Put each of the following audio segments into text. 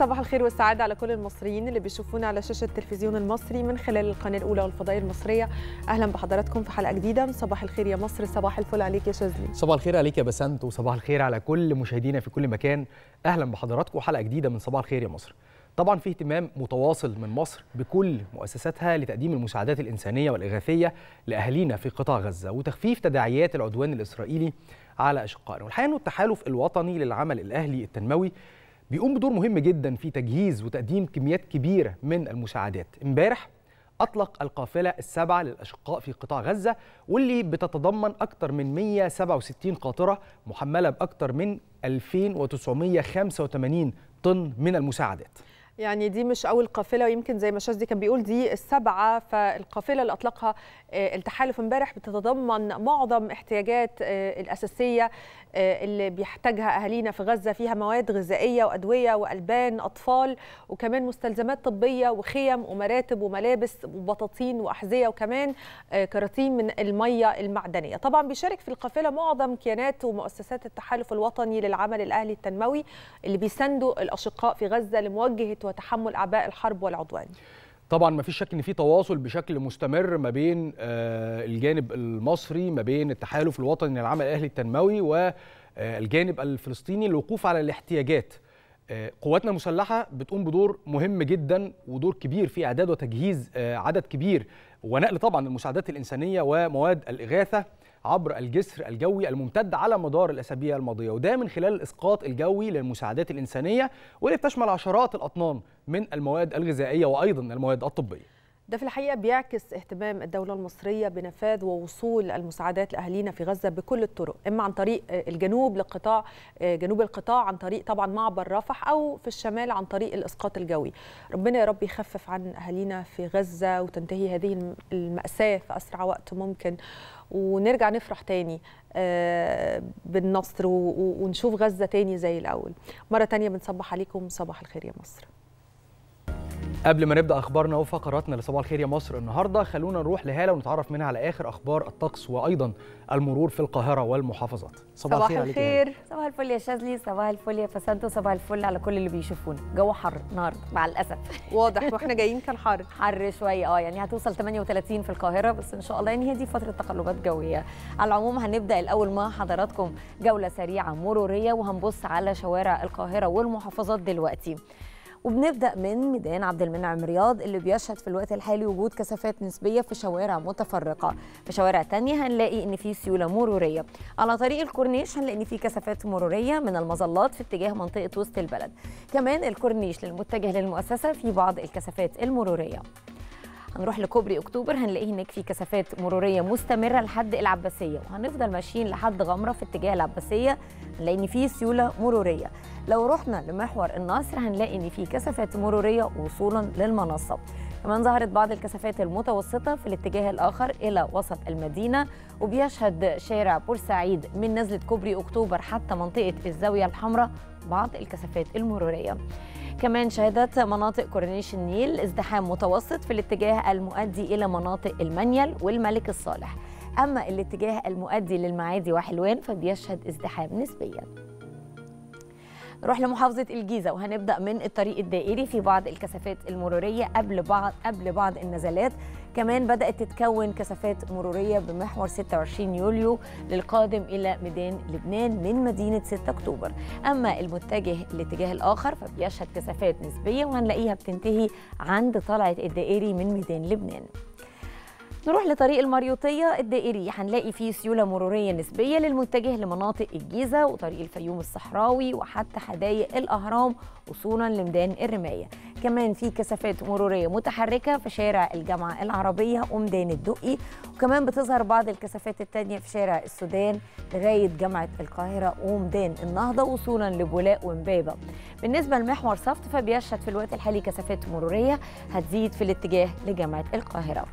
صباح الخير والسعادة على كل المصريين اللي بيشوفونا على شاشة التلفزيون المصري من خلال القناة الأولى والفضائية المصرية أهلا بحضراتكم في حلقة جديدة من صباح الخير يا مصر صباح الفل عليك يا شاذلي صباح الخير عليك يا بسنت وصباح الخير على كل مشاهدينا في كل مكان أهلا بحضراتكم حلقة جديدة من صباح الخير يا مصر طبعا في اهتمام متواصل من مصر بكل مؤسساتها لتقديم المساعدات الإنسانية والإغاثية لأهالينا في قطاع غزة وتخفيف تداعيات العدوان الإسرائيلي على أشقائنا والحقيقة أنه التحالف الوطني للعمل الأهلي التنموي بيقوم بدور مهم جدا في تجهيز وتقديم كميات كبيرة من المساعدات امبارح أطلق القافلة السبعة للأشقاء في قطاع غزة واللي بتتضمن أكثر من 167 قاطرة محملة بأكثر من 2985 طن من المساعدات يعني دي مش اول قافله ويمكن زي ما شاذلي كان بيقول دي السبعه فالقافله اللي اطلقها آه، التحالف امبارح بتتضمن معظم احتياجات آه، الاساسيه آه، اللي بيحتاجها اهالينا في غزه فيها مواد غذائيه وادويه والبان اطفال وكمان مستلزمات طبيه وخيم ومراتب وملابس وبطاطين واحذيه وكمان كراتين من الميه المعدنيه طبعا بيشارك في القافله معظم كيانات ومؤسسات التحالف الوطني للعمل الاهلي التنموي اللي بيساندوا الاشقاء في غزه لمواجهه وتحمل اعباء الحرب والعدوان طبعا ما فيش شك ان في تواصل بشكل مستمر ما بين آه، الجانب المصري ما بين التحالف الوطني للعمل الاهلي التنموي والجانب آه، الفلسطيني للوقوف على الاحتياجات آه، قواتنا المسلحه بتقوم بدور مهم جدا ودور كبير في اعداد وتجهيز عدد كبير ونقل طبعا المساعدات الانسانيه ومواد الاغاثه عبر الجسر الجوي الممتد على مدار الأسابيع الماضية وده من خلال الإسقاط الجوي للمساعدات الإنسانية واللي بتشمل عشرات الأطنان من المواد الغذائية وأيضا المواد الطبية ده في الحقيقة بيعكس اهتمام الدولة المصرية بنفاذ ووصول المساعدات لأهالينا في غزة بكل الطرق إما عن طريق الجنوب لقطاع جنوب القطاع عن طريق طبعا معبر رفح أو في الشمال عن طريق الإسقاط الجوي ربنا يا رب يخفف عن أهالينا في غزة وتنتهي هذه المأساة في أسرع وقت ممكن ونرجع نفرح تاني آه، بالنصر ونشوف غزه تاني زي الاول مره تانيه بنصبح عليكم صباح الخير يا مصر قبل ما نبدا اخبارنا وفقراتنا لصباح الخير يا مصر النهارده خلونا نروح لهاله ونتعرف منها على اخر اخبار الطقس وايضا المرور في القاهره والمحافظات صباح, صباح الخير, الخير. صباح الفل يا شاذلي صباح الفل يا فسانتو صباح الفل على كل اللي بيشوفونا جو حر النهارده مع الاسف واضح واحنا جايين كان حر حر شويه اه يعني هتوصل 38 في القاهره بس ان شاء الله يعني هي دي فتره تقلبات جويه على العموم هنبدا الاول مع حضراتكم جوله سريعه مروريه وهنبص على شوارع القاهره والمحافظات دلوقتي وبنبدا من ميدان عبد المنعم رياض اللي بيشهد في الوقت الحالي وجود كثافات نسبيه في شوارع متفرقه في شوارع تانية هنلاقي ان في سيوله مروريه على طريق الكورنيش هنلاقي ان في كثافات مروريه من المظلات في اتجاه منطقه وسط البلد كمان الكورنيش للمتجه للمؤسسه في بعض الكثافات المروريه هنروح لكوبري اكتوبر هنلاقي هناك في كثافات مروريه مستمره لحد العباسيه وهنفضل ماشيين لحد غمره في اتجاه العباسيه هنلاقي ان في سيوله مروريه لو رحنا لمحور النصر هنلاقي ان في كثافات مروريه وصولا للمنصه كمان ظهرت بعض الكثافات المتوسطة في الاتجاه الآخر إلى وسط المدينة وبيشهد شارع بورسعيد من نزلة كوبري أكتوبر حتى منطقة الزاوية الحمراء بعض الكثافات المرورية كمان شهدت مناطق كورنيش النيل ازدحام متوسط في الاتجاه المؤدي إلى مناطق المنيل والملك الصالح أما الاتجاه المؤدي للمعادي وحلوان فبيشهد ازدحام نسبياً نروح لمحافظه الجيزه وهنبدا من الطريق الدائري في بعض الكثافات المروريه قبل بعض قبل بعض النزلات كمان بدات تتكون كثافات مروريه بمحور 26 يوليو للقادم الى ميدان لبنان من مدينه 6 اكتوبر اما المتجه الاتجاه الاخر فبيشهد كثافات نسبيه وهنلاقيها بتنتهي عند طلعه الدائري من ميدان لبنان نروح لطريق المريوطية الدائري هنلاقي فيه سيولة مرورية نسبية للمتجه لمناطق الجيزة وطريق الفيوم الصحراوي وحتى حدائق الأهرام وصولا لميدان الرماية كمان في كثافات مرورية متحركة في شارع الجامعة العربية وميدان الدقي وكمان بتظهر بعض الكثافات التانية في شارع السودان لغاية جامعة القاهرة وميدان النهضة وصولا لبولاق ومبابة بالنسبة لمحور صفت فبيشهد في الوقت الحالي كثافات مرورية هتزيد في الاتجاه لجامعة القاهرة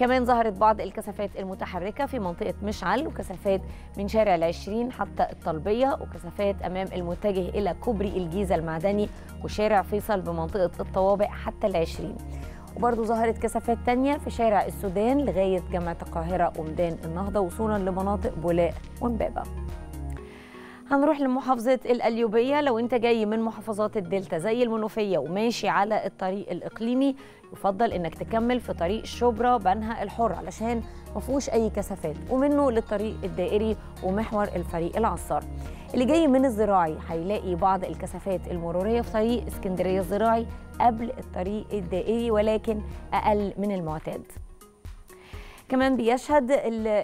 كمان ظهرت بعض الكثافات المتحركة في منطقة مشعل وكثافات من شارع العشرين حتى الطلبية وكثافات أمام المتجه إلى كوبري الجيزة المعدني وشارع فيصل بمنطقة الطوابق حتى العشرين وبرضه ظهرت كثافات تانية في شارع السودان لغاية جامعة القاهرة وميدان النهضة وصولا لمناطق بولاق ومبابة هنروح لمحافظة القليوبية لو انت جاي من محافظات الدلتا زي المنوفية وماشي على الطريق الإقليمي يفضل انك تكمل في طريق شبرا بنها الحر علشان ما فيهوش اي كثافات ومنه للطريق الدائري ومحور الفريق العصار اللي جاي من الزراعي هيلاقي بعض الكثافات المروريه في طريق اسكندريه الزراعي قبل الطريق الدائري ولكن اقل من المعتاد كمان بيشهد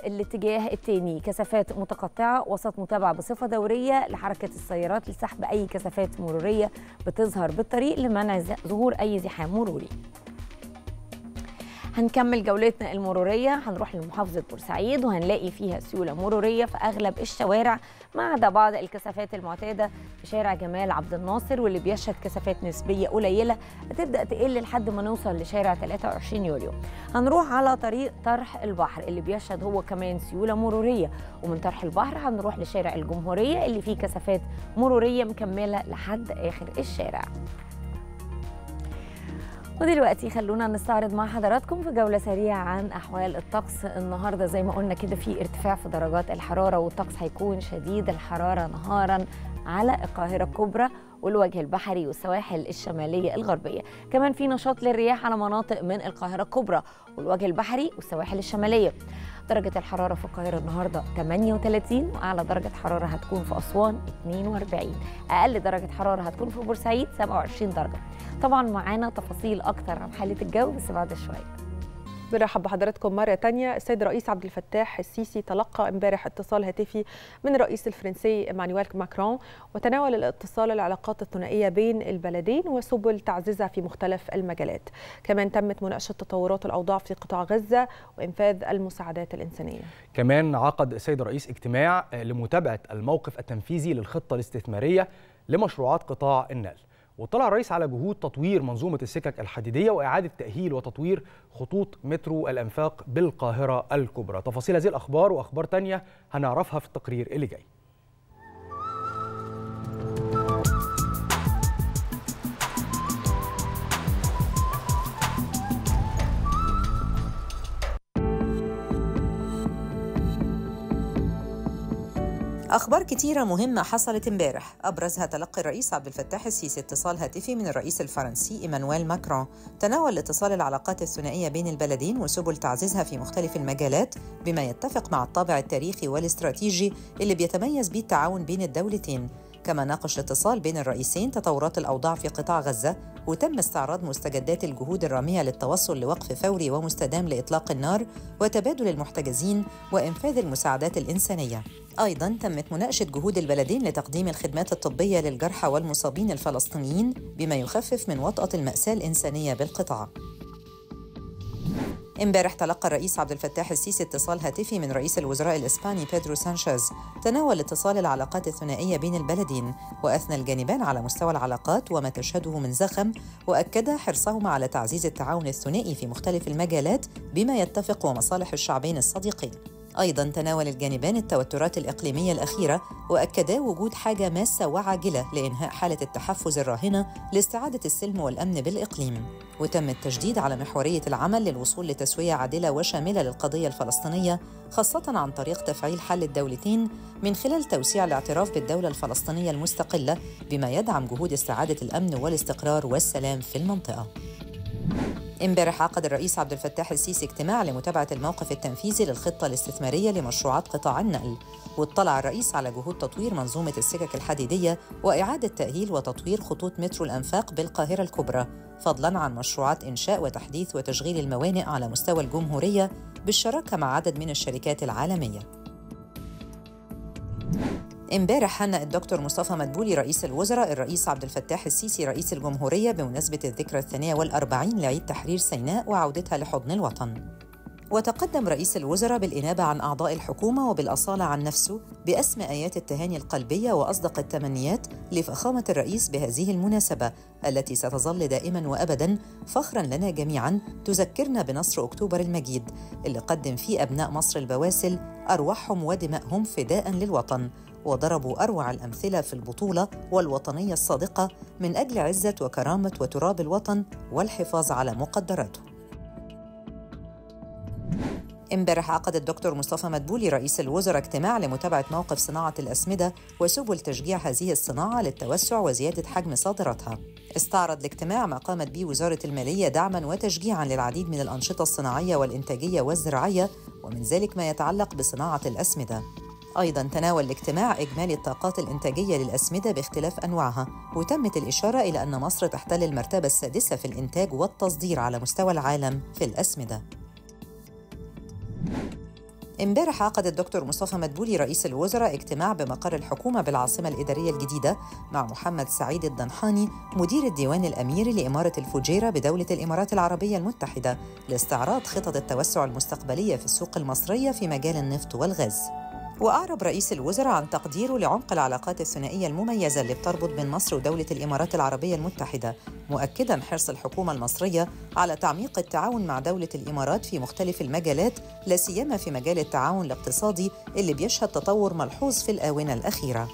الاتجاه الثاني كثافات متقطعه وسط متابعه بصفه دوريه لحركه السيارات لسحب اي كثافات مروريه بتظهر بالطريق لمنع ظهور اي زحام مروري هنكمل جولتنا المرورية هنروح لمحافظة بورسعيد وهنلاقي فيها سيولة مرورية في أغلب الشوارع ما عدا بعض الكثافات المعتادة في شارع جمال عبد الناصر واللي بيشهد كثافات نسبية قليلة هتبدأ تقل لحد ما نوصل لشارع 23 يوليو هنروح على طريق طرح البحر اللي بيشهد هو كمان سيولة مرورية ومن طرح البحر هنروح لشارع الجمهورية اللي فيه كثافات مرورية مكملة لحد آخر الشارع ودلوقتي خلونا نستعرض مع حضراتكم في جولة سريعة عن أحوال الطقس النهاردة زي ما قلنا كده في ارتفاع في درجات الحرارة والطقس هيكون شديد الحرارة نهارا على القاهرة الكبرى والوجه البحري والسواحل الشمالية الغربية كمان في نشاط للرياح على مناطق من القاهرة الكبرى والوجه البحري والسواحل الشمالية درجة الحرارة في القاهرة النهاردة 38 وأعلى درجة حرارة هتكون في أسوان 42 أقل درجة حرارة هتكون في بورسعيد 27 درجة طبعا معانا تفاصيل أكتر عن حالة الجو بس بعد شوية بنرحب بحضراتكم مرة تانية السيد الرئيس عبد الفتاح السيسي تلقى امبارح اتصال هاتفي من الرئيس الفرنسي مانويل ماكرون وتناول الاتصال العلاقات الثنائية بين البلدين وسبل تعزيزها في مختلف المجالات كمان تمت مناقشة تطورات الأوضاع في قطاع غزة وإنفاذ المساعدات الإنسانية كمان عقد السيد الرئيس اجتماع لمتابعة الموقف التنفيذي للخطة الاستثمارية لمشروعات قطاع النقل واطلع الرئيس على جهود تطوير منظومة السكك الحديدية وإعادة تأهيل وتطوير خطوط مترو الأنفاق بالقاهرة الكبرى تفاصيل هذه الأخبار وأخبار تانية هنعرفها في التقرير اللي جاي أخبار كتيرة مهمة حصلت امبارح أبرزها تلقي الرئيس عبد الفتاح السيسي اتصال هاتفي من الرئيس الفرنسي إيمانويل ماكرون تناول اتصال العلاقات الثنائية بين البلدين وسبل تعزيزها في مختلف المجالات بما يتفق مع الطابع التاريخي والاستراتيجي اللي بيتميز به التعاون بين الدولتين كما ناقش الاتصال بين الرئيسين تطورات الأوضاع في قطاع غزة وتم استعراض مستجدات الجهود الرامية للتوصل لوقف فوري ومستدام لإطلاق النار وتبادل المحتجزين وإنفاذ المساعدات الإنسانية أيضا تمت مناقشة جهود البلدين لتقديم الخدمات الطبية للجرحى والمصابين الفلسطينيين بما يخفف من وطأة المأساة الإنسانية بالقطاع امبارح تلقى الرئيس عبد الفتاح السيسي اتصال هاتفي من رئيس الوزراء الاسباني بيدرو سانشيز تناول اتصال العلاقات الثنائيه بين البلدين واثنى الجانبان على مستوى العلاقات وما تشهده من زخم واكد حرصهما على تعزيز التعاون الثنائي في مختلف المجالات بما يتفق ومصالح الشعبين الصديقين أيضا تناول الجانبان التوترات الإقليمية الأخيرة وأكدا وجود حاجة ماسة وعاجلة لإنهاء حالة التحفز الراهنة لاستعادة السلم والأمن بالإقليم وتم التشديد على محورية العمل للوصول لتسوية عادلة وشاملة للقضية الفلسطينية خاصة عن طريق تفعيل حل الدولتين من خلال توسيع الاعتراف بالدولة الفلسطينية المستقلة بما يدعم جهود استعادة الأمن والاستقرار والسلام في المنطقة امبارح عقد الرئيس عبد الفتاح السيسي اجتماع لمتابعة الموقف التنفيذي للخطة الاستثمارية لمشروعات قطاع النقل، واطلع الرئيس على جهود تطوير منظومة السكك الحديدية وإعادة تأهيل وتطوير خطوط مترو الأنفاق بالقاهرة الكبرى، فضلاً عن مشروعات إنشاء وتحديث وتشغيل الموانئ على مستوى الجمهورية بالشراكة مع عدد من الشركات العالمية. امبارح حن الدكتور مصطفى مدبولي رئيس الوزراء الرئيس عبد الفتاح السيسي رئيس الجمهورية بمناسبة الذكرى الثانية والأربعين لعيد تحرير سيناء وعودتها لحضن الوطن وتقدم رئيس الوزراء بالإنابة عن أعضاء الحكومة وبالأصالة عن نفسه بأسم آيات التهاني القلبية وأصدق التمنيات لفخامة الرئيس بهذه المناسبة التي ستظل دائما وأبدا فخرا لنا جميعا تذكرنا بنصر أكتوبر المجيد اللي قدم فيه أبناء مصر البواسل أرواحهم ودمائهم فداء للوطن وضربوا أروع الأمثلة في البطولة والوطنية الصادقة من أجل عزة وكرامة وتراب الوطن والحفاظ على مقدراته امبارح عقد الدكتور مصطفى مدبولي رئيس الوزراء اجتماع لمتابعة موقف صناعة الأسمدة وسبل تشجيع هذه الصناعة للتوسع وزيادة حجم صادراتها. استعرض الاجتماع ما قامت به وزارة المالية دعما وتشجيعا للعديد من الأنشطة الصناعية والإنتاجية والزراعية ومن ذلك ما يتعلق بصناعة الأسمدة. أيضا تناول الاجتماع إجمالي الطاقات الإنتاجية للأسمدة باختلاف أنواعها وتمت الإشارة إلى أن مصر تحتل المرتبة السادسة في الإنتاج والتصدير على مستوى العالم في الأسمدة امبارح عقد الدكتور مصطفى مدبولي رئيس الوزراء اجتماع بمقر الحكومة بالعاصمة الإدارية الجديدة مع محمد سعيد الدنحاني مدير الديوان الأميري لإمارة الفجيرة بدولة الإمارات العربية المتحدة لاستعراض خطط التوسع المستقبلية في السوق المصرية في مجال النفط والغاز. وأعرب رئيس الوزراء عن تقديره لعمق العلاقات الثنائية المميزة اللي بتربط بين مصر ودولة الإمارات العربية المتحدة مؤكدا حرص الحكومة المصرية على تعميق التعاون مع دولة الإمارات في مختلف المجالات لا سيما في مجال التعاون الاقتصادي اللي بيشهد تطور ملحوظ في الآونة الأخيرة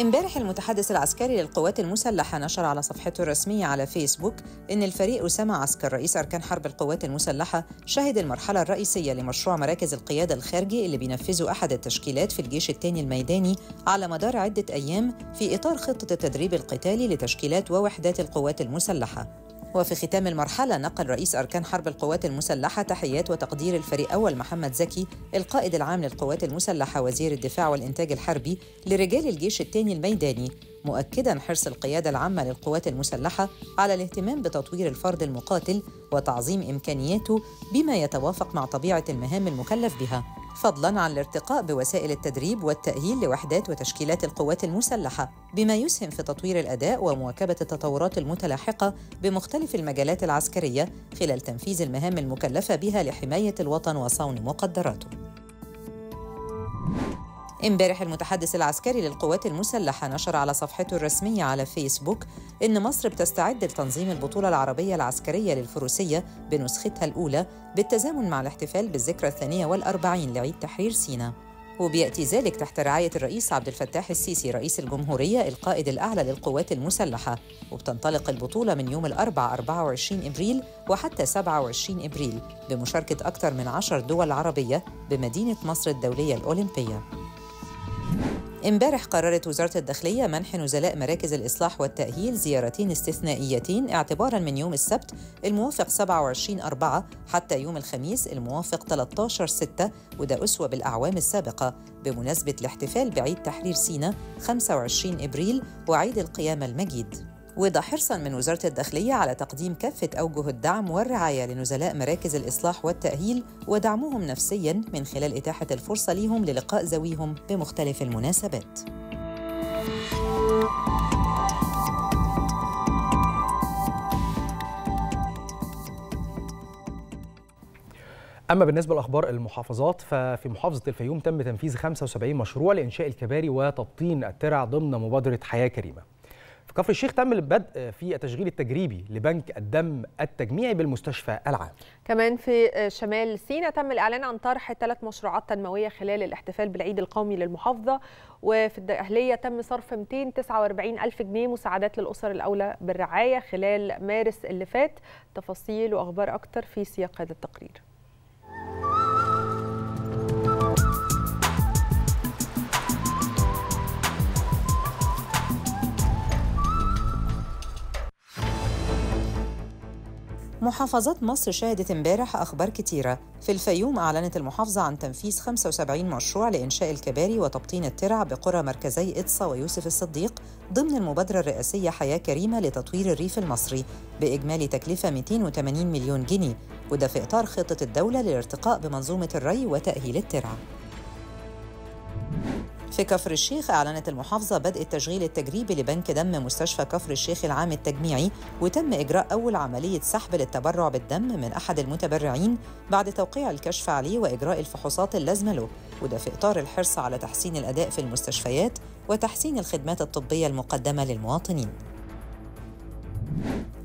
امبارح المتحدث العسكري للقوات المسلحة نشر على صفحته الرسمية على فيسبوك إن الفريق أسامة عسكر رئيس أركان حرب القوات المسلحة شهد المرحلة الرئيسية لمشروع مراكز القيادة الخارجي اللي بينفذه أحد التشكيلات في الجيش الثاني الميداني على مدار عدة أيام في إطار خطة التدريب القتالي لتشكيلات ووحدات القوات المسلحة وفي ختام المرحلة نقل رئيس أركان حرب القوات المسلحة تحيات وتقدير الفريق أول محمد زكي القائد العام للقوات المسلحة وزير الدفاع والإنتاج الحربي لرجال الجيش الثاني الميداني مؤكدا حرص القياده العامه للقوات المسلحه على الاهتمام بتطوير الفرد المقاتل وتعظيم امكانياته بما يتوافق مع طبيعه المهام المكلف بها فضلا عن الارتقاء بوسائل التدريب والتاهيل لوحدات وتشكيلات القوات المسلحه بما يسهم في تطوير الاداء ومواكبه التطورات المتلاحقه بمختلف المجالات العسكريه خلال تنفيذ المهام المكلفه بها لحمايه الوطن وصون مقدراته امبارح المتحدث العسكري للقوات المسلحة نشر على صفحته الرسمية على فيسبوك إن مصر بتستعد لتنظيم البطولة العربية العسكرية للفروسية بنسختها الأولى بالتزامن مع الاحتفال بالذكرى الثانية والأربعين لعيد تحرير سيناء وبيأتي ذلك تحت رعاية الرئيس عبد الفتاح السيسي رئيس الجمهورية القائد الأعلى للقوات المسلحة وبتنطلق البطولة من يوم الأربع 24 إبريل وحتى 27 إبريل بمشاركة أكثر من عشر دول عربية بمدينة مصر الدولية الأولمبية امبارح قررت وزارة الداخلية منح نزلاء مراكز الإصلاح والتأهيل زيارتين استثنائيتين اعتبارا من يوم السبت الموافق 27 أربعة حتى يوم الخميس الموافق 13 ستة وده أسوة بالأعوام السابقة بمناسبة الاحتفال بعيد تحرير سينا 25 إبريل وعيد القيامة المجيد وده حرصا من وزارة الداخلية على تقديم كافة أوجه الدعم والرعاية لنزلاء مراكز الإصلاح والتأهيل ودعمهم نفسيا من خلال إتاحة الفرصة ليهم للقاء ذويهم بمختلف المناسبات. أما بالنسبة لأخبار المحافظات ففي محافظة الفيوم تم تنفيذ 75 مشروع لإنشاء الكباري وتبطين الترع ضمن مبادرة حياة كريمة كفر الشيخ تم البدء في التشغيل التجريبي لبنك الدم التجميعي بالمستشفى العام كمان في شمال سيناء تم الإعلان عن طرح ثلاث مشروعات تنموية خلال الاحتفال بالعيد القومي للمحافظة وفي الاهليه تم صرف 249 ألف جنيه مساعدات للأسر الأولى بالرعاية خلال مارس اللي فات تفاصيل وأخبار اكثر في سياق هذا التقرير محافظات مصر شهدت امبارح أخبار كتيرة في الفيوم أعلنت المحافظة عن تنفيذ 75 مشروع لإنشاء الكباري وتبطين الترع بقرى مركزي إدسا ويوسف الصديق ضمن المبادرة الرئاسية حياة كريمة لتطوير الريف المصري بإجمالي تكلفة 280 مليون جنيه وده في إطار خطة الدولة للارتقاء بمنظومة الري وتأهيل الترع في كفر الشيخ أعلنت المحافظة بدء التشغيل التجريبي لبنك دم مستشفى كفر الشيخ العام التجميعي وتم إجراء أول عملية سحب للتبرع بالدم من أحد المتبرعين بعد توقيع الكشف عليه وإجراء الفحوصات اللازمة له وده في إطار الحرص على تحسين الأداء في المستشفيات وتحسين الخدمات الطبية المقدمة للمواطنين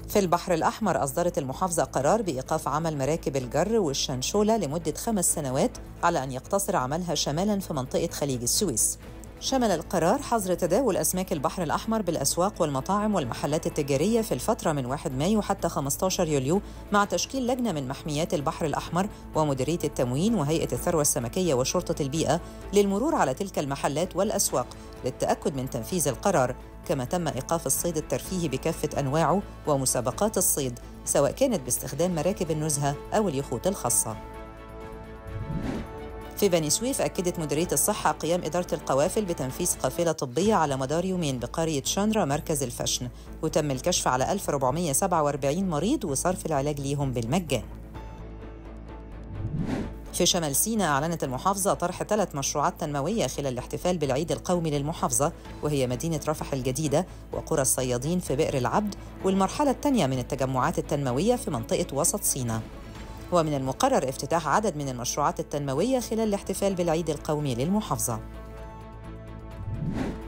في البحر الأحمر أصدرت المحافظة قرار بإيقاف عمل مراكب الجر والشنشولة لمدة خمس سنوات على أن يقتصر عملها شمالا في منطقة خليج السويس شمل القرار حظر تداول أسماك البحر الأحمر بالأسواق والمطاعم والمحلات التجارية في الفترة من 1 مايو حتى 15 يوليو مع تشكيل لجنة من محميات البحر الأحمر ومديرية التموين وهيئة الثروة السمكية وشرطة البيئة للمرور على تلك المحلات والأسواق للتأكد من تنفيذ القرار كما تم إيقاف الصيد الترفيهي بكافة أنواعه ومسابقات الصيد سواء كانت باستخدام مراكب النزهة أو اليخوت الخاصة في بني سويف أكدت مديرية الصحة قيام إدارة القوافل بتنفيذ قافلة طبية على مدار يومين بقرية شانرا مركز الفشن وتم الكشف على 1447 مريض وصرف العلاج ليهم بالمجان في شمال سيناء أعلنت المحافظة طرح ثلاث مشروعات تنموية خلال الاحتفال بالعيد القومي للمحافظة وهي مدينة رفح الجديدة وقرى الصيادين في بئر العبد والمرحلة الثانية من التجمعات التنموية في منطقة وسط سيناء ومن المقرر افتتاح عدد من المشروعات التنموية خلال الاحتفال بالعيد القومي للمحافظة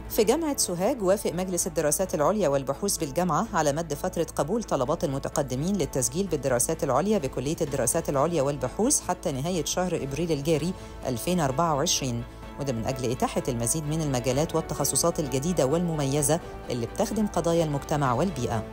في جامعة سوهاج وافق مجلس الدراسات العليا والبحوث بالجامعة على مد فترة قبول طلبات المتقدمين للتسجيل بالدراسات العليا بكلية الدراسات العليا والبحوث حتى نهاية شهر إبريل الجاري 2024 وده من أجل إتاحة المزيد من المجالات والتخصصات الجديدة والمميزة اللي بتخدم قضايا المجتمع والبيئة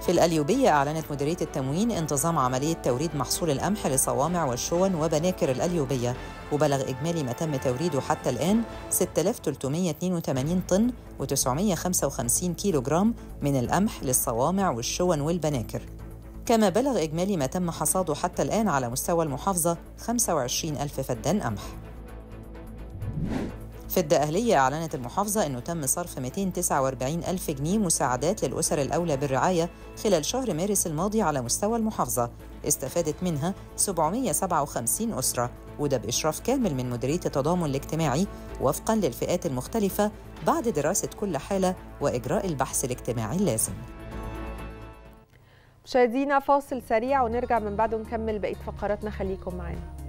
في الأليوبية أعلنت مديرية التموين انتظام عملية توريد محصول القمح لصوامع والشون وبناكر الأليوبية وبلغ إجمالي ما تم توريده حتى الآن 6382 طن و955 كيلوغرام من القمح للصوامع والشون والبناكر كما بلغ إجمالي ما تم حصاده حتى الآن على مستوى المحافظة 25 ألف فدان قمح في الدقهلية أعلنت المحافظة أنه تم صرف 249 ألف جنيه مساعدات للأسر الأولى بالرعاية خلال شهر مارس الماضي على مستوى المحافظة استفادت منها 757 أسرة وده بإشراف كامل من مديرية التضامن الاجتماعي وفقاً للفئات المختلفة بعد دراسة كل حالة وإجراء البحث الاجتماعي اللازم مشاهدينا فاصل سريع ونرجع من بعده نكمل بقية فقراتنا خليكم معانا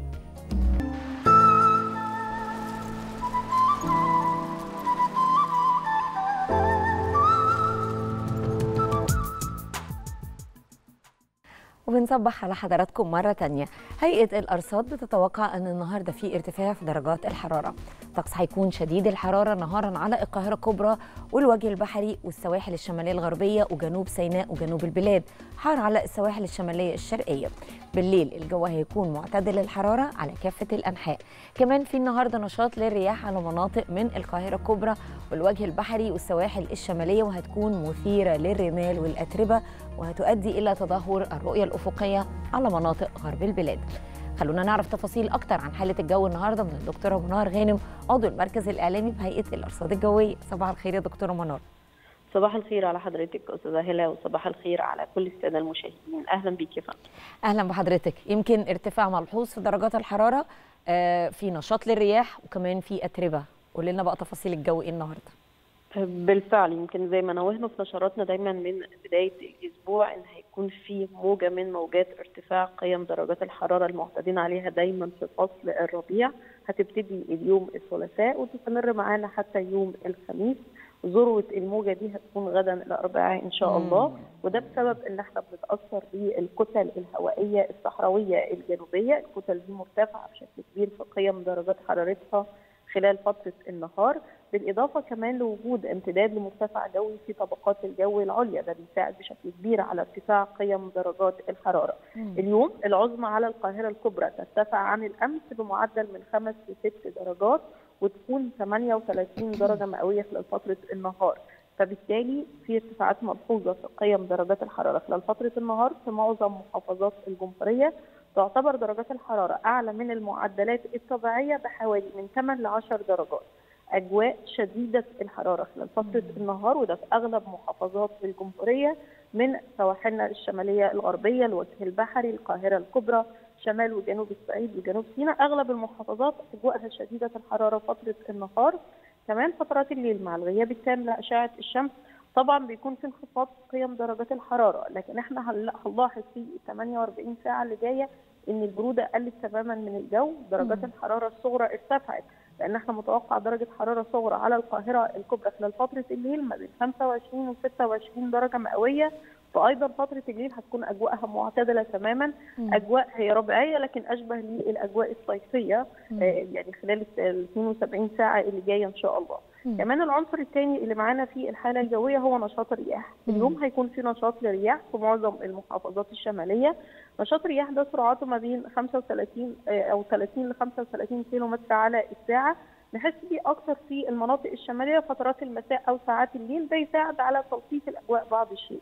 وبنصبح على حضراتكم مرة تانية هيئة الأرصاد بتتوقع أن النهاردة في ارتفاع في درجات الحرارة الطقس هيكون شديد الحرارة نهارا على القاهرة الكبرى والوجه البحري والسواحل الشمالية الغربية وجنوب سيناء وجنوب البلاد حار على السواحل الشمالية الشرقية بالليل الجو هيكون معتدل الحرارة على كافة الأنحاء كمان في النهاردة نشاط للرياح على مناطق من القاهرة الكبرى والوجه البحري والسواحل الشمالية وهتكون مثيرة للرمال والأتربة وهتؤدي إلى تدهور الرؤية الأفقية على مناطق غرب البلاد خلونا نعرف تفاصيل أكتر عن حالة الجو النهاردة من الدكتورة منار غانم عضو المركز الإعلامي بهيئة الأرصاد الجوية صباح الخير يا دكتورة منار صباح الخير على حضرتك استاذه هلا وصباح الخير على كل الساده المشاهدين اهلا بيك يا فندم اهلا بحضرتك يمكن ارتفاع ملحوظ في درجات الحراره آه، في نشاط للرياح وكمان في اتربه قول لنا بقى تفاصيل الجو ايه النهارده بالفعل يمكن زي ما نوهنا في نشراتنا دايما من بدايه الاسبوع ان هيكون في موجه من موجات ارتفاع قيم درجات الحراره المعتادين عليها دايما في فصل الربيع هتبتدي اليوم الثلاثاء وتستمر معانا حتى يوم الخميس ذروه الموجه دي هتكون غدا الاربعاء ان شاء الله وده بسبب ان احنا بنتاثر بالكتل الهوائيه الصحراويه الجنوبيه، الكتل دي مرتفعه بشكل كبير في قيم درجات حرارتها خلال فتره النهار، بالاضافه كمان لوجود امتداد لمرتفع جوي في طبقات الجو العليا ده بيساعد بشكل كبير على ارتفاع قيم درجات الحراره. مم. اليوم العظمى على القاهره الكبرى ترتفع عن الامس بمعدل من خمس لست درجات وتكون 38 درجه مئويه خلال فتره النهار فبالتالي في ارتفاعات ملحوظه في قيم درجات الحراره خلال فتره النهار في معظم محافظات الجمهوريه تعتبر درجات الحراره اعلى من المعدلات الطبيعيه بحوالي من 8 ل 10 درجات. اجواء شديده الحراره خلال فتره النهار وده في اغلب محافظات الجمهوريه من سواحلنا الشماليه الغربيه الوجه البحري القاهره الكبرى شمال وجنوب الصعيد وجنوب سيناء اغلب المحافظات اجواءها شديده الحراره فتره النهار كمان فترات الليل مع الغياب التام لاشعه الشمس طبعا بيكون في انخفاض قيم درجات الحراره لكن احنا هنلاحظ في 48 ساعه اللي جايه ان البروده قلت تماما من الجو درجات الحراره الصغرى ارتفعت لان احنا متوقع درجه حراره صغرى على القاهره الكبرى خلال فتره الليل ما بين 25 و 26 درجه مئويه فايضا فتره الليل هتكون اجواءها معتدله تماما اجواء هي ربيعيه لكن اشبه للاجواء الصيفيه آه، يعني خلال ال 72 ساعه اللي جايه ان شاء الله مم. كمان العنصر الثاني اللي معانا في الحاله الجويه هو نشاط الرياح اليوم هيكون في نشاط للرياح في معظم المحافظات الشماليه نشاط الرياح ده سرعته ما بين 35 آه، او 30 ل 35 كيلو متر على الساعه نحس بيه اكثر في المناطق الشماليه فترات المساء او ساعات الليل ده يساعد على تلطيف الاجواء بعض الشيء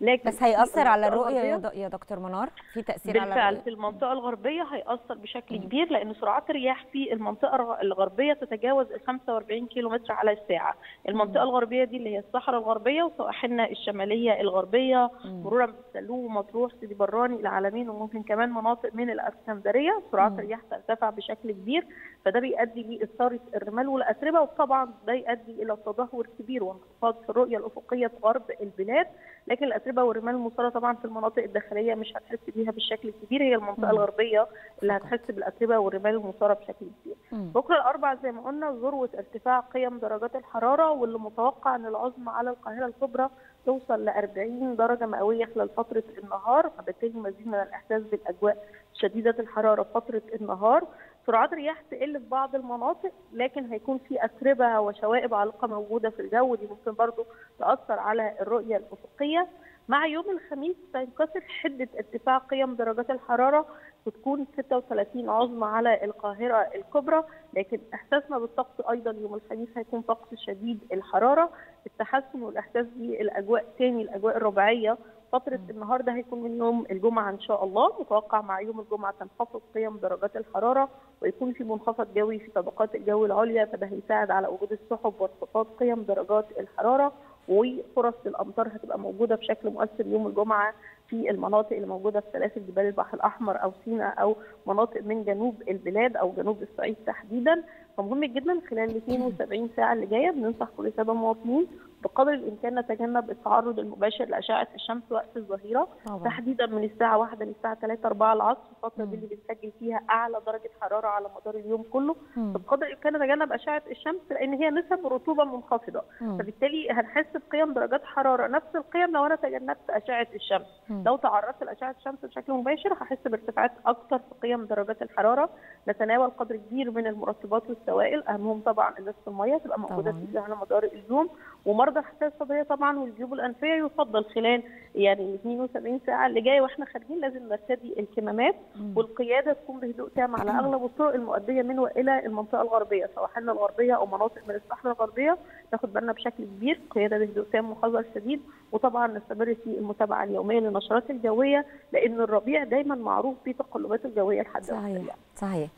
لكن بس هيأثر على الرؤية يا دكتور منار في تأثير على بالفعل في المنطقة الغربية هيأثر بشكل كبير لأن سرعات الرياح في المنطقة الغربية تتجاوز ال 45 كيلومتر على الساعة المنطقة الغربية دي اللي هي الصحراء الغربية وسواحلنا الشمالية الغربية مرورا بالسلوم ومطروح سيدي براني العالمين وممكن كمان مناطق من الإسكندرية سرعات الرياح ترتفع بشكل كبير فده بيؤدي لإثارة الرمال والأتربة وطبعا ده يؤدي إلى تدهور كبير وانخفاض في الرؤية الأفقية في غرب البلاد لكن الأتربة الاتربه والرمال المصاره طبعا في المناطق الداخليه مش هتحس بيها بالشكل الكبير هي المنطقه الغربيه اللي هتحس بالاتربه والرمال المصاره بشكل كبير. بكره الاربعاء زي ما قلنا ذروه ارتفاع قيم درجات الحراره واللي متوقع ان العظمى على القاهره الكبرى توصل ل 40 درجه مئويه خلال فتره النهار فبالتالي مزيد من الاحساس بالاجواء شديده الحراره فتره النهار سرعات الرياح تقل في بعض المناطق لكن هيكون في اتربه وشوائب عالقه موجوده في الجو دي ممكن برضو تاثر على الرؤيه الافقيه مع يوم الخميس سينكسر حدة ارتفاع قيم درجات الحرارة وتكون 36 عظمى على القاهرة الكبرى لكن إحساسنا بالطقس أيضا يوم الخميس هيكون طقس شديد الحرارة التحسن والإحساس بالأجواء تاني الأجواء الربعيه فترة النهاردة هيكون من يوم الجمعة إن شاء الله متوقع مع يوم الجمعة تنخفض قيم درجات الحرارة ويكون في منخفض جوي في طبقات الجو العليا فده هيساعد على وجود السحب وانخفاض قيم درجات الحرارة وفرص الامطار هتبقى موجوده بشكل مؤثر يوم الجمعه في المناطق اللي موجوده في سلاسل جبال البحر الاحمر او سيناء او مناطق من جنوب البلاد او جنوب الصعيد تحديدا فمهم جدا خلال 72 ساعه اللي جايه بننصح كل ساده مواطنين بقدر الامكان نتجنب التعرض المباشر لاشعه الشمس وقت الظهيره تحديدا من الساعه 1 للساعه 3 4 العصر الفتره دي اللي بنسجل فيها اعلى درجه حراره على مدار اليوم كله فبقدر الامكان نتجنب اشعه الشمس لان هي نسب رطوبه منخفضه فبالتالي هنحس بقيم درجات حراره نفس القيم لو انا تجنبت اشعه الشمس لو تعرضت لاشعه الشمس بشكل مباشر هحس بارتفاعات اكثر في قيم درجات الحراره نتناول قدر كبير من المرطبات والسوائل اهمهم طبعا ازازه الميه تبقى موجوده في على مدار اليوم ومرضى الحساسيه الصدريه طبعا والجيوب الانفيه يفضل خلال يعني ال 72 ساعه اللي جايه واحنا خارجين لازم نرتدي الكمامات والقياده تكون بهدوء تام على اغلب الطرق المؤديه من والى المنطقه الغربيه سواء حنا الغربيه او مناطق من الصحراء الغربيه ناخد بالنا بشكل كبير قياده بهدوء تام وحذر شديد وطبعا نستمر في المتابعه اليوميه للنشرات الجويه لان الربيع دايما معروف بتقلبات الجويه الحاده صحيح صحيح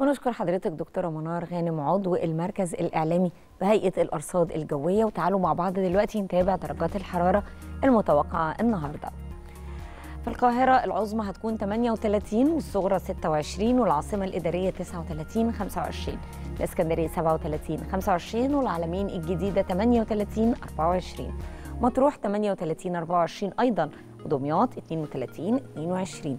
ونشكر حضرتك دكتوره منار غانم عضو المركز الاعلامي بهيئه الارصاد الجويه وتعالوا مع بعض دلوقتي نتابع درجات الحراره المتوقعه النهارده. في القاهرة العظمى هتكون 38 والصغرى 26 والعاصمة الإدارية 39 25 الإسكندرية 37 25 والعالمين الجديدة 38 24 مطروح 38 24 أيضا ودمياط 32 22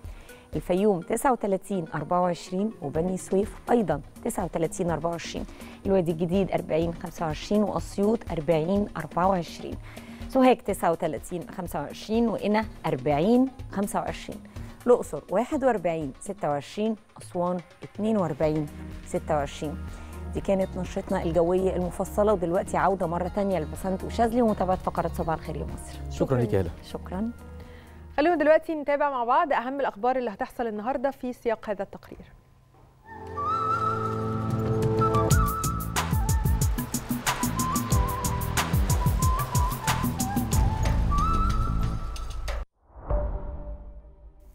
الفيوم 39 24 وبني سويف أيضا 39 24 الوادي الجديد 40 25 وأسيوط 40 24 سوهاج 39 25 وقنا 40 25 الأقصر 41 26 أسوان 42 26 دي كانت نشرتنا الجوية المفصلة ودلوقتي عودة مرة ثانيه لبسنت وشاذلي ومتابعة فقرة صباح الخير لمصر شكرا لك يا شكرا خلونا دلوقتي نتابع مع بعض أهم الأخبار اللي هتحصل النهاردة في سياق هذا التقرير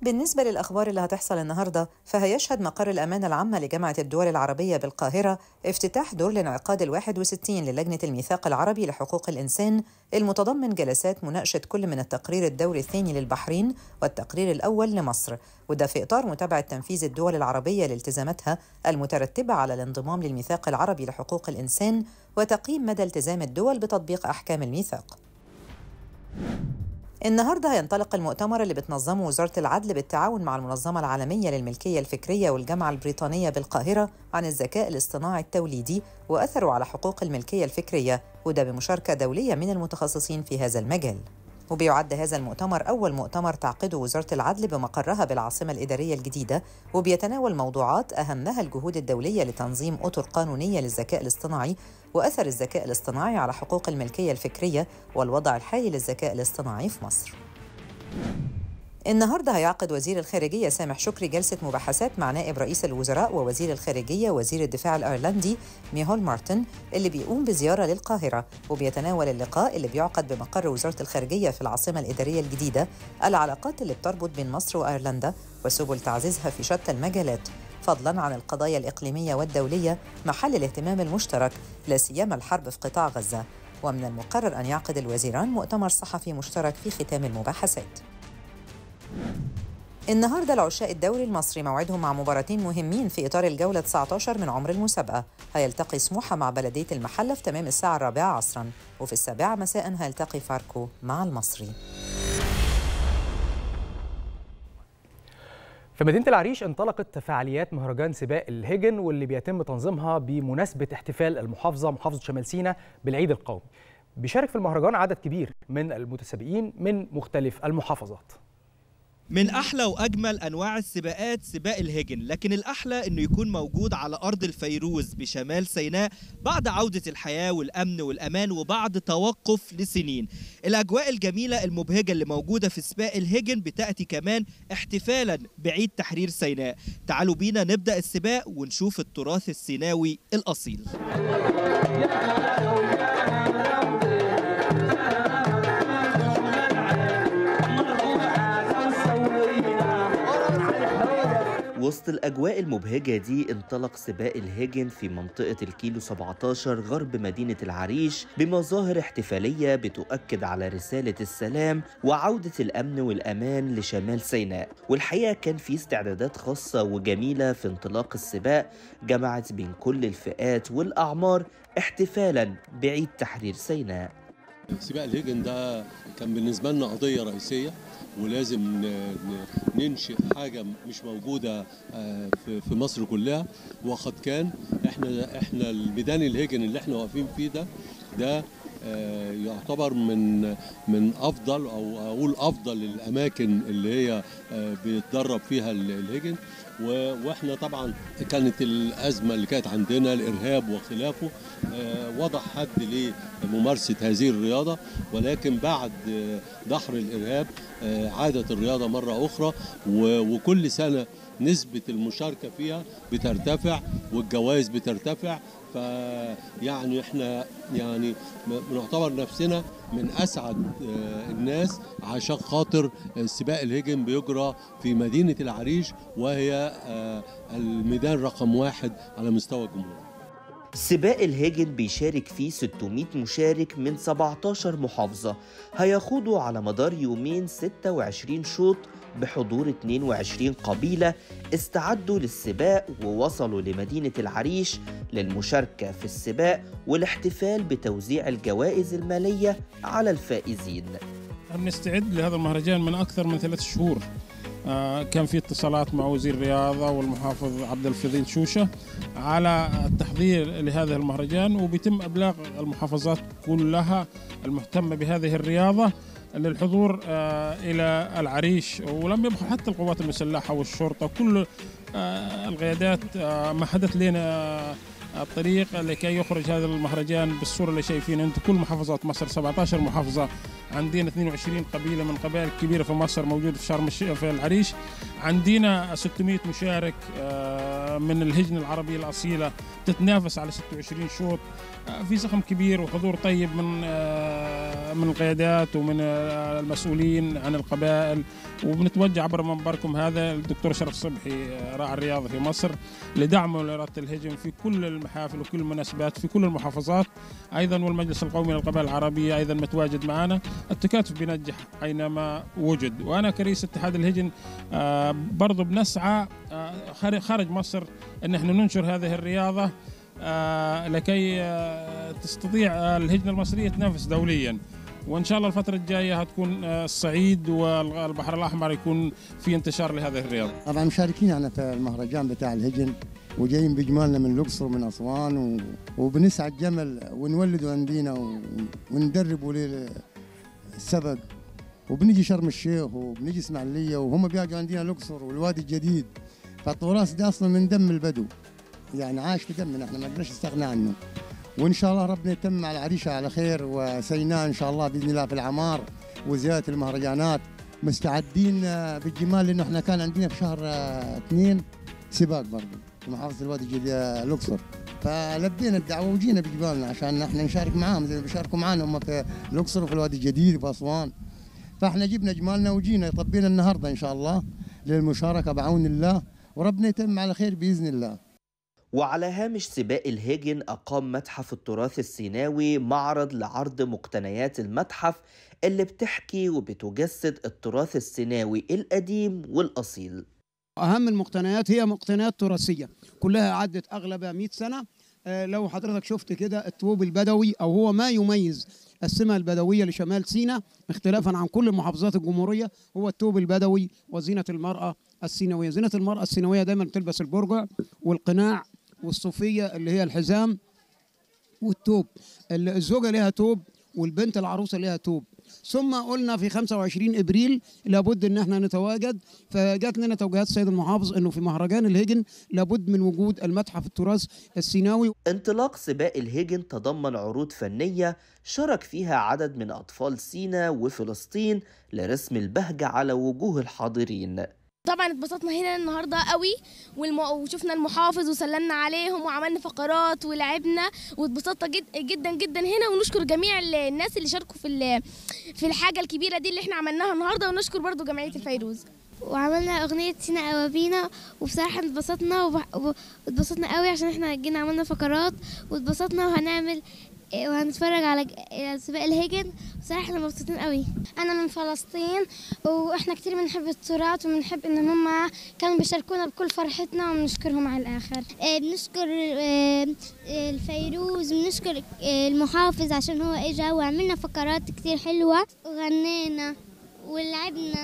بالنسبة للأخبار اللي هتحصل النهاردة فهيشهد مقر الأمانة العامة لجامعة الدول العربية بالقاهرة افتتاح دور الانعقاد الواحد وستين للجنة الميثاق العربي لحقوق الإنسان المتضمن جلسات مناقشة كل من التقرير الدوري الثاني للبحرين والتقرير الأول لمصر وده في إطار متابعة تنفيذ الدول العربية لالتزاماتها المترتبة على الانضمام للميثاق العربي لحقوق الإنسان وتقييم مدى التزام الدول بتطبيق أحكام الميثاق. النهارده هينطلق المؤتمر اللي بتنظمه وزاره العدل بالتعاون مع المنظمه العالميه للملكيه الفكريه والجامعه البريطانيه بالقاهره عن الذكاء الاصطناعي التوليدي واثره على حقوق الملكيه الفكريه وده بمشاركه دوليه من المتخصصين في هذا المجال. وبيعد هذا المؤتمر أول مؤتمر تعقده وزارة العدل بمقرها بالعاصمة الإدارية الجديدة وبيتناول موضوعات أهمها الجهود الدولية لتنظيم أطر قانونية للذكاء الاصطناعي وأثر الذكاء الاصطناعي على حقوق الملكية الفكرية والوضع الحالي للذكاء الاصطناعي في مصر. النهارده هيعقد وزير الخارجيه سامح شكري جلسه مباحثات مع نائب رئيس الوزراء ووزير الخارجيه وزير الدفاع الايرلندي ميهول مارتن اللي بيقوم بزياره للقاهره وبيتناول اللقاء اللي بيعقد بمقر وزاره الخارجيه في العاصمه الاداريه الجديده العلاقات اللي بتربط بين مصر وايرلندا وسبل تعزيزها في شتى المجالات فضلا عن القضايا الاقليميه والدوليه محل الاهتمام المشترك لا سيما الحرب في قطاع غزه ومن المقرر ان يعقد الوزيران مؤتمر صحفي مشترك في ختام المباحثات النهارده العشاق الدوري المصري موعدهم مع مباراتين مهمين في اطار الجوله 19 من عمر المسابقه هيلتقي سموحه مع بلديه المحله في تمام الساعه الرابعه عصرا وفي السابعه مساء هيلتقي فاركو مع المصري في مدينة العريش انطلقت فعاليات مهرجان سباق الهجن واللي بيتم تنظيمها بمناسبة احتفال المحافظة محافظة شمال سينا بالعيد القومي. بيشارك في المهرجان عدد كبير من المتسابقين من مختلف المحافظات. من احلى واجمل انواع السباقات سباق الهجن لكن الاحلى انه يكون موجود على ارض الفيروز بشمال سيناء بعد عوده الحياه والامن والامان وبعد توقف لسنين الاجواء الجميله المبهجه اللي موجوده في سباق الهجن بتاتي كمان احتفالا بعيد تحرير سيناء تعالوا بينا نبدا السباق ونشوف التراث السيناوي الاصيل وسط الأجواء المبهجة دي انطلق سباق الهجن في منطقة الكيلو 17 غرب مدينة العريش بمظاهر احتفالية بتؤكد على رسالة السلام وعودة الأمن والأمان لشمال سيناء والحقيقة كان في استعدادات خاصة وجميلة في انطلاق السباق جمعت بين كل الفئات والأعمار احتفالا بعيد تحرير سيناء سباق الهجن ده كان بالنسبة لنا قضية رئيسية ولازم ننشئ حاجه مش موجوده آه، في مصر كلها وقد كان احنا احنا الميدان الهجن اللي احنا واقفين فيه ده ده آه، يعتبر من من افضل او اقول افضل الاماكن اللي هي آه، بيتدرب فيها الهجن واحنا طبعا كانت الازمه اللي كانت عندنا الارهاب وخلافه آه، وضع حد لممارسة هذه الرياضة ولكن بعد آه، دحر الإرهاب آه، عادت الرياضة مرة أخرى وكل سنة نسبة المشاركة فيها بترتفع والجوائز بترتفع فيعني احنا يعني بنعتبر نفسنا من اسعد الناس عشان خاطر سباق الهجن بيجرى في مدينه العريش وهي الميدان رقم واحد على مستوى الجمهوريه سباق الهاجن بيشارك فيه 600 مشارك من 17 محافظة هيخوضوا على مدار يومين 26 شوط بحضور 22 قبيلة استعدوا للسباق ووصلوا لمدينة العريش للمشاركة في السباق والاحتفال بتوزيع الجوائز المالية على الفائزين بنستعد لهذا المهرجان من أكثر من ثلاث شهور آه، كان في اتصالات مع وزير الرياضة والمحافظ عبد الفضيل شوشة على التحضير لهذا المهرجان وبيتم إبلاغ المحافظات كلها المهتمة بهذه الرياضة للحضور آه، إلى العريش ولم يبقى حتى القوات المسلحة والشرطة كل آه، القيادات ما حدث لنا الطريق لكي يخرج هذا المهرجان بالصوره اللي شايفينها انت كل محافظات مصر 17 محافظه عندنا 22 قبيله من قبائل كبيره في مصر موجوده في شرم في العريش عندنا 600 مشارك آه، من الهجن العربيه الاصيله تتنافس على 26 شوط في زخم كبير وحضور طيب من آه، من القيادات ومن آه، المسؤولين عن القبائل وبنتوجه عبر منبركم هذا الدكتور شرف صبحي آه، راعي الرياض في مصر لدعمه لإرادة الهجم في كل المحافل وكل المناسبات في كل المحافظات أيضا والمجلس القومي للقبائل العربية أيضا متواجد معنا التكاتف بينجح أينما وجد وأنا كرئيس اتحاد الهجن برضو بنسعى خارج مصر أن احنا ننشر هذه الرياضة آه، لكي آه، تستطيع آه، الهجنة المصرية تنافس دوليا وان شاء الله الفتره الجايه هتكون الصعيد والبحر الاحمر يكون في انتشار لهذه الرياضه. طبعا مشاركين احنا في المهرجان بتاع الهجن وجايين بجمالنا من الاقصر ومن اسوان و... وبنسعى الجمل ونولد عندنا و... وندربوا للسبق وبنجي شرم الشيخ وبنجي اسماعيليه وهم بيجوا عندنا الاقصر والوادي الجديد فالتراث ده اصلا من دم البدو. يعني عاش بدمنا احنا ما قدرناش نستغنى عنه وان شاء الله ربنا يتم على العريشه على خير وسيناء ان شاء الله باذن الله في الاعمار وزياره المهرجانات مستعدين آه، بالجمال لانه احنا كان عندنا في شهر آه، اثنين سباق برضه في محافظه الوادي آه، الاقصر فلبينا الدعوه وجينا بجبالنا عشان احنا نشارك معاهم زي ما بيشاركوا معانا هم في الاقصر وفي الوادي الجديد وفي اسوان فاحنا جبنا جمالنا وجينا طبينا النهارده ان شاء الله للمشاركه بعون الله وربنا يتم على خير باذن الله وعلى هامش سباق الهيجن أقام متحف التراث السيناوي معرض لعرض مقتنيات المتحف اللي بتحكي وبتجسد التراث السيناوي القديم والأصيل أهم المقتنيات هي مقتنيات تراثية كلها عدت أغلبها 100 سنة آه، لو حضرتك شفت كده الطوب البدوي أو هو ما يميز السمة البدوية لشمال سيناء اختلافا عن كل محافظات الجمهورية هو التوب البدوي وزينة المرأة السينوية زينة المرأة السينوية دايما بتلبس البرجع والقناع والصوفيه اللي هي الحزام والتوب الزوجه ليها توب والبنت العروسه ليها توب ثم قلنا في 25 ابريل لابد ان احنا نتواجد فجات لنا توجيهات السيد المحافظ انه في مهرجان الهجن لابد من وجود المتحف التراث السيناوي انطلاق سباق الهجن تضمن عروض فنيه شارك فيها عدد من اطفال سينا وفلسطين لرسم البهجه على وجوه الحاضرين طبعا اتبسطنا هنا النهارده قوي وشفنا المحافظ وسلمنا عليهم وعملنا فقرات ولعبنا واتبسطنا جد جدا جدا هنا ونشكر جميع الناس اللي شاركوا في في الحاجه الكبيره دي اللي احنا عملناها النهارده ونشكر برضو جمعيه الفيروز وعملنا اغنيه سينا اوابينا وبصراحه اتبسطنا واتبسطنا قوي عشان احنا جينا عملنا فقرات واتبسطنا وهنعمل وهنتفرج على إيه، سباق الهجن بصراحه احنا مبسوطين قوي انا من فلسطين واحنا كتير بنحب التراث وبنحب ان هم كانوا بيشاركونا بكل فرحتنا وبنشكرهم على الاخر إيه، بنشكر إيه، الفيروز بنشكر المحافظ عشان هو اجا وعملنا فقرات كتير حلوه وغنينا ولعبنا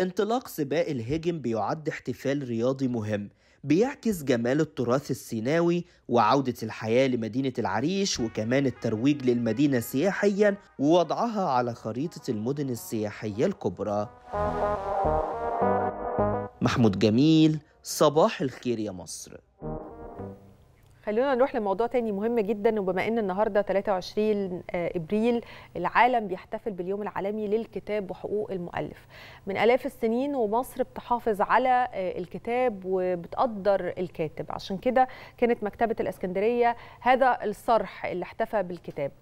انطلاق سباق الهجن بيعد احتفال رياضي مهم بيعكس جمال التراث السيناوي وعودة الحياة لمدينة العريش وكمان الترويج للمدينة سياحيا ووضعها على خريطة المدن السياحية الكبرى محمود جميل صباح الخير يا مصر خلونا نروح لموضوع تاني مهم جدا وبما ان النهارده 23 آه، ابريل العالم بيحتفل باليوم العالمي للكتاب وحقوق المؤلف. من الاف السنين ومصر بتحافظ على آه، الكتاب وبتقدر الكاتب، عشان كده كانت مكتبه الاسكندريه هذا الصرح اللي احتفى بالكتاب.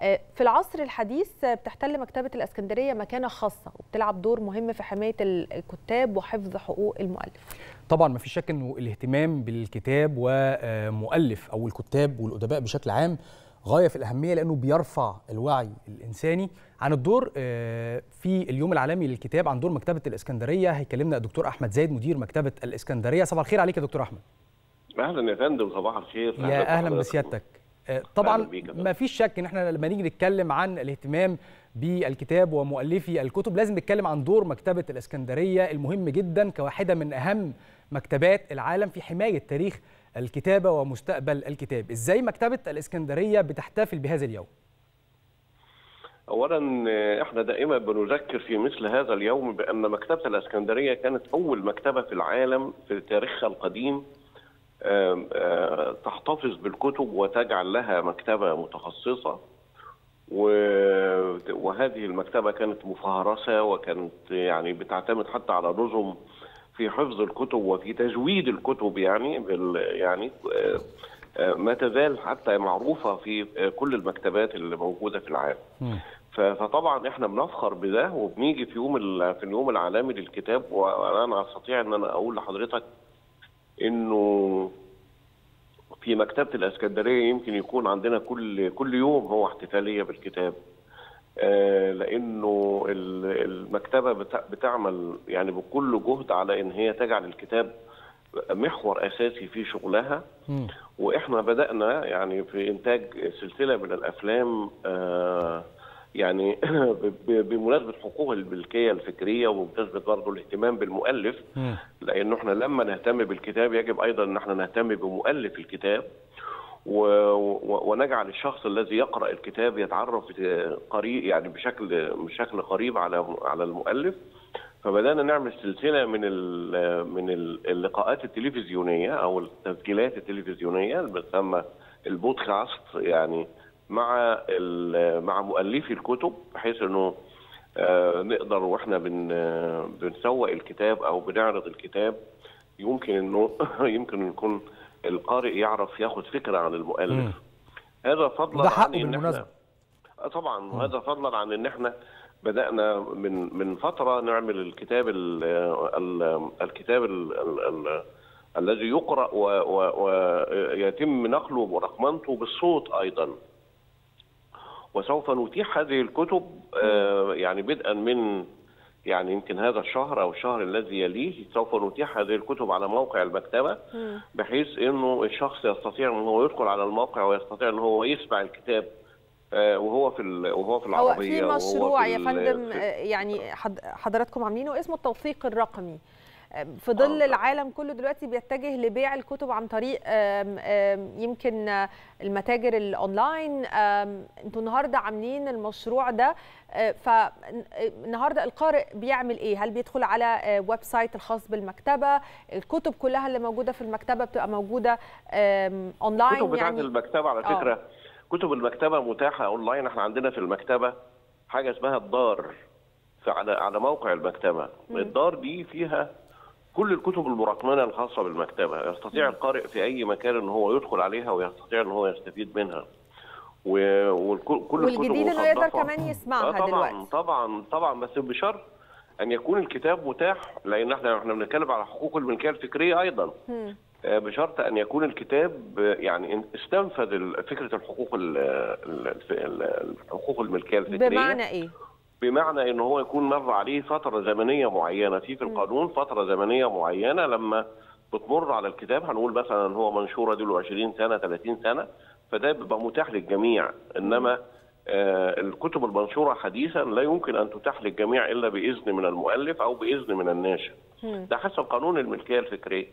آه، في العصر الحديث بتحتل مكتبه الاسكندريه مكانه خاصه وبتلعب دور مهم في حمايه الكتاب وحفظ حقوق المؤلف. طبعا ما فيش شك انه الاهتمام بالكتاب ومؤلف او الكتاب والادباء بشكل عام غايه في الاهميه لانه بيرفع الوعي الانساني عن الدور آه، في اليوم العالمي للكتاب عن دور مكتبه الاسكندريه هيكلمنا الدكتور احمد زايد مدير مكتبه الاسكندريه صباح الخير عليك يا دكتور احمد اهلا يا فندم صباح الخير يا اهلا بسيادتك آه، طبعا ما فيش شك ان احنا لما نيجي نتكلم عن الاهتمام بالكتاب ومؤلفي الكتب لازم نتكلم عن دور مكتبة الإسكندرية المهم جدا كواحدة من أهم مكتبات العالم في حماية تاريخ الكتابة ومستقبل الكتاب إزاي مكتبة الإسكندرية بتحتفل بهذا اليوم؟ اولا احنا دائما بنذكر في مثل هذا اليوم بان مكتبه الاسكندريه كانت اول مكتبه في العالم في تاريخها القديم آه، تحتفظ بالكتب وتجعل لها مكتبه متخصصه وهذه المكتبه كانت مفهرسه وكانت يعني بتعتمد حتى على نظم في حفظ الكتب وفي تجويد الكتب يعني بال يعني آه، آه، ما تزال حتى معروفه في كل المكتبات اللي موجوده في العالم. فطبعا احنا بنفخر بده وبنيجي في يوم في اليوم العالمي للكتاب وانا استطيع ان انا اقول لحضرتك انه في مكتبه الاسكندريه يمكن يكون عندنا كل كل يوم هو احتفاليه بالكتاب آه، لانه المكتبه بتعمل يعني بكل جهد على ان هي تجعل الكتاب محور اساسي في شغلها واحنا بدانا يعني في انتاج سلسله من الافلام آه يعني بمناسبه حقوق الملكيه الفكريه وبمناسبه برضه الاهتمام بالمؤلف لانه احنا لما نهتم بالكتاب يجب ايضا ان احنا نهتم بمؤلف الكتاب و... و... ونجعل الشخص الذي يقرا الكتاب يتعرف قريب يعني بشكل بشكل قريب على على المؤلف فبدانا نعمل سلسله من ال... من اللقاءات التلفزيونيه او التسجيلات التلفزيونيه اللي بتسمى البودكاست يعني مع مع مؤلفي الكتب بحيث انه آه، نقدر واحنا بن بنسوق الكتاب او بنعرض الكتاب يمكن انه يمكن يكون القارئ يعرف ياخد فكره عن المؤلف هذا فضلا ده حقه عن بالمناسبه آه، طبعا هذا فضلا عن ان احنا بدانا من من فتره نعمل الكتاب الـ الـ الكتاب الـ الـ الذي يقرا ويتم نقله ورقمنته بالصوت ايضا وسوف نتيح هذه الكتب آه، يعني بدءا من يعني يمكن هذا الشهر او الشهر الذي يليه سوف نتيح هذه الكتب على موقع المكتبه بحيث انه الشخص يستطيع ان هو يدخل على الموقع ويستطيع ان هو يسمع الكتاب آه، وهو في وهو في العربيه هو في مشروع يا فندم آه، يعني حضراتكم عاملينه اسمه التوثيق الرقمي في ظل آه. العالم كله دلوقتي بيتجه لبيع الكتب عن طريق يمكن المتاجر الاونلاين انتوا النهارده عاملين المشروع ده آه، فالنهارده القارئ بيعمل ايه هل بيدخل على آه، ويب سايت الخاص بالمكتبه الكتب كلها اللي موجوده في المكتبه بتبقى موجوده اونلاين كتب بتاعت يعني؟ المكتبه على فكره أوه. كتب المكتبه متاحه اونلاين احنا عندنا في المكتبه حاجه اسمها الدار على على موقع المكتبه الدار دي فيها كل الكتب المراكمنه الخاصه بالمكتبه يستطيع القارئ في اي مكان ان هو يدخل عليها ويستطيع ان هو يستفيد منها وكل والجديد انه يقدر كمان يسمعها دلوقتي آه، طبعا دلوقتي طبعا طبعا بس بشرط ان يكون الكتاب متاح لان احنا احنا بنتكلم على حقوق الملكيه الفكريه ايضا آه، بشرط ان يكون الكتاب يعني استنفذ فكره الحقوق الحقوق الملكيه الفكريه بمعنى ايه؟ بمعنى ان هو يكون مر عليه فتره زمنيه معينه في في القانون فتره زمنيه معينه لما بتمر على الكتاب هنقول مثلا ان هو منشوره دي له 20 سنه 30 سنه فده بيبقى متاح للجميع انما آه، الكتب المنشوره حديثا لا يمكن ان تتاح للجميع الا باذن من المؤلف او باذن من الناشر ده حسب قانون الملكيه الفكريه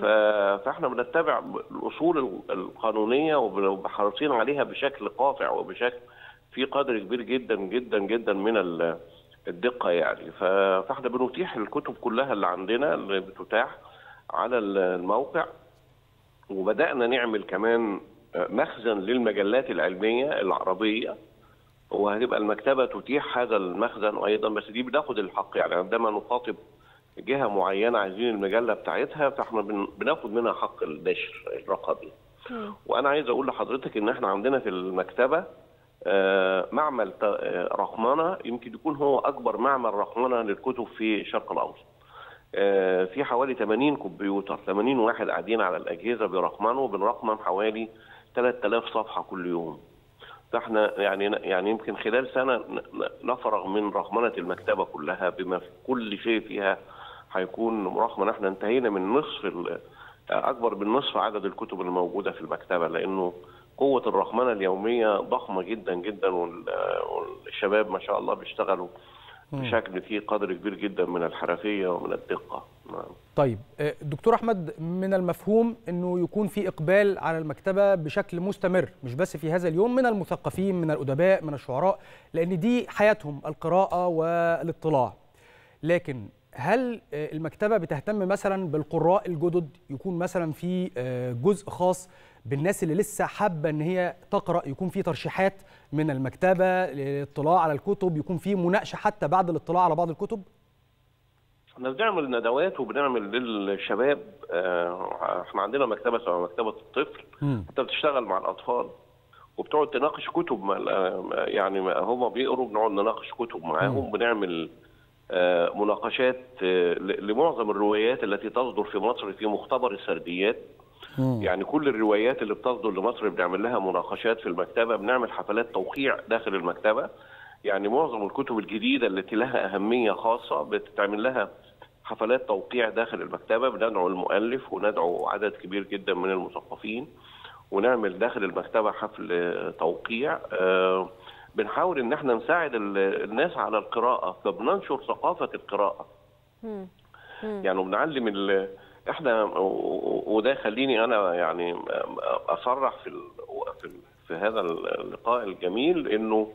فاحنا بنتبع الاصول القانونيه وحريصين عليها بشكل قاطع وبشكل في قدر كبير جدا جدا جدا من الدقه يعني فاحنا بنتيح الكتب كلها اللي عندنا اللي بتتاح على الموقع وبدانا نعمل كمان مخزن للمجلات العلميه العربيه وهتبقى المكتبه تتيح هذا المخزن ايضا بس دي بناخد الحق يعني عندما نخاطب جهه معينه عايزين المجله بتاعتها فاحنا بناخد منها حق النشر الرقمي وانا عايز اقول لحضرتك ان احنا عندنا في المكتبه آه، معمل آه، رقمنه يمكن يكون هو اكبر معمل رقمنه للكتب في الشرق الاوسط. آه، في حوالي 80 كمبيوتر 80 واحد قاعدين على الاجهزه بيرقمنوا بنرقمن حوالي 3000 صفحه كل يوم. فاحنا يعني يعني يمكن خلال سنه نفرغ من رقمنه المكتبه كلها بما في كل شيء فيها هيكون مراقمه احنا انتهينا من نصف اكبر من نصف عدد الكتب الموجوده في المكتبه لانه قوه الرحمنه اليوميه ضخمه جدا جدا والشباب ما شاء الله بيشتغلوا بشكل فيه قدر كبير جدا من الحرفيه ومن الدقه نعم. طيب آه، دكتور احمد من المفهوم انه يكون في اقبال على المكتبه بشكل مستمر مش بس في هذا اليوم من المثقفين من الادباء من الشعراء لان دي حياتهم القراءه والاطلاع لكن هل آه، المكتبه بتهتم مثلا بالقراء الجدد يكون مثلا في آه، جزء خاص بالناس اللي لسه حابه ان هي تقرا يكون في ترشيحات من المكتبه للاطلاع على الكتب يكون في مناقشه حتى بعد الاطلاع على بعض الكتب احنا بنعمل ندوات وبنعمل للشباب آه، احنا عندنا مكتبه اسمها مكتبه الطفل انت بتشتغل مع الاطفال وبتقعد تناقش كتب يعني هما بيقروا بنقعد نناقش كتب معاهم بنعمل آه، مناقشات آه، لمعظم الروايات التي تصدر في مصر في مختبر السرديات يعني كل الروايات اللي بتصدر لمصر بنعمل لها مناقشات في المكتبه بنعمل حفلات توقيع داخل المكتبه يعني معظم الكتب الجديده التي لها اهميه خاصه بتتعمل لها حفلات توقيع داخل المكتبه بندعو المؤلف وندعو عدد كبير جدا من المثقفين ونعمل داخل المكتبه حفل آه، توقيع آه بنحاول ان احنا نساعد الناس على القراءه فبننشر ثقافه القراءه يعني بنعلم ال... احنا وده خليني انا يعني اصرح في ال... في, ال... في هذا اللقاء الجميل انه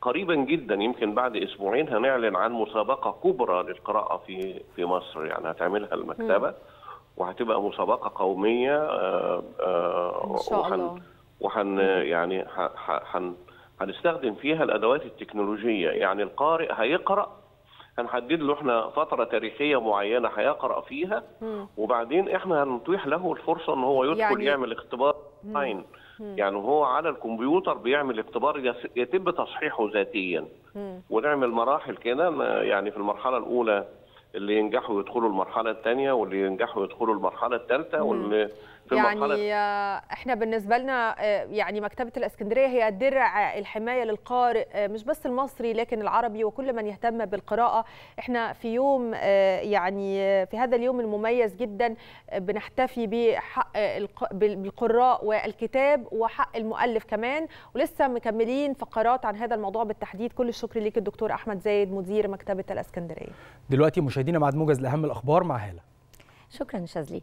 قريبا جدا يمكن بعد اسبوعين هنعلن عن مسابقه كبرى للقراءه في في مصر يعني هتعملها المكتبه وهتبقى مسابقه قوميه آآ آه، آآ آه، ان شاء الله. وحن يعني حن هنستخدم فيها الادوات التكنولوجيه يعني القارئ هيقرا هنحدد له احنا فتره تاريخيه معينه هيقرا فيها وبعدين احنا هنتيح له الفرصه ان هو يدخل يعني... يعمل اختبار عين يعني هو على الكمبيوتر بيعمل اختبار يتم تصحيحه ذاتيا ونعمل مراحل كده يعني في المرحله الاولى اللي ينجحوا يدخلوا المرحله الثانيه واللي ينجحوا يدخلوا المرحله الثالثه واللي في يعني آه، احنا بالنسبه لنا آه، يعني مكتبه الاسكندريه هي درع الحمايه للقارئ آه، مش بس المصري لكن العربي وكل من يهتم بالقراءه احنا في يوم يعني في هذا اليوم المميز جدا بنحتفي بحق بالقراء والكتاب وحق المؤلف كمان ولسه مكملين فقرات عن هذا الموضوع بالتحديد كل الشكر ليك الدكتور احمد زايد مدير مكتبه الاسكندريه دلوقتي مشاهدينا بعد موجز لاهم الاخبار مع هاله شكرا شاذلي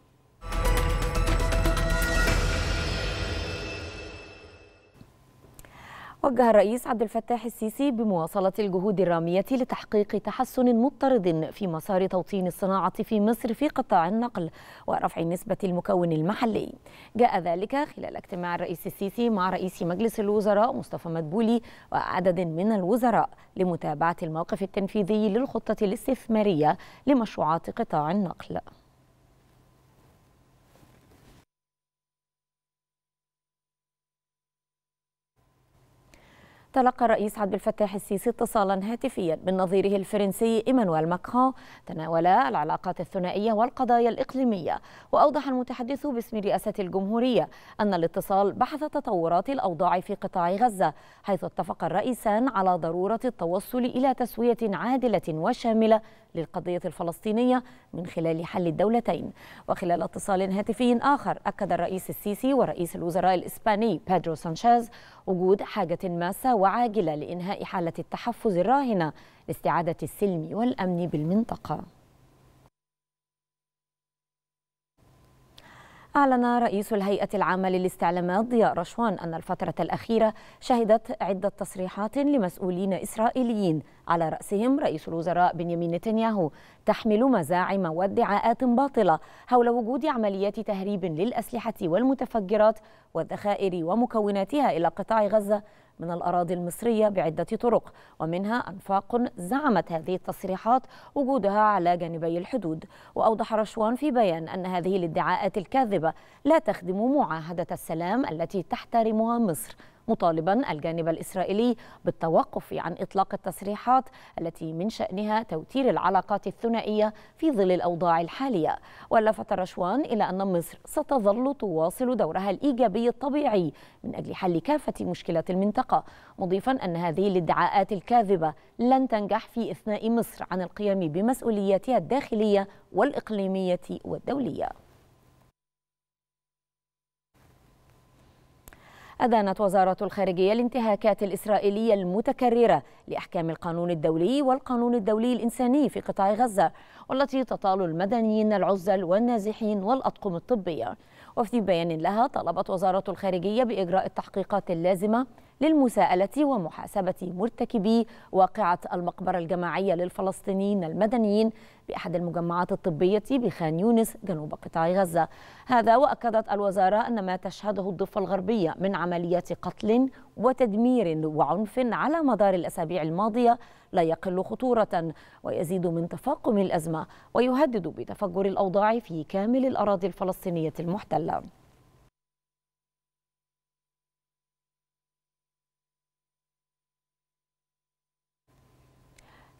وجه الرئيس عبد الفتاح السيسي بمواصلة الجهود الرامية لتحقيق تحسن مضطرد في مسار توطين الصناعة في مصر في قطاع النقل ورفع نسبة المكون المحلي جاء ذلك خلال اجتماع الرئيس السيسي مع رئيس مجلس الوزراء مصطفى مدبولي وعدد من الوزراء لمتابعة الموقف التنفيذي للخطة الاستثمارية لمشروعات قطاع النقل تلقى الرئيس عبد الفتاح السيسي اتصالا هاتفيا من نظيره الفرنسي ايمانويل ماكرون تناولا العلاقات الثنائيه والقضايا الاقليميه واوضح المتحدث باسم رئاسه الجمهوريه ان الاتصال بحث تطورات الاوضاع في قطاع غزه حيث اتفق الرئيسان على ضروره التوصل الى تسويه عادله وشامله للقضيه الفلسطينيه من خلال حل الدولتين وخلال اتصال هاتفي اخر اكد الرئيس السيسي ورئيس الوزراء الاسباني بيدرو سانشيز وجود حاجة ماسة وعاجلة لإنهاء حالة التحفز الراهنة لاستعادة السلم والأمن بالمنطقة أعلن رئيس الهيئة العامة للاستعلامات ضياء رشوان أن الفترة الأخيرة شهدت عدة تصريحات لمسؤولين إسرائيليين على رأسهم رئيس الوزراء بنيامين نتنياهو تحمل مزاعم وادعاءات باطلة حول وجود عمليات تهريب للأسلحة والمتفجرات والذخائر ومكوناتها إلى قطاع غزة من الأراضي المصرية بعدة طرق ومنها أنفاق زعمت هذه التصريحات وجودها على جانبي الحدود وأوضح رشوان في بيان أن هذه الادعاءات الكاذبة لا تخدم معاهدة السلام التي تحترمها مصر مطالبا الجانب الإسرائيلي بالتوقف عن إطلاق التصريحات التي من شأنها توتير العلاقات الثنائية في ظل الأوضاع الحالية ولفت رشوان إلى أن مصر ستظل تواصل دورها الإيجابي الطبيعي من أجل حل كافة مشكلات المنطقة مضيفا أن هذه الادعاءات الكاذبة لن تنجح في إثناء مصر عن القيام بمسؤولياتها الداخلية والإقليمية والدولية أدانت وزارة الخارجية الانتهاكات الإسرائيلية المتكررة لأحكام القانون الدولي والقانون الدولي الإنساني في قطاع غزة والتي تطال المدنيين العزل والنازحين والأطقم الطبية وفي بيان لها طلبت وزارة الخارجية بإجراء التحقيقات اللازمة للمساءلة ومحاسبة مرتكبي واقعة المقبرة الجماعية للفلسطينيين المدنيين بأحد المجمعات الطبية بخان يونس جنوب قطاع غزة هذا وأكدت الوزارة أن ما تشهده الضفة الغربية من عمليات قتل وتدمير وعنف على مدار الأسابيع الماضية لا يقل خطورة ويزيد من تفاقم الأزمة ويهدد بتفجر الأوضاع في كامل الأراضي الفلسطينية المحتلة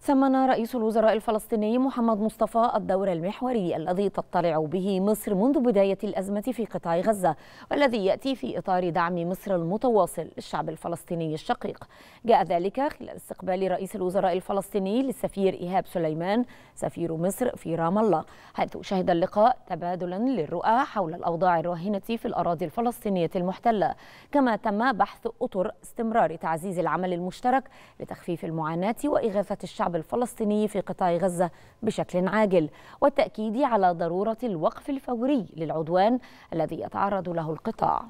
ثمن رئيس الوزراء الفلسطيني محمد مصطفى الدور المحوري الذي تطلع به مصر منذ بداية الأزمة في قطاع غزة والذي يأتي في إطار دعم مصر المتواصل للشعب الفلسطيني الشقيق جاء ذلك خلال استقبال رئيس الوزراء الفلسطيني للسفير إيهاب سليمان سفير مصر في رام الله حيث شهد اللقاء تبادلا للرؤى حول الأوضاع الراهنة في الأراضي الفلسطينية المحتلة كما تم بحث أطر استمرار تعزيز العمل المشترك لتخفيف المعاناة وإغاثة الشعب الشعب الفلسطيني في قطاع غزة بشكل عاجل والتأكيد على ضرورة الوقف الفوري للعدوان الذي يتعرض له القطاع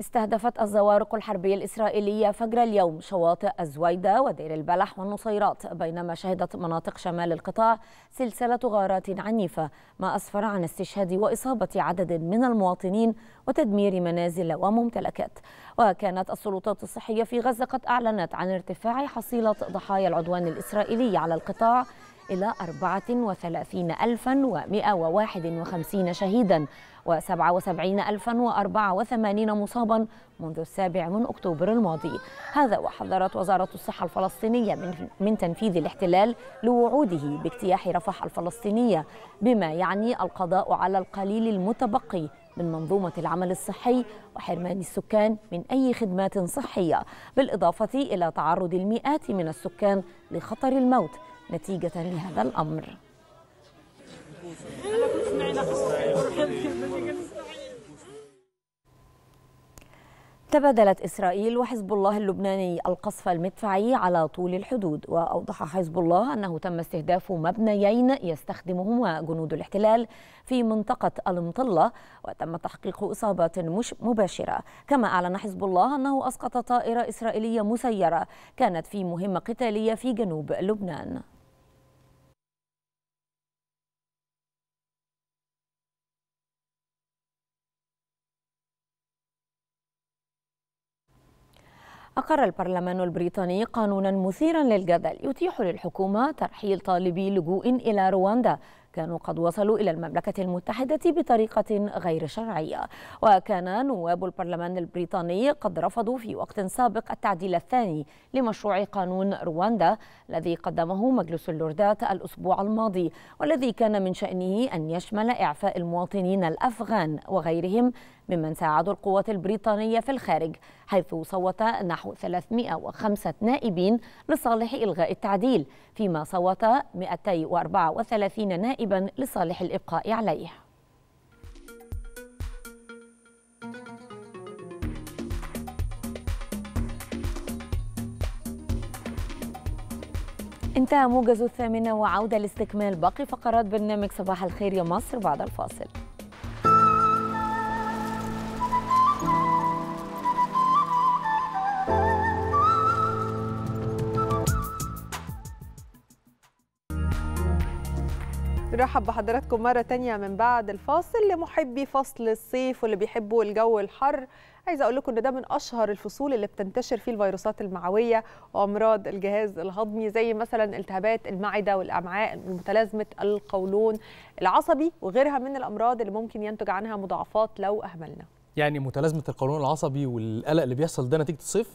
استهدفت الزوارق الحربية الإسرائيلية فجر اليوم شواطئ الزويدة ودير البلح والنصيرات بينما شهدت مناطق شمال القطاع سلسلة غارات عنيفة ما أسفر عن استشهاد وإصابة عدد من المواطنين وتدمير منازل وممتلكات وكانت السلطات الصحية في غزة قد أعلنت عن ارتفاع حصيلة ضحايا العدوان الإسرائيلي على القطاع إلى 34151 شهيداً و77084 مصابا منذ السابع من أكتوبر الماضي هذا وحذرت وزارة الصحة الفلسطينية من, من تنفيذ الاحتلال لوعوده باجتياح رفح الفلسطينية بما يعني القضاء على القليل المتبقي من منظومة العمل الصحي وحرمان السكان من أي خدمات صحية بالإضافة إلى تعرض المئات من السكان لخطر الموت نتيجة لهذا الأمر تبادلت إسرائيل وحزب الله اللبناني القصف المدفعي على طول الحدود وأوضح حزب الله أنه تم استهداف مبنيين يستخدمهما جنود الاحتلال في منطقة المطلة وتم تحقيق إصابات مش مباشرة كما أعلن حزب الله أنه أسقط طائرة إسرائيلية مسيرة كانت في مهمة قتالية في جنوب لبنان أقر البرلمان البريطاني قانونا مثيرا للجدل يتيح للحكومة ترحيل طالبي لجوء إلى رواندا كانوا قد وصلوا إلى المملكة المتحدة بطريقة غير شرعية وكان نواب البرلمان البريطاني قد رفضوا في وقت سابق التعديل الثاني لمشروع قانون رواندا الذي قدمه مجلس اللوردات الأسبوع الماضي والذي كان من شأنه أن يشمل إعفاء المواطنين الأفغان وغيرهم ممن ساعدوا القوات البريطانية في الخارج حيث صوت نحو 305 نائبين لصالح إلغاء التعديل فيما صوت 234 نائبا لصالح الإبقاء عليه انتهى موجز الثامنة وعودة لاستكمال باقي فقرات برنامج صباح الخير يا مصر بعد الفاصل بنرحب بحضراتكم مرة تانية من بعد الفاصل لمحبي فصل الصيف واللي بيحبوا الجو الحر عايزه اقول لكم ان ده من اشهر الفصول اللي بتنتشر فيه الفيروسات المعويه وامراض الجهاز الهضمي زي مثلا التهابات المعده والامعاء متلازمه القولون العصبي وغيرها من الامراض اللي ممكن ينتج عنها مضاعفات لو اهملنا. يعني متلازمه القولون العصبي والقلق اللي بيحصل ده نتيجه الصيف؟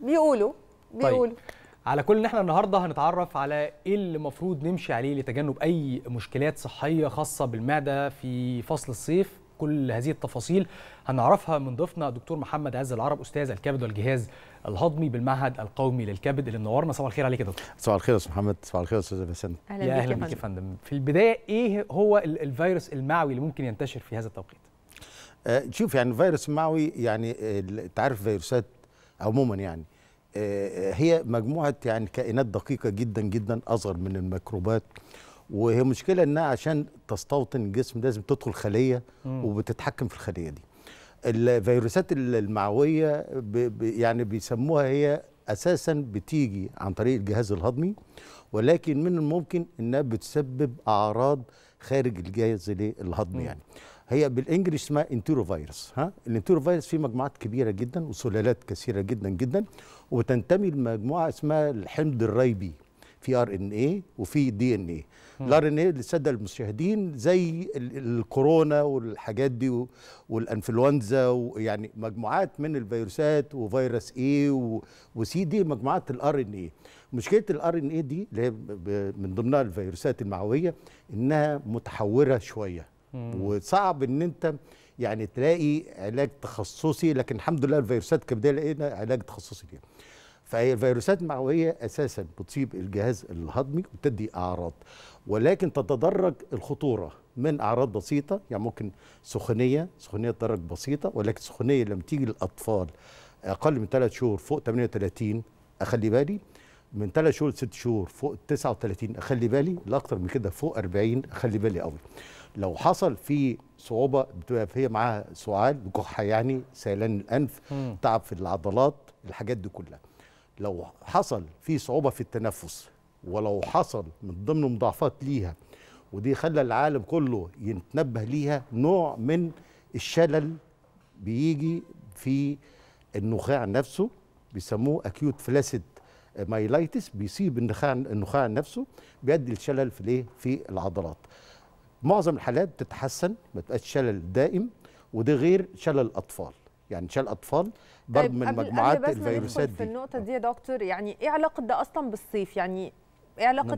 بيقولوا طيب. بيقولوا طيب. على كل ان احنا النهارده هنتعرف على ايه اللي المفروض نمشي عليه لتجنب اي مشكلات صحيه خاصه بالمعده في فصل الصيف كل هذه التفاصيل هنعرفها من ضيفنا دكتور محمد عز العرب استاذ الكبد والجهاز الهضمي بالمعهد القومي للكبد اللي منورنا صباح الخير عليك يا دكتور صباح الخير يا استاذ محمد صباح الخير يا استاذ حسين يا اهلا بك يا فندم في البدايه ايه هو الفيروس المعوي اللي ممكن ينتشر في هذا التوقيت آه، شوف يعني الفيروس المعوي يعني انت آه، عارف فيروسات عموما يعني هي مجموعه يعني كائنات دقيقه جدا جدا اصغر من الميكروبات وهي مشكله انها عشان تستوطن الجسم لازم تدخل خليه وبتتحكم في الخليه دي الفيروسات المعويه يعني بيسموها هي اساسا بتيجي عن طريق الجهاز الهضمي ولكن من الممكن انها بتسبب اعراض خارج الجهاز الهضمي يعني هي بالانجلش اسمها انتيرو فيروس ها الانتيرو فيروس فيه مجموعات كبيره جدا وسلالات كثيره جدا جدا وتنتمي لمجموعه اسمها الحمض الريبي في ار ان اي وفي دي ان اي الار ان اي للساده المشاهدين زي الكورونا والحاجات دي والانفلونزا ويعني مجموعات من الفيروسات وفيروس اي وسي دي مجموعات الار ان اي مشكله الار ان اي دي اللي هي من ضمنها الفيروسات المعويه انها متحوره شويه وصعب ان انت يعني تلاقي علاج تخصصي لكن الحمد لله الفيروسات كبديه لقينا علاج تخصصي ليها فهي الفيروسات المعويه اساسا بتصيب الجهاز الهضمي وتدي اعراض ولكن تتدرج الخطوره من اعراض بسيطه يعني ممكن سخونيه سخونيه درجه بسيطه ولكن سخونيه لما تيجي للاطفال اقل من 3 شهور فوق 38 اخلي بالي من 3 شهور ل 6 شهور فوق 39 اخلي بالي لا من كده فوق 40 اخلي بالي قوي لو حصل في صعوبة بتبقى هي معاها سعال جحا يعني سيلان الأنف م. تعب في العضلات الحاجات دي كلها لو حصل في صعوبة في التنفس ولو حصل من ضمن مضاعفات ليها ودي خلى العالم كله يتنبه ليها نوع من الشلل بيجي في النخاع نفسه بيسموه اكيوت فلاسيد مايلايتس بيصيب النخاع النخاع نفسه بيؤدي لشلل في الايه في العضلات معظم الحالات بتتحسن ما تبقاش شلل دائم وده غير شلل الاطفال يعني شلل الاطفال برضه طيب، من مجموعات الفيروسات دي في النقطه دي يا دكتور يعني ايه علاقه ده اصلا بالصيف يعني ايه علاقه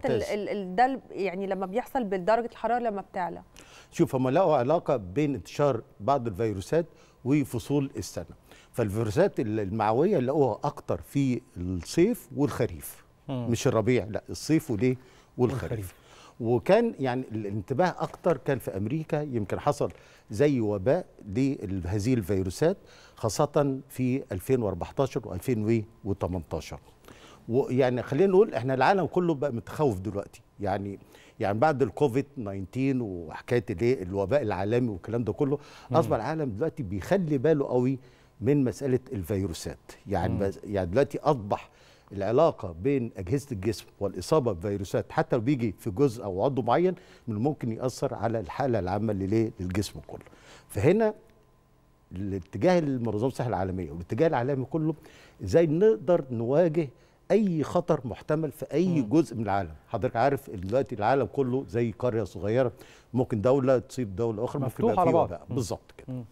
ده يعني لما بيحصل بدرجه الحراره لما بتعلى شوف هم لقوا علاقه بين انتشار بعض الفيروسات وفصول السنه فالفيروسات المعويه لقوها اكتر في الصيف والخريف مش الربيع لا الصيف وليه والخريف, والخريف. وكان يعني الانتباه اكتر كان في امريكا يمكن حصل زي وباء لهذه الفيروسات خاصه في 2014 و2018 ويعني خلينا نقول احنا العالم كله بقى متخوف دلوقتي يعني يعني بعد الكوفيد 19 وحكايه الايه الوباء العالمي والكلام ده كله اصبح العالم دلوقتي بيخلي باله قوي من مساله الفيروسات يعني يعني دلوقتي اصبح العلاقه بين اجهزه الجسم والاصابه بفيروسات حتى لو بيجي في جزء او عضو معين من الممكن ياثر على الحاله العامه للجسم كله فهنا الاتجاه المنظمه الصحه العالميه والاتجاه العالمي كله ازاي نقدر نواجه اي خطر محتمل في اي م. جزء من العالم حضرتك عارف دلوقتي العالم كله زي قريه صغيره ممكن دوله تصيب دوله اخرى ممكن على بعض بالظبط كده م.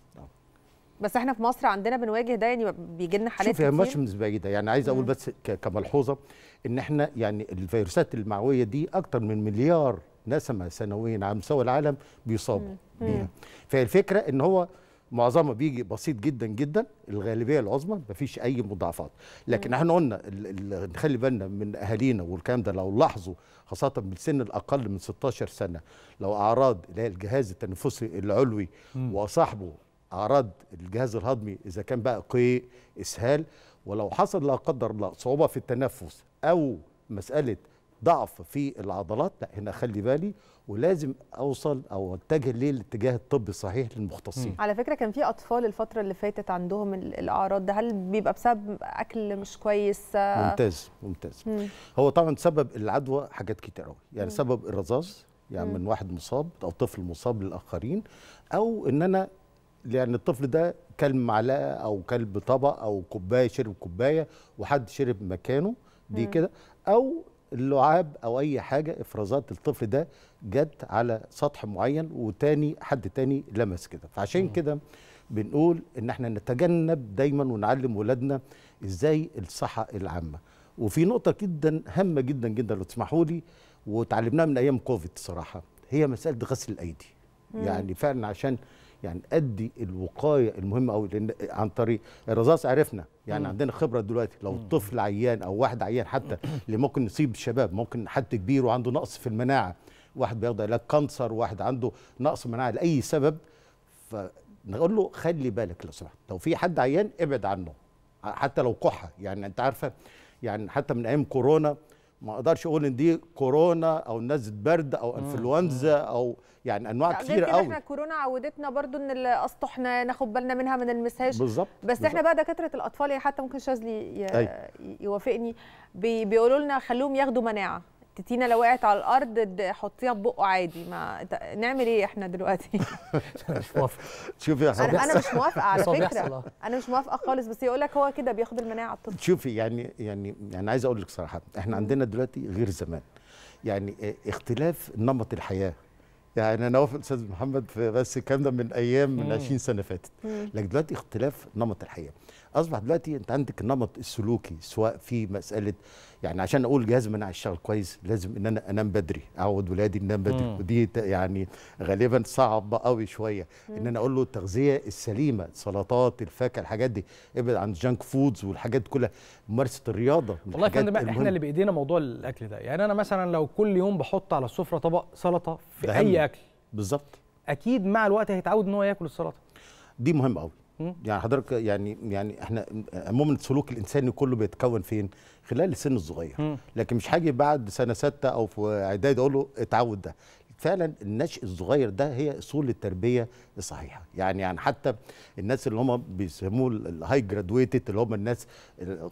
بس احنا في مصر عندنا بنواجه ده يعني بيجي لنا حالات كتير هي مش مش بعيده يعني عايز اقول بس كملحوظه ان احنا يعني الفيروسات المعويه دي اكتر من مليار نسمه سنويا على مستوى العالم بيصابوا بيها فالفكره ان هو معظمها بيجي بسيط جدا جدا الغالبيه العظمى مفيش اي مضاعفات لكن احنا قلنا نخلي بالنا من اهالينا والكلام ده لو لاحظوا خاصه بالسن الاقل من 16 سنه لو اعراض اللي هي الجهاز التنفسي العلوي وصاحبه اعراض الجهاز الهضمي اذا كان بقى قيء اسهال ولو حصل لا قدر الله صعوبه في التنفس او مساله ضعف في العضلات لا هنا خلي بالي ولازم اوصل او اتجه ليه الاتجاه الطبي الصحيح للمختصين على فكره كان في اطفال الفتره اللي فاتت عندهم الاعراض ده هل بيبقى بسبب اكل مش كويس ممتاز ممتاز مم. هو طبعا سبب العدوى حاجات كتير قوي يعني مم. سبب الرذاذ يعني مم. من واحد مصاب او طفل مصاب للاخرين او ان انا لان الطفل ده كلب معلقه او كلب طبق او كوبايه شرب كوبايه وحد شرب مكانه دي كده او اللعاب او اي حاجه افرازات الطفل ده جت على سطح معين وتاني حد تاني لمس كده فعشان كده بنقول ان احنا نتجنب دايما ونعلم ولادنا ازاي الصحه العامه وفي نقطه جدا هامه جدا جدا لو تسمحوا لي وتعلمناها من ايام كوفيد صراحه هي مساله غسل الايدي يعني فعلا عشان يعني ادي الوقايه المهمه او عن طريق الرصاص عرفنا يعني مم. عندنا خبره دلوقتي لو مم. طفل عيان او واحد عيان حتى اللي ممكن يصيب الشباب ممكن حد كبير وعنده نقص في المناعه واحد بياخد علاج كانسر واحد عنده نقص مناعه لاي سبب فنقول له خلي بالك لو سمحت لو في حد عيان ابعد عنه حتى لو كحه يعني انت عارفه يعني حتى من ايام كورونا ما اقدرش اقول ان دي كورونا او نزله برد او انفلونزا او يعني انواع كتير قوي احنا كورونا عودتنا برضو ان الاسطح ناخد بالنا منها من المساج بالظبط بس بالزبط. احنا بقى دكاتره الاطفال يعني حتى ممكن شاذلي يوافقني بيقولوا لنا خلوهم ياخدوا مناعه التتينه لو وقعت على الارض حطيها في بقه عادي ما نعمل ايه احنا دلوقتي مش موافقه شوفي يا حبيبتي انا مش موافقه على فكره آه. انا مش موافقه خالص بس يقول لك هو كده بياخد المناعه الطفل شوفي يعني يعني يعني عايز اقول لك صراحه احنا عندنا دلوقتي غير زمان يعني آه، اختلاف نمط الحياه يعني انا وافق الاستاذ محمد في بس الكلام ده من ايام من 20 سنه فاتت لكن دلوقتي اختلاف نمط الحياه اصبح دلوقتي انت عندك النمط السلوكي سواء في مساله يعني عشان اقول جهاز مناعه الشغل كويس لازم ان انا انام بدري اعود ولادي ننام بدري مم. ودي يعني غالبا صعب قوي شويه مم. ان انا اقول له التغذيه السليمه سلطات الفاكهه الحاجات دي ابعد عن الجانك فودز والحاجات كلها ممارسه الرياضه والله يا فندم احنا اللي بايدينا موضوع الاكل ده يعني انا مثلا لو كل يوم بحط على السفره طبق سلطه في اي اكل بالظبط اكيد مع الوقت هيتعود ان هو ياكل السلطه دي مهمه قوي يعني حضرتك يعني يعني احنا عموما السلوك الانساني كله بيتكون فين؟ خلال السن الصغير لكن مش هاجي بعد سنه سته او في اعدادي اقول له اتعود ده فعلا النشء الصغير ده هي اصول التربيه الصحيحه يعني يعني حتى الناس اللي هم بيسموه الهاي جرادويتد اللي هم الناس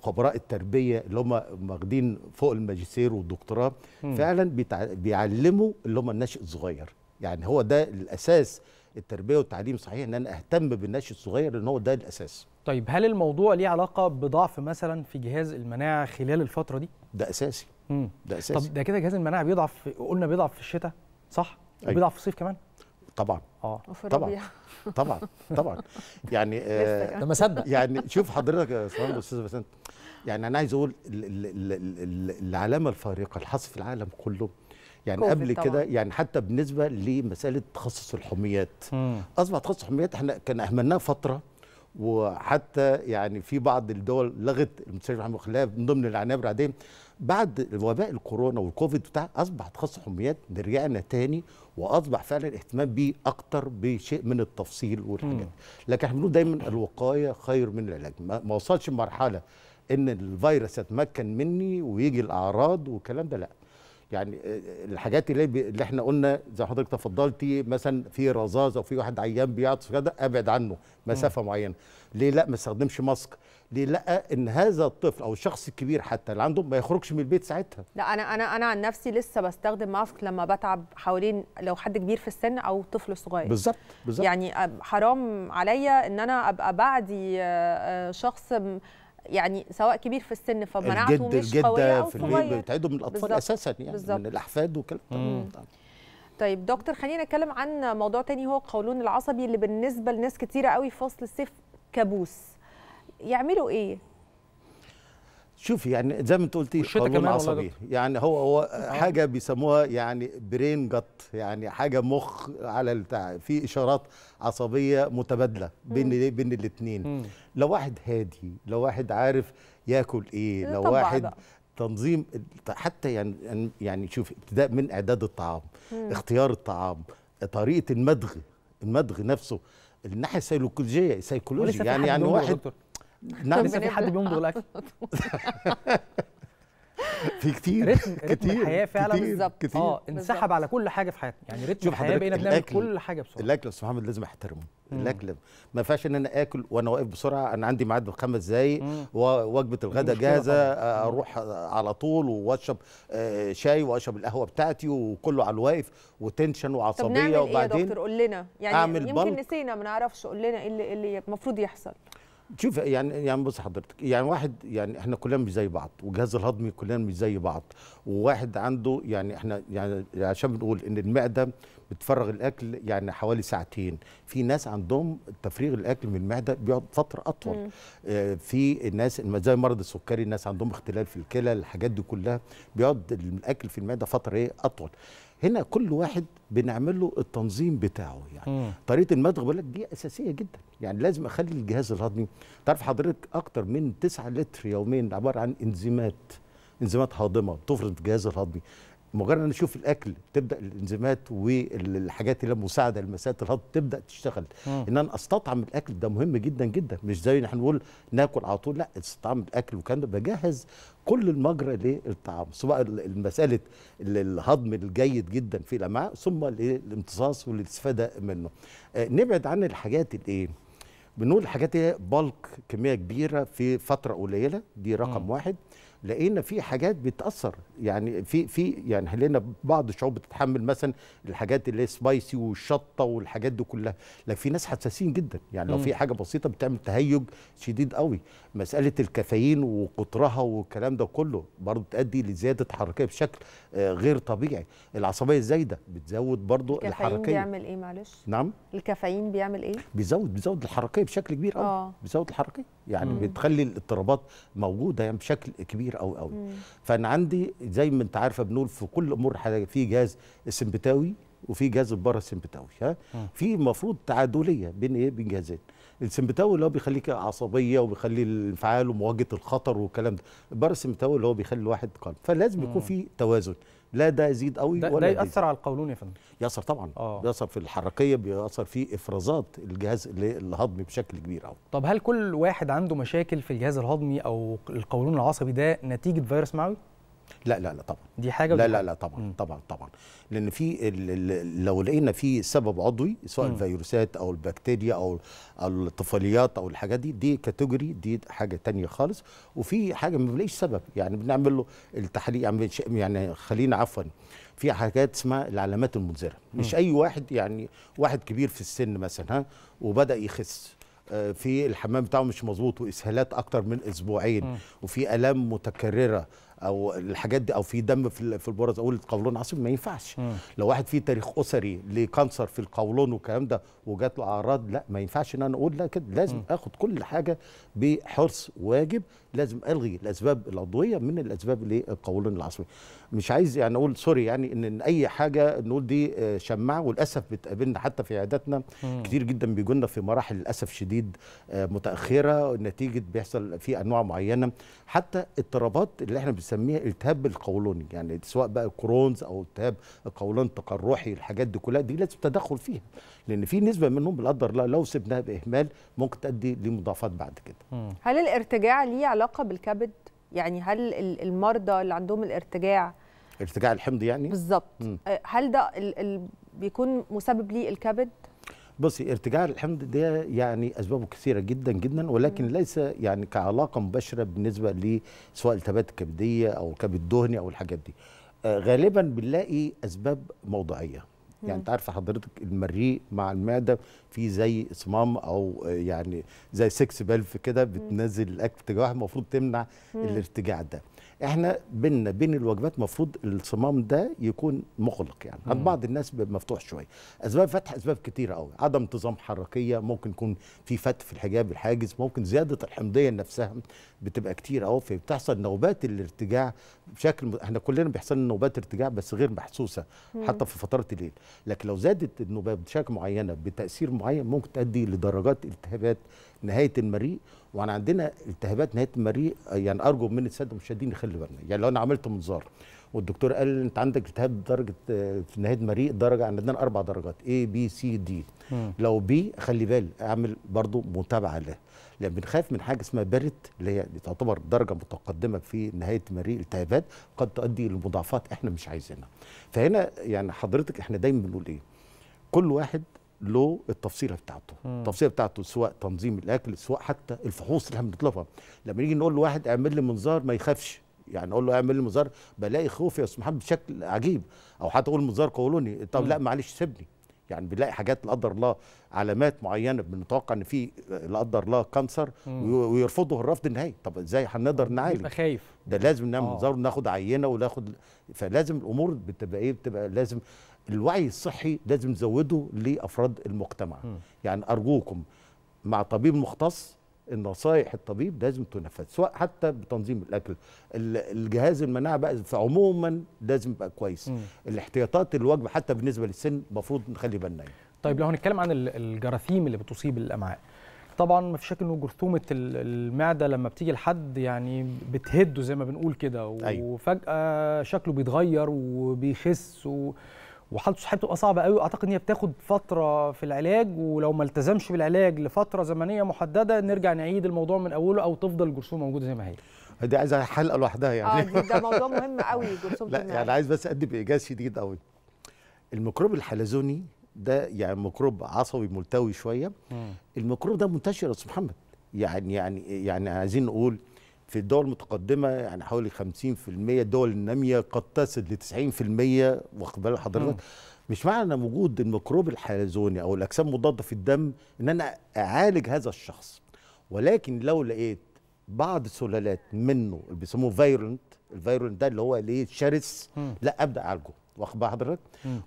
خبراء التربيه اللي هم واخدين فوق الماجستير والدكتوراه فعلا بيعلموا اللي هم النشء الصغير يعني هو ده الاساس التربيه والتعليم صحيح ان انا اهتم بالناشئ الصغير لان هو ده الاساس طيب هل الموضوع ليه علاقه بضعف مثلا في جهاز المناعه خلال الفتره دي ده اساسي مم. ده اساسي طب ده كده جهاز المناعه بيضعف قلنا بيضعف في الشتاء صح أيوة. وبيضعف في الصيف كمان طبعا اه طبعا طبعا طبعا يعني آه لما يعني شوف حضرتك يا استاذ استاذ بسنت يعني انا عايز اقول العلامه الفارقه اللي في العالم كله يعني قبل كده يعني حتى بالنسبه لمساله تخصص الحميات مم. اصبح تخصص الحميات احنا كان اهملناه فتره وحتى يعني في بعض الدول لغت المستشفى محمد خلاف من ضمن العنايه الرعديه بعد وباء الكورونا والكوفيد بتاع اصبح تخصص الحميات رجعنا تاني واصبح فعلا الاهتمام بيه اكتر بشيء من التفصيل والحاجات لكن احنا بنقول دايما الوقايه خير من العلاج ما وصلش لمرحله ان الفيروس يتمكن مني ويجي الاعراض والكلام ده لا يعني آه، آه، الحاجات اللي اللي احنا قلنا زي ما حضرتك تفضلتي مثلا في رزاز او في واحد عيان بيعطس كده ابعد عنه مسافه م. معينه ليه لا ما استخدمش ماسك ليه لا ان هذا الطفل او الشخص الكبير حتى اللي عنده ما يخرجش من البيت ساعتها لا انا انا انا عن نفسي لسه بستخدم ماسك لما بتعب حوالين لو حد كبير في السن او طفل صغير بالظبط بالظبط يعني حرام عليا ان انا ابقى بعدي آه، شخص يعني سواء كبير في السن فمناعته الجد مش الجدة قوية أو في البيت بتعيدوا من الأطفال بالزبط. أساسا يعني بالزبط. من الأحفاد والكلام طيب دكتور خلينا نتكلم عن موضوع تاني هو القولون العصبي اللي بالنسبة لناس كتيرة قوي في فصل الصيف كابوس يعملوا إيه؟ شوفي يعني زي ما انت قلتي قولون عصبي يعني هو هو آه. حاجه بيسموها يعني برين جت يعني حاجه مخ على بتاع في اشارات عصبيه متبادله بين بين الاثنين لو واحد هادي لو واحد عارف ياكل ايه, إيه، لو واحد تنظيم حتى يعني،, يعني يعني شوف ابتداء من اعداد الطعام مم. اختيار الطعام طريقه المدغ المدغ نفسه الناحيه السيكولوجيه سيكولوجي يعني يعني واحد دكتور. لا نعم. لسه في حد بيمضغ الاكل في كتير رتم رتم الحياه فعلا كتير, كتير اه انسحب على كل حاجه في حياتنا يعني رتم الحياه بقينا بنعمل كل حاجه بسرعه الاكل يا استاذ محمد لازم احترمه الاكل ما ينفعش ان انا اكل وانا واقف بسرعه انا عندي ميعاد بخمس دقايق ووجبه الغداء جاهزه اروح على طول واشرب آه، شاي واشرب القهوه بتاعتي وكله على الواقف وتنشن وعصبيه طب نعمل وبعدين ايه يا دكتور قول لنا يعني يمكن بلق. نسينا ما نعرفش قول لنا ايه اللي إيه المفروض يحصل شوف يعني يعني بص حضرتك يعني واحد يعني احنا كلنا مش زي بعض والجهاز الهضمي كلنا مش زي بعض وواحد عنده يعني احنا يعني عشان بنقول ان المعده بتفرغ الاكل يعني حوالي ساعتين في ناس عندهم تفريغ الاكل من المعده بيقعد فتره اطول آه في الناس زي مرض السكري الناس عندهم اختلال في الكلى الحاجات دي كلها بيقعد الاكل في المعده فتره ايه اطول هنا كل واحد بنعمل له التنظيم بتاعه يعني م. طريقه المضغ بقول لك دي اساسيه جدا يعني لازم اخلي الجهاز الهضمي تعرف حضرتك اكتر من 9 لتر يوميا عباره عن انزيمات انزيمات هاضمه بتفرز الجهاز الهضمي مجرد ان نشوف الاكل تبدا الانزيمات والحاجات اللي مساعده لمساله الهضم تبدا تشتغل مم. ان انا استطعم الاكل ده مهم جدا جدا مش زي احنا نقول ناكل على طول لا استطعم الاكل وكان بجهز كل المجرى للطعام سواء مساله الهضم الجيد جدا في الامعاء ثم الامتصاص والاستفاده منه آه، نبعد عن الحاجات الايه بنقول الحاجات هي بلك كميه كبيره في فتره قليله دي رقم مم. واحد لقينا في حاجات بتاثر يعني في في يعني لقينا بعض الشعوب بتتحمل مثلا الحاجات اللي هي سبايسي والشطه والحاجات دي كلها لكن في ناس حساسين جدا يعني لو في حاجه بسيطه بتعمل تهيج شديد قوي مساله الكافيين وقطرها والكلام ده كله برضه تؤدي لزياده حركيه بشكل آه، غير طبيعي العصبيه الزايده بتزود برضه الحركيه الكافيين بيعمل ايه معلش نعم الكافيين بيعمل ايه بيزود بيزود الحركيه بشكل كبير قوي آه. بيزود الحركيه يعني مم. بتخلي الاضطرابات موجوده يعني بشكل كبير قوي قوي فانا عندي زي ما انت عارفه بنقول في كل امور في جهاز سمبتاوي وفي جهاز سمبتاوي ها في المفروض تعادليه بين ايه بين جهازين السمبتاوي اللي هو بيخليك عصبيه وبيخلي الانفعال ومواجهه الخطر والكلام ده سمبتاوي اللي هو بيخلي الواحد قلق فلازم يكون في توازن لا ده يزيد قوي ده ولا ده ياثر على القولون يا فندم ياثر طبعا آه. بيأثر في الحركيه بيأثر في افرازات الجهاز الهضمي بشكل كبير قوي طب هل كل واحد عنده مشاكل في الجهاز الهضمي او القولون العصبي ده نتيجه فيروس معوي لا لا لا طبعا دي حاجه لا لا لا طبعا م. طبعا طبعا لان في لو لقينا في سبب عضوي سواء م. الفيروسات او البكتيريا او الطفيليات او الحاجات دي دي كاتيجوري دي حاجه تانية خالص وفي حاجه ما بنلاقيش سبب يعني بنعمل له التحليل يعني, يعني خلينا عفوا في حاجات اسمها العلامات المنذره مش م. اي واحد يعني واحد كبير في السن مثلا ها وبدا يخس آه، في الحمام بتاعه مش مظبوط واسهالات اكتر من اسبوعين م. وفي الام متكرره او الحاجات دي او في دم في في البرز اقول القولون عصبي ما ينفعش م. لو واحد فيه تاريخ اسري لكانسر في القولون والكلام ده وجات له اعراض لا ما ينفعش ان انا اقول لا كده لازم م. اخد كل حاجه بحرص واجب لازم الغي الاسباب العضويه من الاسباب للقولون العصبي مش عايز يعني اقول سوري يعني ان, اي حاجه نقول دي آه، شماعه وللاسف بتقابلنا حتى في عياداتنا كتير جدا بيجونا في مراحل للاسف شديد آه، متاخره نتيجه بيحصل في انواع معينه حتى اضطرابات اللي احنا بنسميها التهاب القولوني يعني سواء بقى كرونز او التهاب القولون تقرحي الحاجات دي كلها دي لازم تدخل فيها لان في نسبه منهم بالقدر لو سبناها باهمال ممكن تؤدي لمضاعفات بعد كده هل الارتجاع ليه علاقه بالكبد يعني هل المرضى اللي عندهم الارتجاع ارتجاع الحمض يعني بالظبط هل ده ال ال بيكون مسبب ليه الكبد بصي ارتجاع الحمض ده يعني اسبابه كثيره جدا جدا ولكن م. ليس يعني كعلاقه مباشره بالنسبه لسواء التبات الكبديه او كبد دهني او الحاجات دي غالبا بنلاقي اسباب موضعيه يعني انت عارفه حضرتك المريء مع المعده في زي اصمام او يعني زي سكس بلف كده بتنزل الاكل اتجاه واحد المفروض تمنع الارتجاع ده احنا بيننا بين الوجبات المفروض الصمام ده يكون مغلق يعني عند بعض الناس مفتوح شويه اسباب فتح اسباب كتيره قوي عدم انتظام حركيه ممكن يكون في فتح في الحجاب الحاجز ممكن زياده الحمضيه نفسها بتبقى كتير اهو فبتحصل نوبات الارتجاع بشكل احنا كلنا بيحصل لنا نوبات ارتجاع بس غير محسوسه حتى في فتره الليل لكن لو زادت النوبات بشكل معينه بتاثير معين ممكن تؤدي لدرجات التهابات نهايه المريء وانا عندنا التهابات نهايه المريء يعني ارجو من الساده المشاهدين يخلي بالنا يعني لو انا عملت منظار والدكتور قال انت عندك التهاب درجه في نهايه مريء درجه عندنا اربع درجات A B C D لو B خلي بالي اعمل برضو متابعه له لان بنخاف من حاجه اسمها بارت اللي هي تعتبر درجه متقدمه في نهايه تمارين التهابات قد تؤدي لمضاعفات احنا مش عايزينها فهنا يعني حضرتك احنا دايما بنقول ايه كل واحد له التفصيله بتاعته مم. التفصيله بتاعته سواء تنظيم الاكل سواء حتى الفحوص اللي احنا بنطلبها لما نيجي نقول لواحد اعمل لي منظار ما يخافش يعني اقول له اعمل لي منظار بلاقي خوف يا استاذ محمد بشكل عجيب او حتى اقول منظار قولوني طب لا معلش سيبني يعني بنلاقي حاجات لا قدر الله علامات معينه بنتوقع ان في لا قدر الله كانسر ويرفضه الرفض النهائي طب ازاي هنقدر نعالج يبقى خايف ده لازم نعمل آه. ناخد عينه وناخد فلازم الامور بتبقى ايه بتبقى لازم الوعي الصحي لازم نزوده لافراد المجتمع يعني ارجوكم مع طبيب مختص النصائح الطبيب لازم تنفذ سواء حتى بتنظيم الاكل الجهاز المناعه بقى عموما لازم يبقى كويس م. الاحتياطات الوجبه حتى بالنسبه للسن المفروض نخلي بالنا يعني. طيب لو هنتكلم عن الجراثيم اللي بتصيب الامعاء طبعا ما فيش شك انه جرثومه المعده لما بتيجي لحد يعني بتهده زي ما بنقول كده أيوه. وفجاه شكله بيتغير وبيخس و... وحالته الصحيه بتبقى صعبه قوي اعتقد ان هي بتاخد فتره في العلاج ولو ما التزمش بالعلاج لفتره زمنيه محدده نرجع نعيد الموضوع من اوله او تفضل الجرثومه موجوده زي ما هي دي عايزه حلقه لوحدها يعني اه ده موضوع مهم قوي جرثومه لا يعني عايز بس ادي بايجاز شديد قوي الميكروب الحلزوني ده يعني ميكروب عصبي ملتوي شويه الميكروب ده منتشر يا استاذ محمد يعني يعني يعني عايزين نقول في الدول المتقدمة يعني حوالي 50% الدول النامية قد تصل ل 90% واخد بال حضرتك اه. مش معنى وجود الميكروب الحلزوني او الاجسام المضاده في الدم ان انا اعالج هذا الشخص ولكن لو لقيت بعض السلالات منه اللي بيسموه فيرنت الفيرنت ده اللي هو ليه شرس لا ابدا اعالجه واخد حضرتك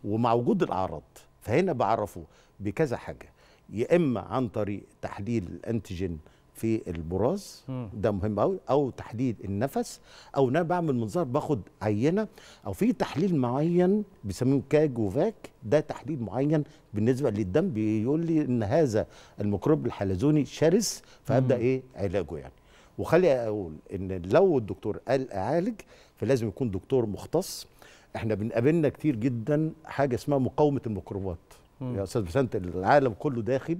ومع وجود الاعراض فهنا بعرفه بكذا حاجه يا اما عن طريق تحليل الانتيجين في البراز ده مهم قوي او تحديد النفس او ان انا بعمل منظار باخد عينه او في تحليل معين بيسموه كاج وفاك ده تحليل معين بالنسبه للدم بيقول لي ان هذا الميكروب الحلزوني شرس فابدا ايه علاجه يعني وخلي اقول ان لو الدكتور قال اعالج فلازم يكون دكتور مختص احنا بنقابلنا كتير جدا حاجه اسمها مقاومه الميكروبات يا استاذ بسنت العالم كله داخل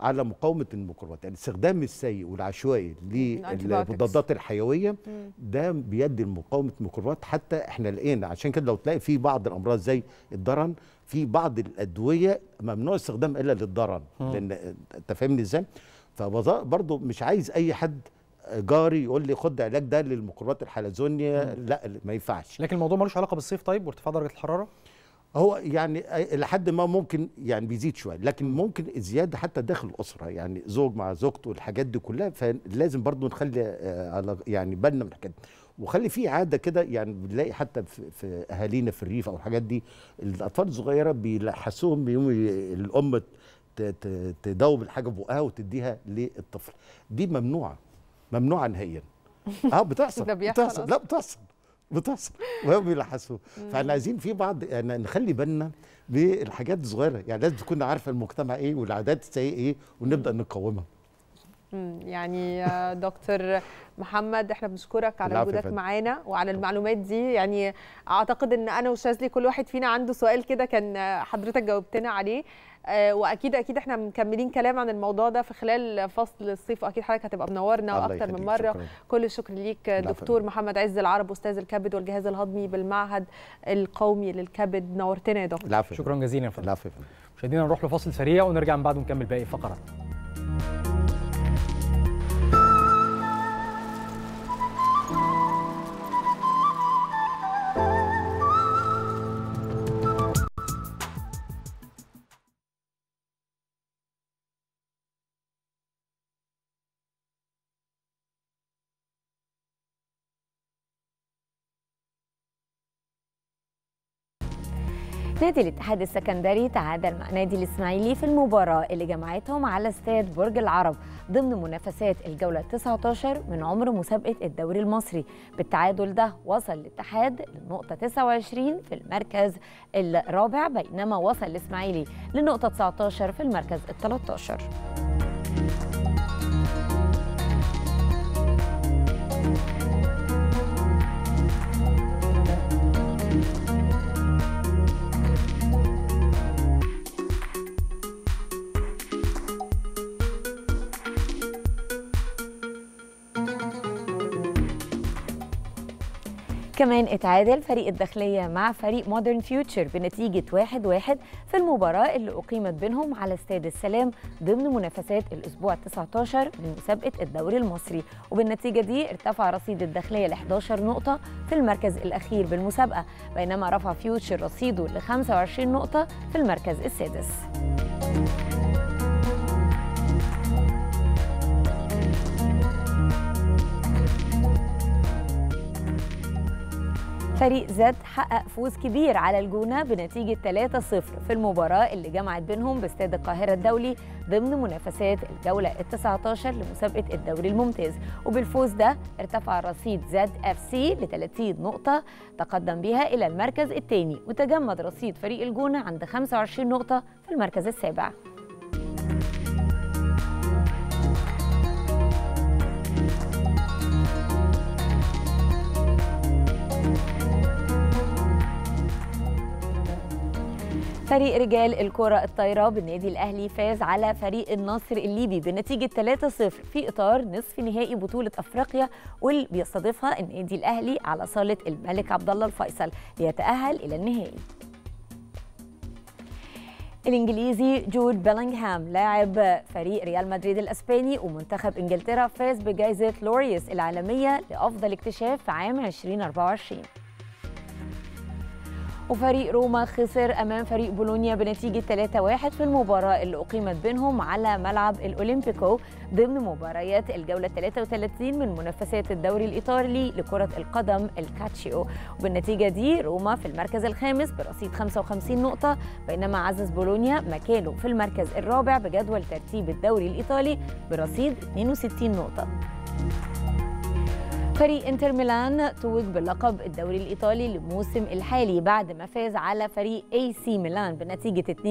على مقاومه الميكروبات يعني استخدام السيء والعشوائي للمضادات الحيويه ده بيدي لمقاومه الميكروبات حتى احنا لقينا عشان كده لو تلاقي في بعض الامراض زي الدرن في بعض الادويه ممنوع استخدام الا للدرن لان انت فاهمني ازاي فبرضه مش عايز اي حد جاري يقول لي خد علاج ده للميكروبات الحلزونيه لا ما ينفعش لكن الموضوع ملوش علاقه بالصيف طيب وارتفاع درجه الحراره هو يعني لحد ما ممكن يعني بيزيد شويه لكن ممكن الزياده حتى داخل الاسره يعني زوج مع زوجته والحاجات دي كلها فلازم برضو نخلي آه، على يعني بالنا من الحاجات دي وخلي في عاده كده يعني بنلاقي حتى في, اهالينا في الريف او الحاجات دي الاطفال الصغيره بيلحسوهم يوم الام تدوب الحاجه بقها وتديها للطفل دي ممنوعه ممنوعه نهائيا اه بتحصل بتحصل لا بتحصل بتحصل وهم وبيلحسوه فاحنا عايزين في بعض يعني نخلي بالنا بالحاجات الصغيره يعني لازم تكون عارفه المجتمع ايه والعادات السيئه ايه ونبدا نقاومها يعني دكتور محمد احنا بنشكرك على وجودك معانا وعلى المعلومات دي يعني اعتقد ان انا وشاذلي كل واحد فينا عنده سؤال كده كان حضرتك جاوبتنا عليه آه، واكيد اكيد احنا مكملين كلام عن الموضوع ده في خلال فصل الصيف واكيد حضرتك هتبقى منورنا اكتر من مره شكرا. كل الشكر ليك دكتور محمد عز العرب استاذ الكبد والجهاز الهضمي بالمعهد القومي للكبد نورتنا يا دكتور شكرا جزيلا يا فندم مشاهدينا نروح لفاصل سريع ونرجع من بعده نكمل باقي الفقرات نادي الاتحاد السكندري تعادل مع نادي الاسماعيلي في المباراة اللي جمعتهم على استاد برج العرب ضمن منافسات الجولة 19 من عمر مسابقة الدوري المصري بالتعادل ده وصل الاتحاد للنقطة 29 في المركز الرابع بينما وصل الاسماعيلي للنقطة 19 في المركز ال 13 كمان اتعادل فريق الداخلية مع فريق مودرن فيوتشر بنتيجة 1-1 واحد واحد في المباراة اللي أقيمت بينهم على استاد السلام ضمن منافسات الأسبوع 19 من مسابقة الدوري المصري وبالنتيجة دي ارتفع رصيد الداخلية ل 11 نقطة في المركز الأخير بالمسابقة بينما رفع فيوتشر رصيده ل 25 نقطة في المركز السادس. فريق زد حقق فوز كبير على الجونة بنتيجة 3-0 في المباراة اللي جمعت بينهم باستاد القاهرة الدولي ضمن منافسات الجولة ال 19 لمسابقة الدوري الممتاز وبالفوز ده ارتفع رصيد زد اف سي ل 30 نقطة تقدم بها إلى المركز الثاني وتجمد رصيد فريق الجونة عند 25 نقطة في المركز السابع فريق رجال الكرة الطايرة بالنادي الأهلي فاز على فريق النصر الليبي بنتيجة 3-0 في إطار نصف نهائي بطولة أفريقيا واللي بيستضيفها النادي الأهلي على صالة الملك عبد الله الفيصل ليتأهل إلى النهائي. الانجليزي جود بيلينغهام لاعب فريق ريال مدريد الاسباني ومنتخب انجلترا فاز بجائزه لوريوس العالميه لافضل اكتشاف في عام 2024 وفريق روما خسر أمام فريق بولونيا بنتيجة 3-1 في المباراة اللي أقيمت بينهم على ملعب الأولمبيكو ضمن مباريات الجولة 33 من منافسات الدوري الإيطالي لكرة القدم الكاتشيو وبالنتيجة دي روما في المركز الخامس برصيد 55 نقطة بينما عزز بولونيا مكانه في المركز الرابع بجدول ترتيب الدوري الإيطالي برصيد 62 نقطة فريق انتر ميلان توج بلقب الدوري الايطالي للموسم الحالي بعد ما فاز على فريق اي سي ميلان بنتيجه 2-1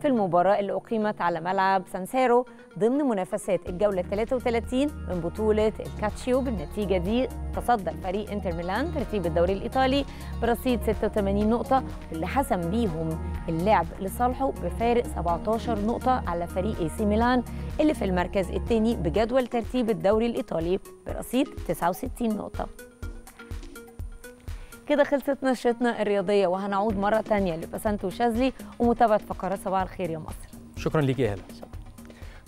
في المباراه اللي اقيمت على ملعب سانسيرو ضمن منافسات الجوله 33 من بطوله الكاتشيو بالنتيجه دي تصدر فريق انتر ميلان ترتيب الدوري الايطالي برصيد 86 نقطه واللي حسم بيهم اللعب لصالحه بفارق 17 نقطه على فريق اي سي ميلان اللي في المركز الثاني بجدول ترتيب الدوري الإيطالي برصيد 69 نقطة كده خلصت نشرتنا الرياضية وهنعود مرة تانية لبسنت وشاذلي ومتابعة فقرات صباح الخير يا مصر شكرا ليك يا هلا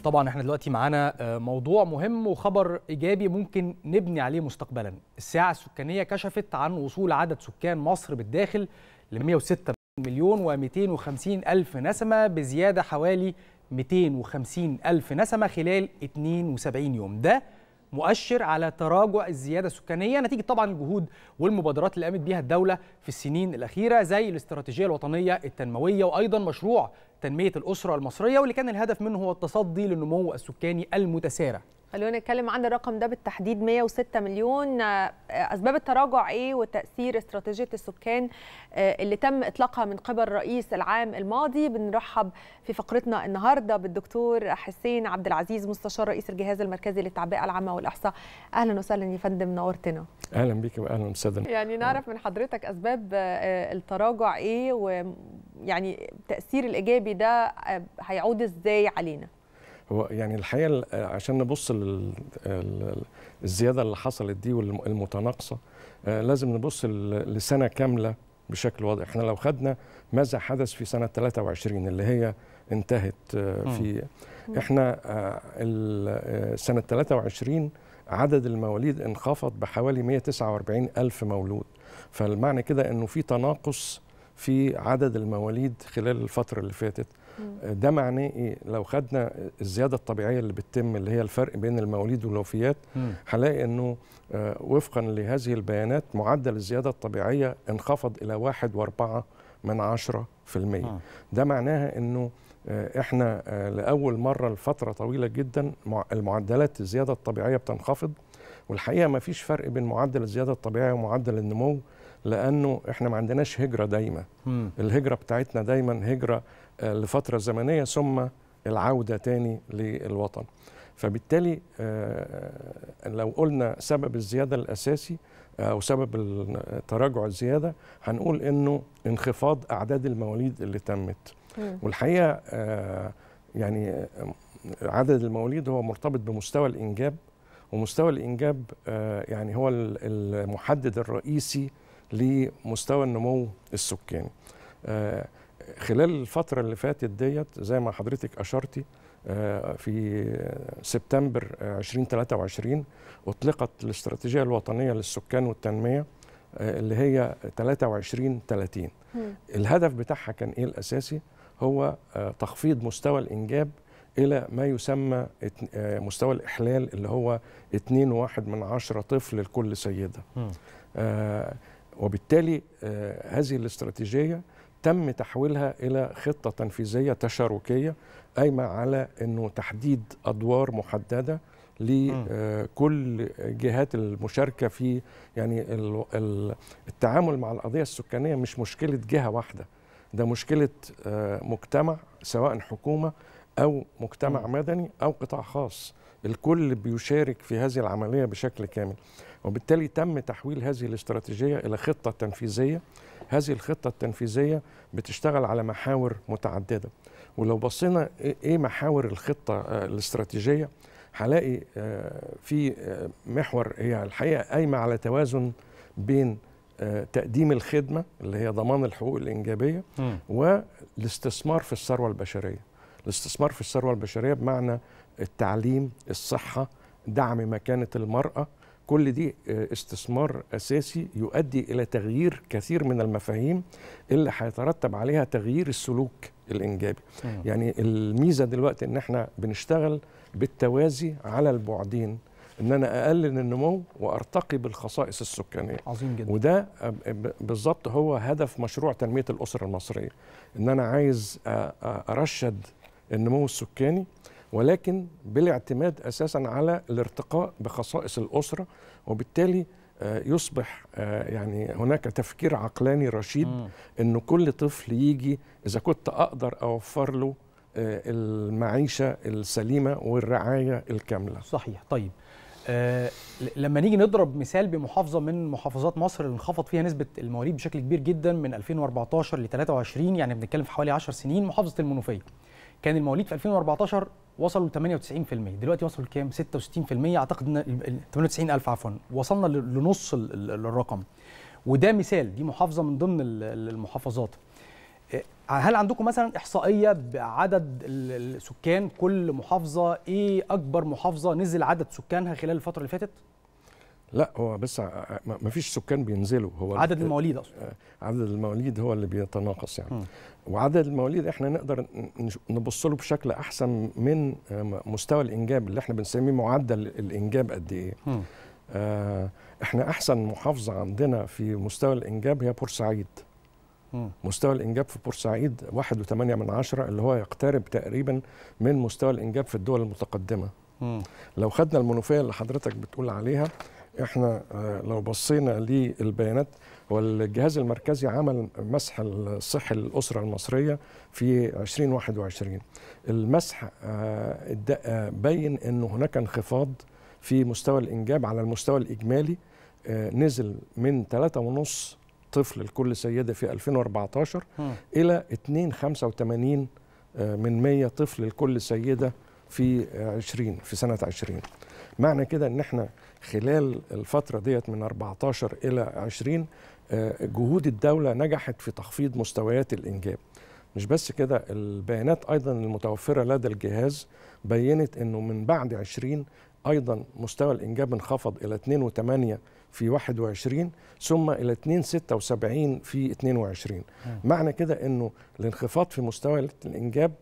طبعا احنا دلوقتي معانا آه، موضوع مهم وخبر ايجابي ممكن نبني عليه مستقبلا الساعه السكانيه كشفت عن وصول عدد سكان مصر بالداخل ل 106 مليون و250 الف نسمه بزياده حوالي 250 ألف نسمة خلال 72 يوم ده مؤشر على تراجع الزيادة السكانية نتيجة طبعا الجهود والمبادرات اللي قامت بيها الدولة في السنين الأخيرة زي الاستراتيجية الوطنية التنموية وأيضا مشروع تنمية الأسرة المصرية واللي كان الهدف منه هو التصدي للنمو السكاني المتسارع خلونا نتكلم عن الرقم ده بالتحديد 106 مليون آه، آه، اسباب التراجع ايه وتاثير استراتيجيه السكان آه، اللي تم اطلاقها من قبل الرئيس العام الماضي بنرحب في فقرتنا النهارده بالدكتور حسين عبد العزيز مستشار رئيس الجهاز المركزي للتعبئه العامه والاحصاء اهلا وسهلا يا فندم نورتنا اهلا بك واهلا وسهلا يعني نعرف من حضرتك اسباب التراجع ايه ويعني التاثير الايجابي ده هيعود ازاي علينا يعني الحقيقه عشان نبص للزياده اللي حصلت دي والمتناقصه آه، لازم نبص لسنه كامله بشكل واضح احنا لو خدنا ماذا حدث في سنه 23 اللي هي انتهت آه، في احنا آه، سنه 23 عدد المواليد انخفض بحوالي 149 ألف مولود فالمعنى كده أنه في تناقص في عدد المواليد خلال الفترة اللي فاتت ده معناه ايه لو خدنا الزياده الطبيعيه اللي بتتم اللي هي الفرق بين المواليد والوفيات هنلاقي انه آه، وفقا لهذه البيانات معدل الزياده الطبيعيه انخفض الى 1.4 من ده معناها انه آه، احنا آه، لاول مره لفتره طويله جدا المعدلات الزياده الطبيعيه بتنخفض والحقيقه ما فيش فرق بين معدل الزياده الطبيعيه ومعدل النمو لانه احنا ما عندناش هجره دايما الهجره بتاعتنا دايما هجره لفترة زمنية ثم العودة تاني للوطن فبالتالي آه، آه، لو قلنا سبب الزيادة الأساسي آه، أو سبب تراجع الزيادة هنقول إنه انخفاض أعداد المواليد اللي تمت والحقيقة يعني عدد المواليد هو مرتبط بمستوى الإنجاب ومستوى الإنجاب يعني هو المحدد الرئيسي لمستوى النمو السكاني خلال الفترة اللي فاتت ديت زي ما حضرتك أشرتي آه، في سبتمبر 2023 أطلقت الاستراتيجية الوطنية للسكان والتنمية آه، اللي هي 23 30 الهدف بتاعها كان إيه الأساسي؟ هو آه، تخفيض مستوى الإنجاب إلى ما يسمى مستوى الإحلال اللي هو 2.1 من عشرة طفل لكل سيدة وبالتالي هذه الاستراتيجية تم تحويلها إلى خطة تنفيذية تشاركية قايمة على أنه تحديد أدوار محددة لكل آه، جهات المشاركه في يعني التعامل مع القضيه السكانيه مش مشكله جهه واحده ده مشكله آه، مجتمع سواء حكومه او مجتمع م. مدني او قطاع خاص الكل بيشارك في هذه العمليه بشكل كامل وبالتالي تم تحويل هذه الاستراتيجيه الى خطه تنفيذيه هذه الخطة التنفيذية بتشتغل على محاور متعددة ولو بصينا إيه, إيه محاور الخطة آه، الاستراتيجية هلاقي آه، في آه، محور هي الحقيقة قايمة على توازن بين تقديم الخدمة اللي هي ضمان الحقوق الإنجابية م. والاستثمار في الثروة البشرية الاستثمار في الثروة البشرية بمعنى التعليم الصحة دعم مكانة المرأة كل دي آه، استثمار اساسي يؤدي الى تغيير كثير من المفاهيم اللي هيترتب عليها تغيير السلوك الانجابي يعني الميزه دلوقتي ان احنا بنشتغل بالتوازي على البعدين ان انا اقلل النمو وارتقي بالخصائص السكانيه عظيم جدا وده آه، بالظبط هو هدف مشروع تنميه الاسره المصريه ان انا عايز آه، ارشد النمو السكاني ولكن بالاعتماد اساسا على الارتقاء بخصائص الاسره وبالتالي آه، يصبح آه، يعني هناك تفكير عقلاني رشيد ان كل طفل يجي اذا كنت اقدر اوفر له آه، المعيشه السليمه والرعايه الكامله. صحيح طيب آه لما نيجي نضرب مثال بمحافظه من محافظات مصر اللي انخفض فيها نسبه المواليد بشكل كبير جدا من 2014 ل 23 يعني بنتكلم في حوالي 10 سنين محافظه المنوفيه. كان المواليد في 2014 وصلوا ل 98% دلوقتي وصلوا لكام 66% اعتقد ان 98000 عفوا وصلنا لنص الرقم وده مثال دي محافظه من ضمن المحافظات آه، هل عندكم مثلا احصائيه بعدد السكان كل محافظه ايه اكبر محافظه نزل عدد سكانها خلال الفتره اللي فاتت لا هو بس آه، آه، ما فيش سكان بينزلوا هو عدد المواليد اصلا عدد المواليد هو اللي بيتناقص يعني م. وعدد المواليد احنا نقدر نبص له بشكل احسن من آه، مستوى الانجاب اللي احنا بنسميه معدل الانجاب قد ايه آه، احنا احسن محافظه عندنا في مستوى الانجاب هي بورسعيد مستوى الانجاب في بورسعيد 1.8 من عشرة اللي هو يقترب تقريبا من مستوى الانجاب في الدول المتقدمه لو خدنا المنوفيه اللي حضرتك بتقول عليها احنا آه، لو بصينا للبيانات والجهاز المركزي عمل مسح الصحي للأسرة المصرية في 2021 المسح آه، آه، بين أن هناك انخفاض في مستوى الإنجاب على المستوى الإجمالي آه، نزل من 3.5 طفل لكل سيدة في 2014 م. إلى 2.85 من 100 طفل لكل سيدة في 20 في سنة 20 معنى كده ان احنا خلال الفترة ديت من 14 إلى 20 جهود الدولة نجحت في تخفيض مستويات الإنجاب مش بس كده البيانات أيضا المتوفرة لدى الجهاز بينت أنه من بعد 20 أيضا مستوى الإنجاب انخفض إلى 2.8 في 21 ثم إلى 2.76 في 22 معنى كده أنه الانخفاض في مستوى الإنجاب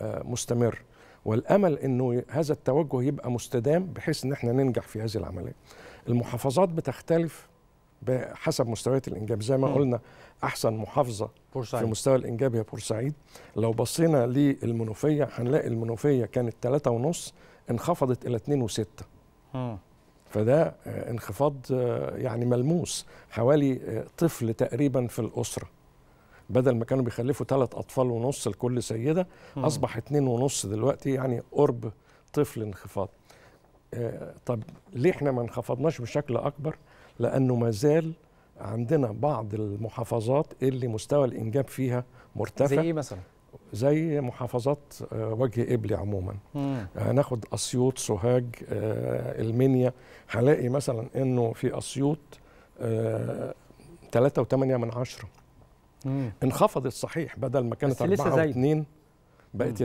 آه، مستمر والامل انه هذا التوجه يبقى مستدام بحيث ان احنا ننجح في هذه العمليه. المحافظات بتختلف بحسب مستويات الانجاب زي ما م. قلنا احسن محافظه بورسعيد. في مستوى الانجاب هي بورسعيد لو بصينا للمنوفيه هنلاقي المنوفيه كانت 3 ونص انخفضت الى 2 وستة فده آه، انخفاض آه، يعني ملموس حوالي آه، طفل تقريبا في الاسره بدل ما كانوا بيخلفوا ثلاث اطفال ونص لكل سيده م. اصبح اثنين ونص دلوقتي يعني قرب طفل انخفاض طب ليه احنا ما انخفضناش بشكل اكبر لأنه ما زال عندنا بعض المحافظات اللي مستوى الإنجاب فيها مرتفع زي إيه مثلا؟ زي محافظات آه، وجه قبلي عموما مم. هناخد آه، اسيوط سوهاج آه، المنيا هلاقي مثلا انه في اسيوط 3.8 و8 من انخفضت صحيح بدل ما كانت 4.2 بقت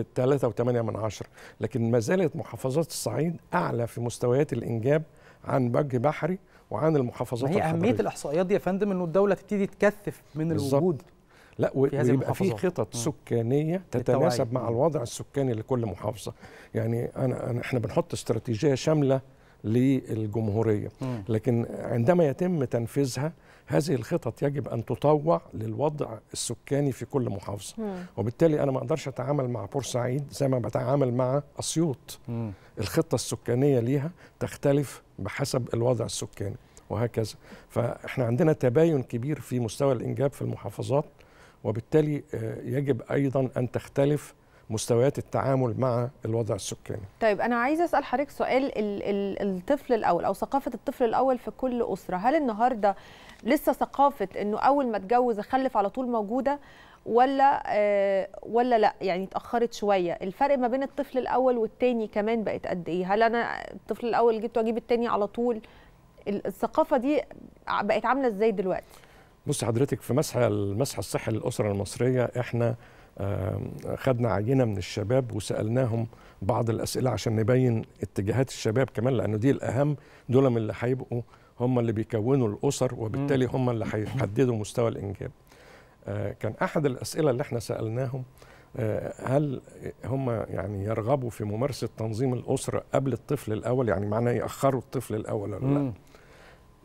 3.8 من عشرة لكن ما زالت محافظات الصعيد اعلى في مستويات الانجاب عن وجه بحري وعن المحافظات هي اهميه الاحصائيات دي يا فندم انه الدوله تبتدي تكثف من بالزبط. الوجود لا ويبقى في خطط سكانيه تتناسب مع الوضع السكاني لكل محافظه يعني انا, أنا احنا بنحط استراتيجيه شامله للجمهوريه لكن عندما يتم تنفيذها هذه الخطط يجب ان تطوع للوضع السكاني في كل محافظه مم. وبالتالي انا ما اقدرش اتعامل مع بورسعيد زي ما بتعامل مع اسيوط الخطه السكانيه ليها تختلف بحسب الوضع السكاني وهكذا فاحنا عندنا تباين كبير في مستوى الانجاب في المحافظات وبالتالي آه، يجب ايضا ان تختلف مستويات التعامل مع الوضع السكاني طيب انا عايزه اسال حضرتك سؤال الطفل الاول او ثقافه الطفل الاول في كل اسره هل النهارده لسه ثقافه انه اول ما اتجوز اخلف على طول موجوده ولا آه ولا لا يعني اتاخرت شويه الفرق ما بين الطفل الاول والتاني كمان بقت قد ايه هل انا الطفل الاول جبته اجيب التاني على طول الثقافه دي بقت عامله ازاي دلوقتي بص حضرتك في مسح المسح الصحي للاسره المصريه احنا خدنا عينه من الشباب وسالناهم بعض الاسئله عشان نبين اتجاهات الشباب كمان لانه دي الاهم دول من اللي هيبقوا هم اللي بيكونوا الاسر وبالتالي هم اللي هيحددوا مستوى الانجاب. آه، كان احد الاسئله اللي احنا سالناهم آه، هل هم يعني يرغبوا في ممارسه تنظيم الاسره قبل الطفل الاول يعني معناه ياخروا الطفل الاول ولا لا؟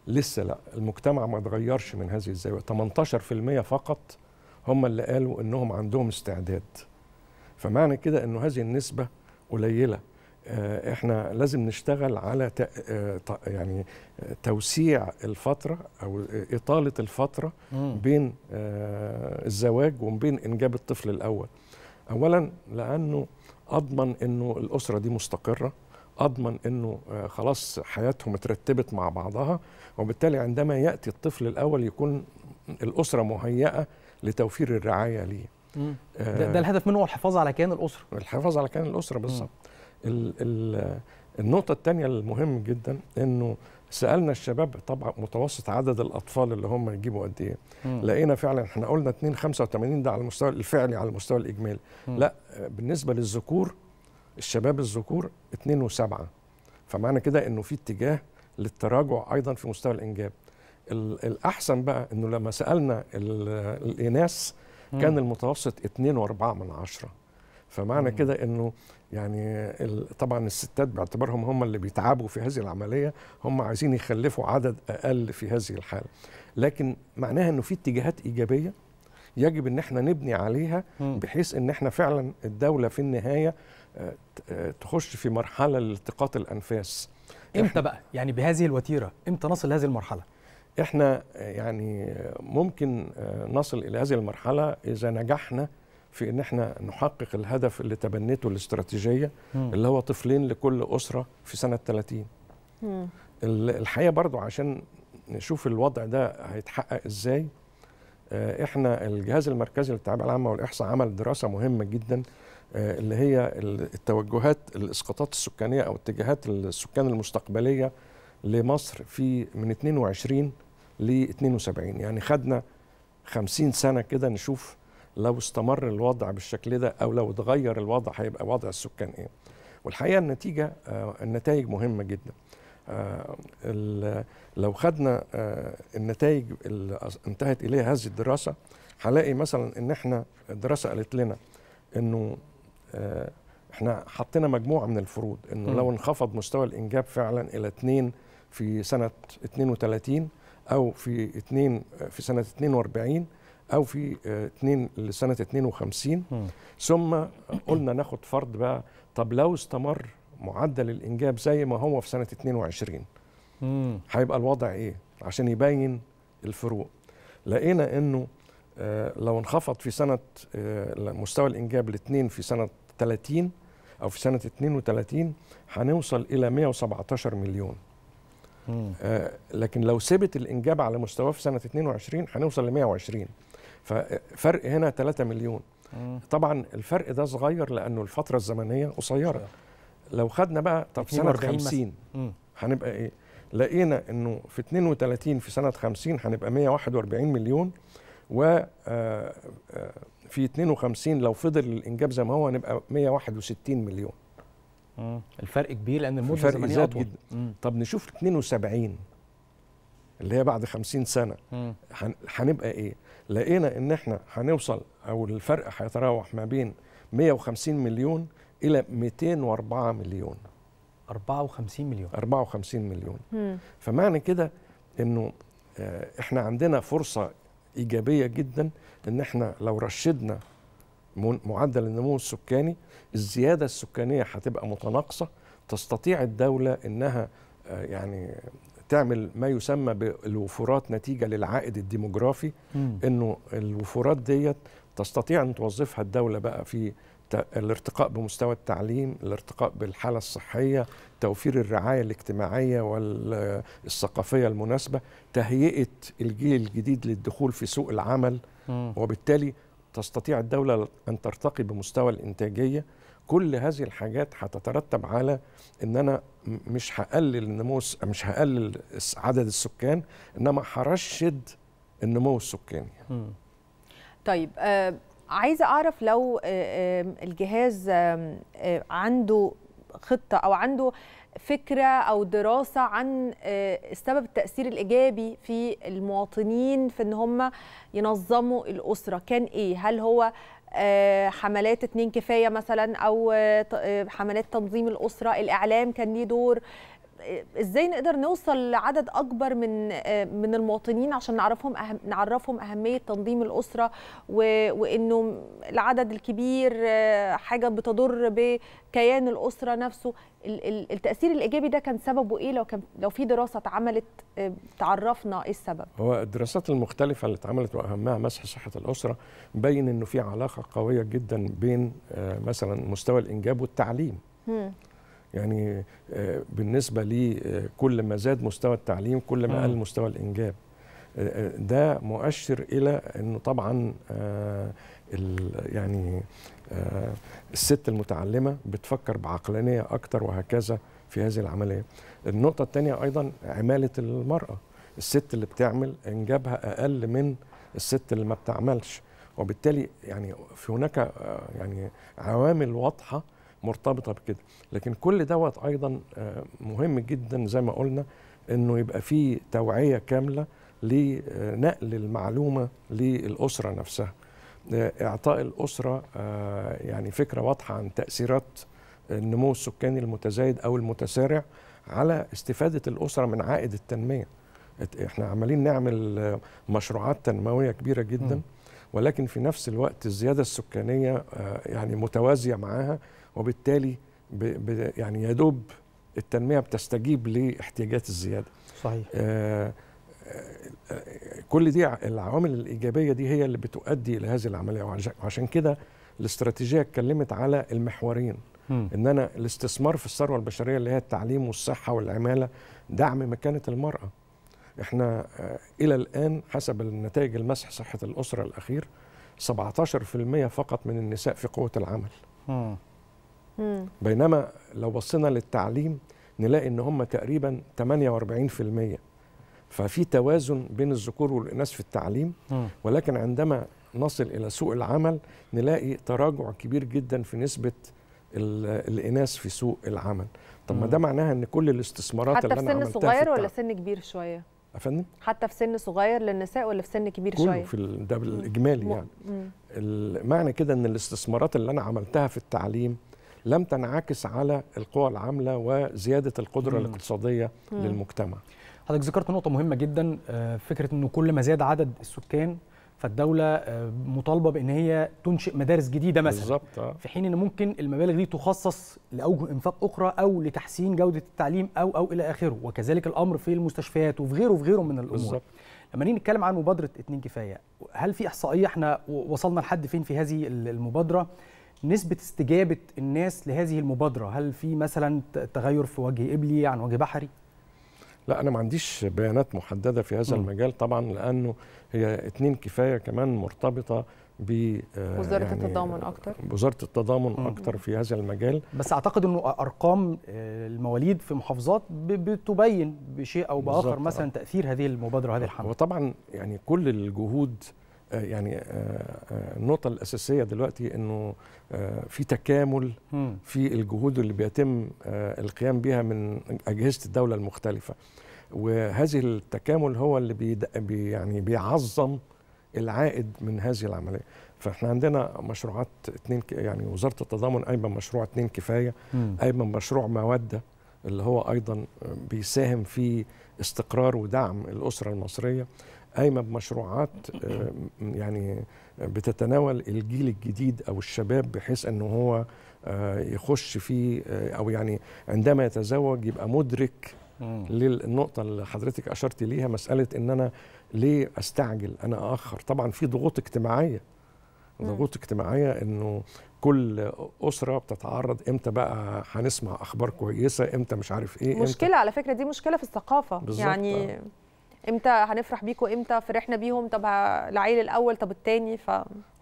لسه لا المجتمع ما اتغيرش من هذه الزاويه 18% فقط هم اللي قالوا انهم عندهم استعداد فمعنى كده انه هذه النسبه قليله آه، احنا لازم نشتغل على آه، يعني آه، توسيع الفتره او اطاله الفتره بين الزواج وبين انجاب الطفل الاول اولا لانه اضمن انه الاسره دي مستقره اضمن انه خلاص حياتهم اترتبت مع بعضها وبالتالي عندما ياتي الطفل الاول يكون الاسره مهيئه لتوفير الرعايه ليه آه، ده, ده الهدف منه هو الحفاظ على كيان الاسره الحفاظ على كيان الاسره بالظبط النقطه الثانيه المهم جدا انه سالنا الشباب طبعا متوسط عدد الاطفال اللي هم يجيبوا قد ايه لقينا فعلا احنا قلنا 2 85 ده على المستوى الفعلي على المستوى الاجمالي مم. لا بالنسبه للذكور الشباب الذكور 2 و7 فمعنى كده انه في اتجاه للتراجع ايضا في مستوى الانجاب الأحسن بقى أنه لما سألنا الإناث كان المتوسط 2.4 من عشرة فمعنى كده أنه يعني طبعا الستات باعتبارهم هم اللي بيتعبوا في هذه العملية هم عايزين يخلفوا عدد أقل في هذه الحالة لكن معناها أنه في اتجاهات إيجابية يجب ان احنا نبني عليها بحيث ان احنا فعلا الدوله في النهايه آه، آه، تخش في مرحله لالتقاط الانفاس امتى بقى يعني بهذه الوتيره امتى نصل لهذه المرحله احنا آه، يعني آه، ممكن آه، نصل الى هذه المرحله اذا نجحنا في ان احنا نحقق الهدف اللي تبنيته الاستراتيجيه اللي هو طفلين لكل اسره في سنه 30 الحقيقه برضو عشان نشوف الوضع ده هيتحقق ازاي احنا الجهاز المركزي للتعبئه العامه والاحصاء عمل دراسه مهمه جدا اللي هي التوجهات الاسقاطات السكانيه او اتجاهات السكان المستقبليه لمصر في من 22 ل 72 يعني خدنا 50 سنه كده نشوف لو استمر الوضع بالشكل ده او لو اتغير الوضع هيبقى وضع السكان ايه والحقيقه النتيجه آه، النتائج مهمه جدا آه، لو خدنا آه، النتائج اللي انتهت اليها هذه الدراسه هلاقي مثلا ان احنا الدراسه قالت لنا انه احنا حطينا مجموعه من الفروض انه لو انخفض مستوى الانجاب فعلا الى 2 في سنه 32 او في اثنين في سنه 42 او في اثنين آه، لسنه 52 ثم قلنا ناخد فرض بقى طب لو استمر معدل الانجاب زي ما هو في سنه 22 هيبقى الوضع ايه عشان يبين الفروق لقينا انه آه، لو انخفض في سنه آه، مستوى الانجاب الاثنين في سنه 30 او في سنه 32 هنوصل الى 117 مليون آه لكن لو سبت الانجاب على مستواه في سنه 22 هنوصل ل 120 ففرق هنا 3 مليون مم. طبعا الفرق ده صغير لانه الفتره الزمنيه قصيره لو خدنا بقى طب سنه 50 هنبقى ايه لقينا انه في 32 في سنه 50 هنبقى 141 مليون و آه، آه، في 52 لو فضل الانجاب زي ما هو هنبقى 161 مليون مم. الفرق كبير لان المده الزمنيه اطول جدا طب نشوف 72 اللي هي بعد 50 سنه هنبقى ايه لقينا ان احنا هنوصل او الفرق هيتراوح ما بين 150 مليون الى 204 مليون 54 مليون 54 مليون مم. فمعنى كده انه آه، احنا عندنا فرصه ايجابيه جدا ان احنا لو رشدنا معدل النمو السكاني الزياده السكانيه هتبقى متناقصه تستطيع الدوله انها آه، يعني تعمل ما يسمى بالوفورات نتيجه للعائد الديموغرافي انه الوفورات ديت تستطيع ان توظفها الدوله بقى في الارتقاء بمستوى التعليم الارتقاء بالحالة الصحية توفير الرعاية الاجتماعية والثقافية المناسبة تهيئة الجيل الجديد للدخول في سوق العمل وبالتالي تستطيع الدولة أن ترتقي بمستوى الإنتاجية كل هذه الحاجات هتترتب على ان انا مش هقلل النمو مش هقلل عدد السكان انما هرشد النمو السكاني طيب آه عايزه اعرف لو آه الجهاز آه عنده خطه او عنده فكره او دراسه عن آه، سبب التاثير الايجابي في المواطنين في ان هم ينظموا الاسره كان ايه هل هو آه، حملات اتنين كفايه مثلا او آه، حملات تنظيم الاسره الاعلام كان ليه دور ازاي نقدر نوصل لعدد اكبر من آه، من المواطنين عشان نعرفهم أهم نعرفهم اهميه تنظيم الاسره وانه العدد الكبير آه، حاجه بتضر بكيان الاسره نفسه التاثير الايجابي ده كان سببه ايه لو كان لو في دراسه اتعملت آه، تعرفنا ايه السبب هو الدراسات المختلفه اللي اتعملت واهمها مسح صحه الاسره بين انه في علاقه قويه جدا بين مثلا مستوى الانجاب والتعليم يعني آه، بالنسبه لي آه، كل ما زاد مستوى التعليم كل ما قل مستوى الانجاب آه، ده مؤشر الى انه طبعا يعني الست المتعلمه بتفكر بعقلانيه اكتر وهكذا في هذه العمليه النقطه الثانيه ايضا عماله المراه الست اللي بتعمل انجابها اقل من الست اللي ما بتعملش وبالتالي يعني في هناك يعني عوامل واضحه مرتبطه بكده لكن كل دوت ايضا آه، مهم جدا زي ما قلنا انه يبقى في توعيه كامله لنقل آه، المعلومه للاسره نفسها آه، اعطاء الاسره يعني فكره واضحه عن تاثيرات النمو السكاني المتزايد او المتسارع على استفاده الاسره من عائد التنميه احنا عمالين نعمل مشروعات تنمويه كبيره جدا ولكن في نفس الوقت الزياده السكانيه يعني متوازيه معاها وبالتالي ب ب يعني يدوب التنميه بتستجيب لاحتياجات الزياده صحيح آه, آه، كل دي العوامل الايجابيه دي هي اللي بتؤدي الى هذه العمليه وعشان كده الاستراتيجيه اتكلمت على المحورين م. ان انا الاستثمار في الثروه البشريه اللي هي التعليم والصحه والعماله دعم مكانه المراه احنا آه، الى الان حسب النتائج المسح صحه الاسره الاخير 17% فقط من النساء في قوه العمل م. بينما لو بصينا للتعليم نلاقي ان هم تقريبا 48% ففي توازن بين الذكور والاناث في التعليم ولكن عندما نصل الى سوق العمل نلاقي تراجع كبير جدا في نسبه الاناث في سوق العمل طب ما ده معناها ان كل الاستثمارات حتى اللي انا عملتها حتى في سن صغير ولا سن كبير شويه افندم حتى في سن صغير للنساء ولا في سن كبير كله شويه في ده بالاجمالي يعني معنى كده ان الاستثمارات اللي انا عملتها في التعليم لم تنعكس على القوى العامله وزياده القدره الاقتصاديه للمجتمع حضرتك ذكرت نقطه مهمه جدا آه، فكره انه كل ما زاد عدد السكان فالدوله آه، مطالبه بان هي تنشئ مدارس جديده مثلا بالزبط. آه. في حين ان ممكن المبالغ دي تخصص لاوجه انفاق اخرى او لتحسين جوده التعليم او او الى اخره وكذلك الامر في المستشفيات وفي غيره وفي غيره من الامور بالزبط. لما نيجي نتكلم عن مبادره اتنين كفايه هل في احصائيه احنا وصلنا لحد فين في هذه المبادره نسبه استجابه الناس لهذه المبادره هل في مثلا تغير في وجه إبلي عن وجه بحري لا انا ما عنديش بيانات محدده في هذا م. المجال طبعا لانه هي اتنين كفايه كمان مرتبطه ب آه، وزاره يعني التضامن اكتر وزاره التضامن م. اكتر في هذا المجال بس اعتقد انه ارقام آه، المواليد في محافظات بتبين بشيء او باخر آه. مثلا تاثير هذه المبادره وهذه الحمله وطبعا يعني كل الجهود آه، يعني آه، آه، النقطة الأساسية دلوقتي إنه في تكامل في الجهود اللي بيتم القيام بها من أجهزة الدولة المختلفة وهذه التكامل هو اللي بي يعني بيعظم العائد من هذه العملية فاحنا عندنا مشروعات اتنين يعني وزارة التضامن أيضا مشروع اتنين كفاية أيضا مشروع مودة اللي هو أيضا بيساهم في استقرار ودعم الأسرة المصرية قايمه بمشروعات آه، يعني بتتناول الجيل الجديد او الشباب بحيث ان هو آه، يخش فيه آه، او يعني عندما يتزوج يبقى مدرك للنقطه اللي حضرتك اشرت ليها مساله ان انا ليه استعجل انا اخر طبعا في ضغوط اجتماعيه ضغوط اجتماعيه انه كل اسره بتتعرض امتى بقى هنسمع اخبار كويسه امتى مش عارف ايه مشكله على فكره دي مشكله في الثقافه بالزبط. يعني امتى هنفرح بيكوا امتى فرحنا بيهم طب العيل الاول طب الثاني ف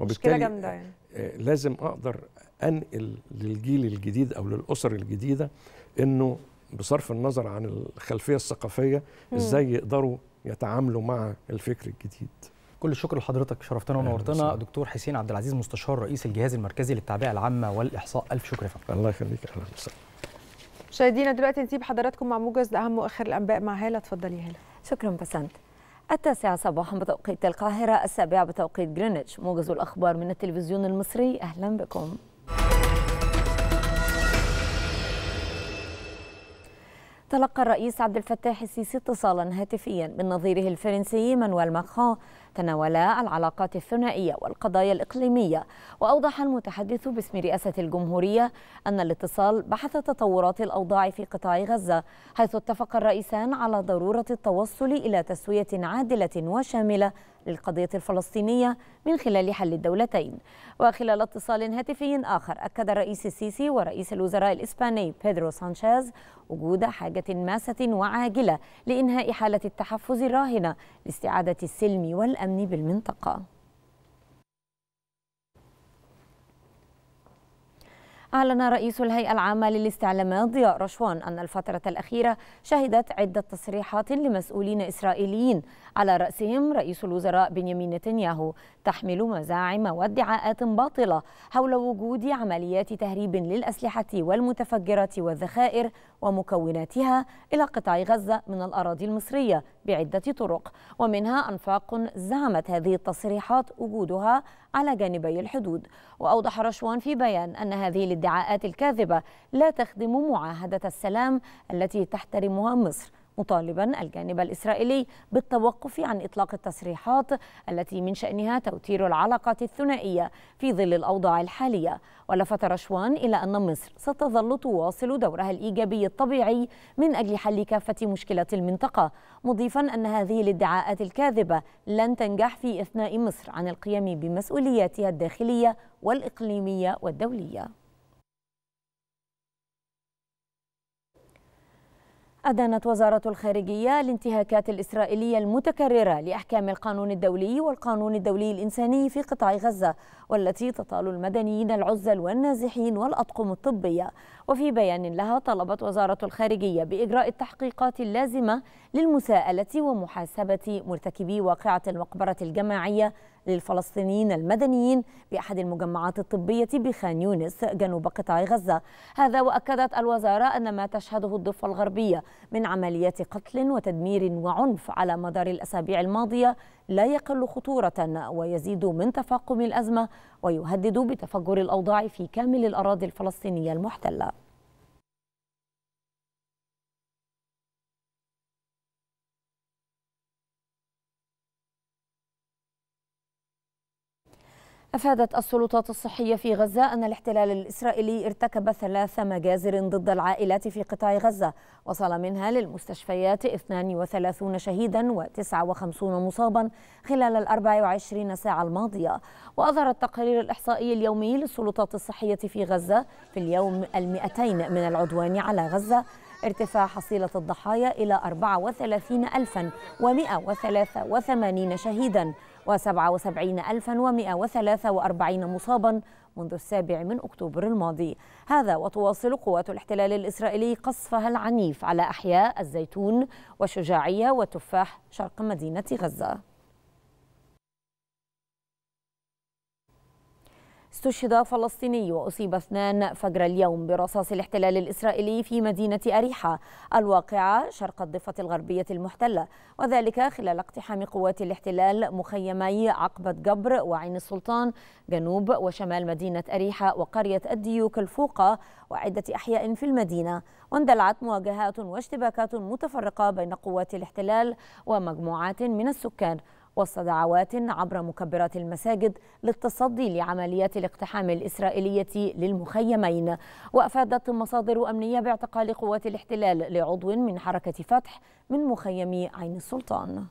مشكله جامده يعني آه، لازم اقدر انقل للجيل الجديد او للاسر الجديده انه بصرف النظر عن الخلفيه الثقافيه ازاي يقدروا يتعاملوا مع الفكر الجديد كل الشكر لحضرتك شرفتنا ونورتنا دكتور حسين عبد العزيز مستشار رئيس الجهاز المركزي للتعبئه العامه والاحصاء الف شكر يا فندم الله يخليك اهلا وسهلا مشاهدينا دلوقتي نسيب حضراتكم مع موجز لاهم واخر الانباء مع هاله اتفضلي يا هاله شكرا بسنت التاسعة صباحا بتوقيت القاهرة السابعة بتوقيت جرينتش موجز الأخبار من التلفزيون المصري أهلا بكم تلقى الرئيس عبد الفتاح السيسي اتصالا هاتفيا من نظيره الفرنسي مانويل ماكرون تناولا العلاقات الثنائية والقضايا الإقليمية وأوضح المتحدث باسم رئاسة الجمهورية أن الاتصال بحث تطورات الأوضاع في قطاع غزة حيث اتفق الرئيسان على ضرورة التوصل إلى تسوية عادلة وشاملة للقضية الفلسطينية من خلال حل الدولتين وخلال اتصال هاتفي آخر أكد الرئيس السيسي ورئيس الوزراء الإسباني بيدرو سانشيز وجود حاجة ماسة وعاجلة لإنهاء حالة التحفز الراهنة لاستعادة السلم والأمن بالمنطقة أعلن رئيس الهيئة العامة للاستعلامات ضياء رشوان أن الفترة الأخيرة شهدت عدة تصريحات لمسؤولين إسرائيليين على رأسهم رئيس الوزراء بنيامين نتنياهو تحمل مزاعم وادعاءات باطلة حول وجود عمليات تهريب للأسلحة والمتفجرات والذخائر ومكوناتها إلى قطاع غزة من الأراضي المصرية بعدة طرق ومنها أنفاق زعمت هذه التصريحات وجودها على جانبي الحدود وأوضح رشوان في بيان أن هذه الادعاءات الكاذبة لا تخدم معاهدة السلام التي تحترمها مصر مطالبا الجانب الإسرائيلي بالتوقف عن إطلاق التصريحات التي من شأنها توتير العلاقات الثنائية في ظل الأوضاع الحالية ولفت رشوان إلى أن مصر ستظل تواصل دورها الإيجابي الطبيعي من أجل حل كافة مشكلات المنطقة مضيفا أن هذه الادعاءات الكاذبة لن تنجح في إثناء مصر عن القيام بمسؤولياتها الداخلية والإقليمية والدولية أدانت وزارة الخارجية الانتهاكات الإسرائيلية المتكررة لأحكام القانون الدولي والقانون الدولي الإنساني في قطاع غزة والتي تطال المدنيين العزل والنازحين والأطقم الطبية وفي بيان لها طلبت وزارة الخارجية بإجراء التحقيقات اللازمة للمساءلة ومحاسبة مرتكبي واقعة المقبرة الجماعية للفلسطينيين المدنيين بأحد المجمعات الطبية بخان يونس جنوب قطاع غزة هذا وأكدت الوزارة أن ما تشهده الضفة الغربية من عمليات قتل وتدمير وعنف على مدار الأسابيع الماضية لا يقل خطورة ويزيد من تفاقم الأزمة ويهدد بتفجر الأوضاع في كامل الأراضي الفلسطينية المحتلة أفادت السلطات الصحية في غزة أن الاحتلال الإسرائيلي ارتكب ثلاث مجازر ضد العائلات في قطاع غزة وصل منها للمستشفيات 32 شهيدا و59 مصابا خلال ال 24 ساعة الماضية وأظهر التقرير الإحصائي اليومي للسلطات الصحية في غزة في اليوم المئتين من العدوان على غزة ارتفاع حصيلة الضحايا إلى 34183 شهيداً و 77143 مصابا منذ السابع من أكتوبر الماضي هذا وتواصل قوات الاحتلال الإسرائيلي قصفها العنيف على أحياء الزيتون والشجاعية والتفاح شرق مدينة غزة استشهد فلسطيني وأصيب اثنان فجر اليوم برصاص الاحتلال الإسرائيلي في مدينة أريحة الواقعة شرق الضفة الغربية المحتلة وذلك خلال اقتحام قوات الاحتلال مخيمي عقبة جبر وعين السلطان جنوب وشمال مدينة أريحة وقرية الديوك الفوقة وعدة أحياء في المدينة واندلعت مواجهات واشتباكات متفرقة بين قوات الاحتلال ومجموعات من السكان وسط دعوات عبر مكبرات المساجد للتصدي لعمليات الاقتحام الإسرائيلية للمخيمين وأفادت مصادر أمنية باعتقال قوات الاحتلال لعضو من حركة فتح من مخيم عين السلطان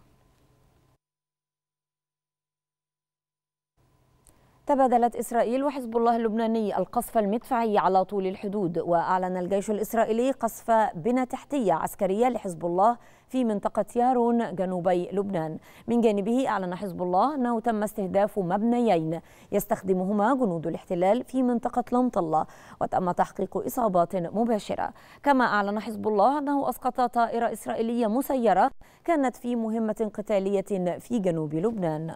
تبادلت إسرائيل وحزب الله اللبناني القصف المدفعي على طول الحدود وأعلن الجيش الإسرائيلي قصف بنى تحتية عسكرية لحزب الله في منطقة يارون جنوبي لبنان من جانبه أعلن حزب الله أنه تم استهداف مبنيين يستخدمهما جنود الاحتلال في منطقة لمطلة وتم تحقيق إصابات مباشرة كما أعلن حزب الله أنه أسقط طائرة إسرائيلية مسيرة كانت في مهمة قتالية في جنوب لبنان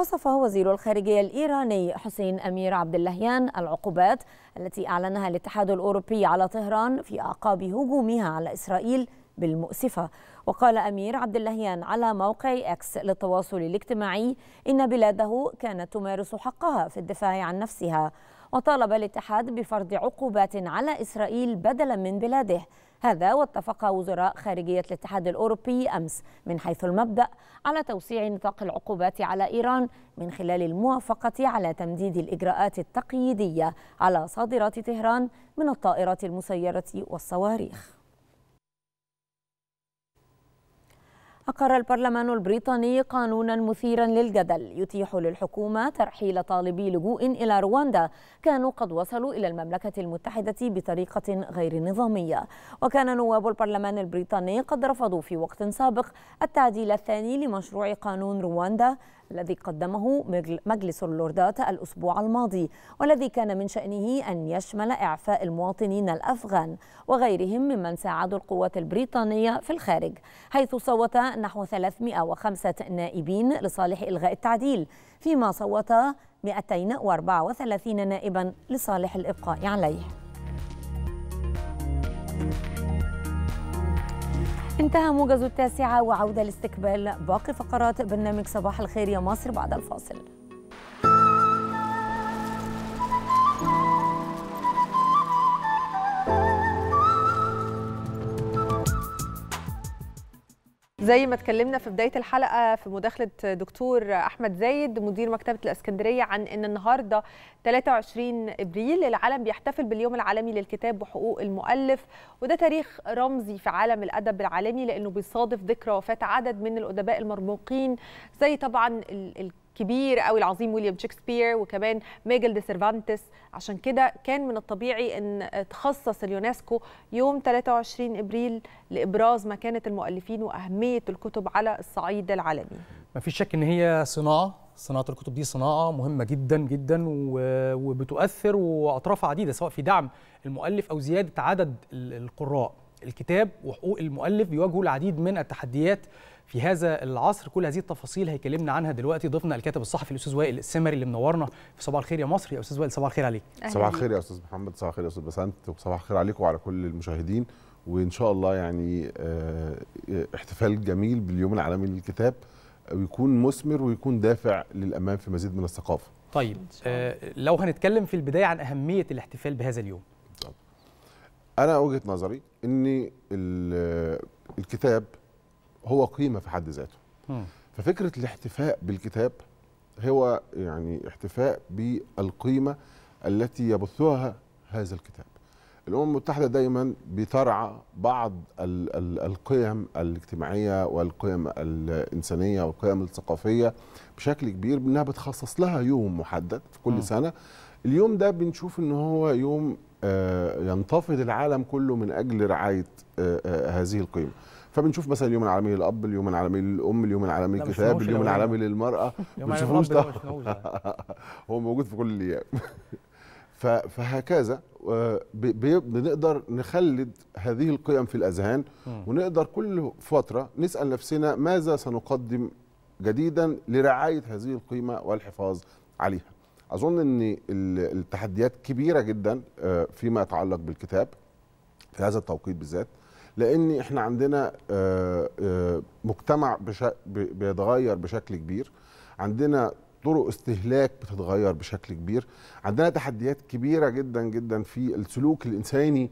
وصف وزير الخارجية الإيراني حسين أمير عبد اللهيان العقوبات التي أعلنها الاتحاد الأوروبي على طهران في أعقاب هجومها على إسرائيل بالمؤسفة وقال أمير عبد اللهيان على موقع إكس للتواصل الاجتماعي إن بلاده كانت تمارس حقها في الدفاع عن نفسها وطالب الاتحاد بفرض عقوبات على إسرائيل بدلا من بلاده هذا واتفق وزراء خارجية الاتحاد الأوروبي أمس من حيث المبدأ على توسيع نطاق العقوبات على إيران من خلال الموافقة على تمديد الإجراءات التقييدية على صادرات طهران من الطائرات المسيرة والصواريخ أقر البرلمان البريطاني قانونا مثيرا للجدل يتيح للحكومة ترحيل طالبي لجوء إلى رواندا كانوا قد وصلوا إلى المملكة المتحدة بطريقة غير نظامية وكان نواب البرلمان البريطاني قد رفضوا في وقت سابق التعديل الثاني لمشروع قانون رواندا الذي قدمه مجلس اللوردات الأسبوع الماضي والذي كان من شأنه أن يشمل إعفاء المواطنين الأفغان وغيرهم ممن ساعدوا القوات البريطانية في الخارج حيث صوت نحو 305 نائبين لصالح إلغاء التعديل فيما صوت 234 نائبا لصالح الإبقاء عليه انتهى موجز التاسعة وعودة لاستقبال باقي فقرات برنامج صباح الخير يا مصر بعد الفاصل زي ما اتكلمنا في بدايه الحلقه في مداخله دكتور احمد زايد مدير مكتبه الاسكندريه عن ان النهارده 23 ابريل العالم بيحتفل باليوم العالمي للكتاب وحقوق المؤلف وده تاريخ رمزي في عالم الادب العالمي لانه بيصادف ذكرى وفاه عدد من الادباء المرموقين زي طبعا الكبير قوي العظيم ويليام شكسبير وكمان ميجل دي سيرفانتس عشان كده كان من الطبيعي ان تخصص اليونسكو يوم 23 ابريل لابراز مكانه المؤلفين واهميه الكتب على الصعيد العالمي ما فيش شك ان هي صناعه صناعه الكتب دي صناعه مهمه جدا جدا وبتؤثر واطراف عديده سواء في دعم المؤلف او زياده عدد القراء الكتاب وحقوق المؤلف بيواجهوا العديد من التحديات في هذا العصر كل هذه التفاصيل هيكلمنا عنها دلوقتي ضيفنا الكاتب الصحفي الاستاذ وائل السمري اللي منورنا في صباح الخير يا مصر يا استاذ وائل صباح الخير عليك صباح الخير يا استاذ محمد صباح الخير يا استاذ بسنت وصباح الخير عليكم وعلى كل المشاهدين وان شاء الله يعني آه، احتفال جميل باليوم العالمي للكتاب ويكون مثمر ويكون دافع للامام في مزيد من الثقافه طيب آه لو هنتكلم في البدايه عن اهميه الاحتفال بهذا اليوم انا وجهه نظري ان الكتاب هو قيمه في حد ذاته ففكره الاحتفاء بالكتاب هو يعني احتفاء بالقيمه التي يبثها هذا الكتاب الامم المتحده دايما بترعى بعض القيم الاجتماعيه والقيم الانسانيه والقيم الثقافيه بشكل كبير انها بتخصص لها يوم محدد في كل م. سنه اليوم ده بنشوف ان هو يوم آه، ينتفض العالم كله من اجل رعايه آه، آه، هذه القيمه فبنشوف مثلا اليوم العالمي للاب اليوم العالمي للام اليوم العالمي للكتاب اليوم العالمي للمراه ما بنشوفوش ده هو موجود في كل الايام فهكذا بنقدر نخلد هذه القيم في الاذهان ونقدر كل فتره نسال نفسنا ماذا سنقدم جديدا لرعايه هذه القيمه والحفاظ عليها اظن ان التحديات كبيره جدا آه، فيما يتعلق بالكتاب في هذا التوقيت بالذات لان احنا عندنا آه، آه، مجتمع بيتغير بشكل كبير عندنا طرق استهلاك بتتغير بشكل كبير عندنا تحديات كبيره جدا جدا في السلوك الانساني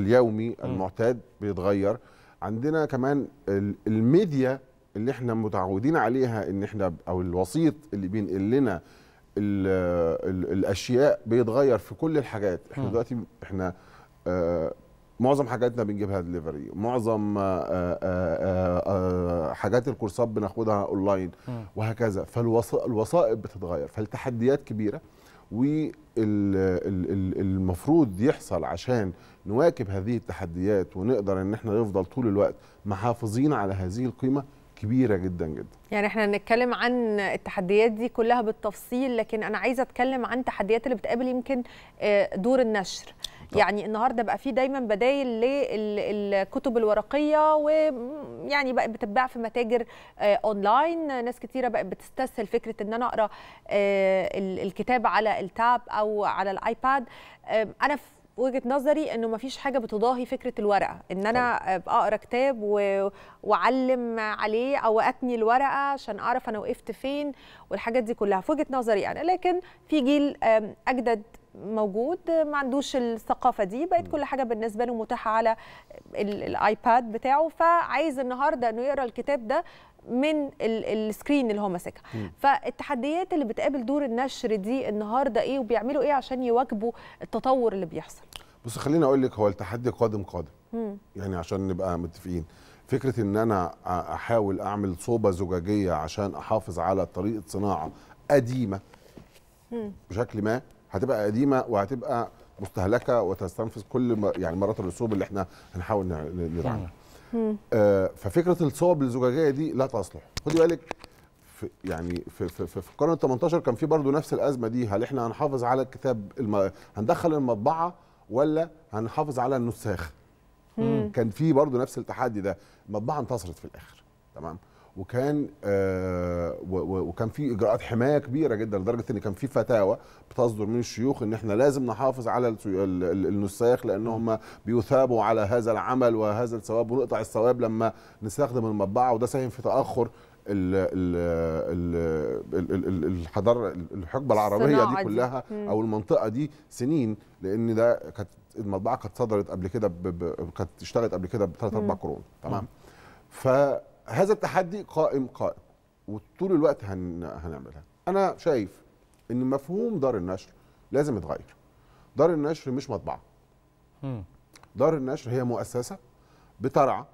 اليومي المعتاد بيتغير عندنا كمان الميديا اللي احنا متعودين عليها ان احنا او الوسيط اللي بينقل لنا الاشياء بيتغير في كل الحاجات احنا م. دلوقتي احنا آه معظم حاجاتنا بنجيبها دليفري معظم آه، آه، آه، حاجات الكورسات بناخدها اونلاين وهكذا فالوسائط بتتغير فالتحديات كبيره والمفروض يحصل عشان نواكب هذه التحديات ونقدر ان احنا نفضل طول الوقت محافظين على هذه القيمه كبيره جدا جدا يعني احنا هنتكلم عن التحديات دي كلها بالتفصيل لكن انا عايزه اتكلم عن التحديات اللي بتقابل يمكن آه، دور النشر طبعا. يعني النهارده بقى في دايما بدايل للكتب الورقيه ويعني بقى بتتباع في متاجر آه، اونلاين ناس كتيره بقت بتستسهل فكره ان انا اقرا آه، الكتاب على التاب او على الايباد انا في وجهه نظري انه ما فيش حاجه بتضاهي فكره الورقه ان انا اقرا كتاب واعلم عليه او اتني الورقه عشان اعرف انا وقفت فين والحاجات دي كلها في وجهه نظري انا لكن في جيل اجدد موجود ما عندوش الثقافه دي بقت كل حاجه بالنسبه له متاحه على الايباد بتاعه فعايز النهارده انه يقرا الكتاب ده من السكرين اللي هو ماسكها فالتحديات اللي بتقابل دور النشر دي النهارده ايه وبيعملوا ايه عشان يواكبوا التطور اللي بيحصل بص خليني اقول لك هو التحدي قادم قادم مم. يعني عشان نبقى متفقين فكره ان انا احاول اعمل صوبه زجاجيه عشان احافظ على طريقه صناعه قديمه مم. بشكل ما هتبقى قديمه وهتبقى مستهلكه وتستنفذ كل يعني مرات الرسوب اللي احنا هنحاول نراعيها آه ففكره الصوب الزجاجيه دي لا تصلح خدي بالك في يعني في في في, في القرن ال 18 كان في برضه نفس الازمه دي هل احنا هنحافظ على الكتاب الم... هندخل المطبعه ولا هنحافظ على النساخ كان في برضه نفس التحدي ده المطبعه انتصرت في الاخر تمام وكان آه وكان في اجراءات حمايه كبيره جدا لدرجه ان كان في فتاوى بتصدر من الشيوخ ان احنا لازم نحافظ على النساخ لانهم بيثابوا على هذا العمل وهذا الثواب ونقطع الثواب لما نستخدم المطبعه وده ساهم في تاخر الحضاره الحقبه العربيه دي كلها او المنطقه دي سنين لان ده كانت المطبعه كانت صدرت قبل كده كانت اشتغلت قبل كده بثلاث اربع قرون تمام ف هذا التحدي قائم قائم وطول الوقت هن... هنعملها انا شايف ان مفهوم دار النشر لازم يتغير دار النشر مش مطبعه دار النشر هي مؤسسه بترعى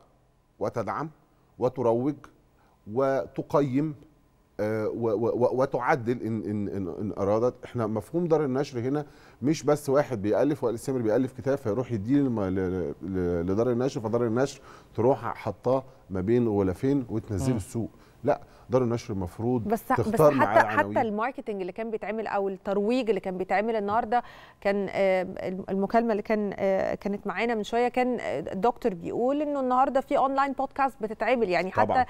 وتدعم وتروج وتقيم آه، وتعدل إن, إن, إن, إن أرادت احنا مفهوم دار النشر هنا مش بس واحد بيألف والسمر بيألف كتاب فيروح يديه لدار النشر فدار النشر تروح حطاه ما بين غلافين وتنزله السوق لا دار النشر المفروض بس تختار بس حتى حتى الماركتنج اللي كان بيتعمل او الترويج اللي كان بيتعمل النهارده كان آه، المكالمه اللي كان آه، كانت معانا من شويه كان الدكتور آه، بيقول انه النهارده في اونلاين بودكاست بتتعمل يعني حتى طبعا.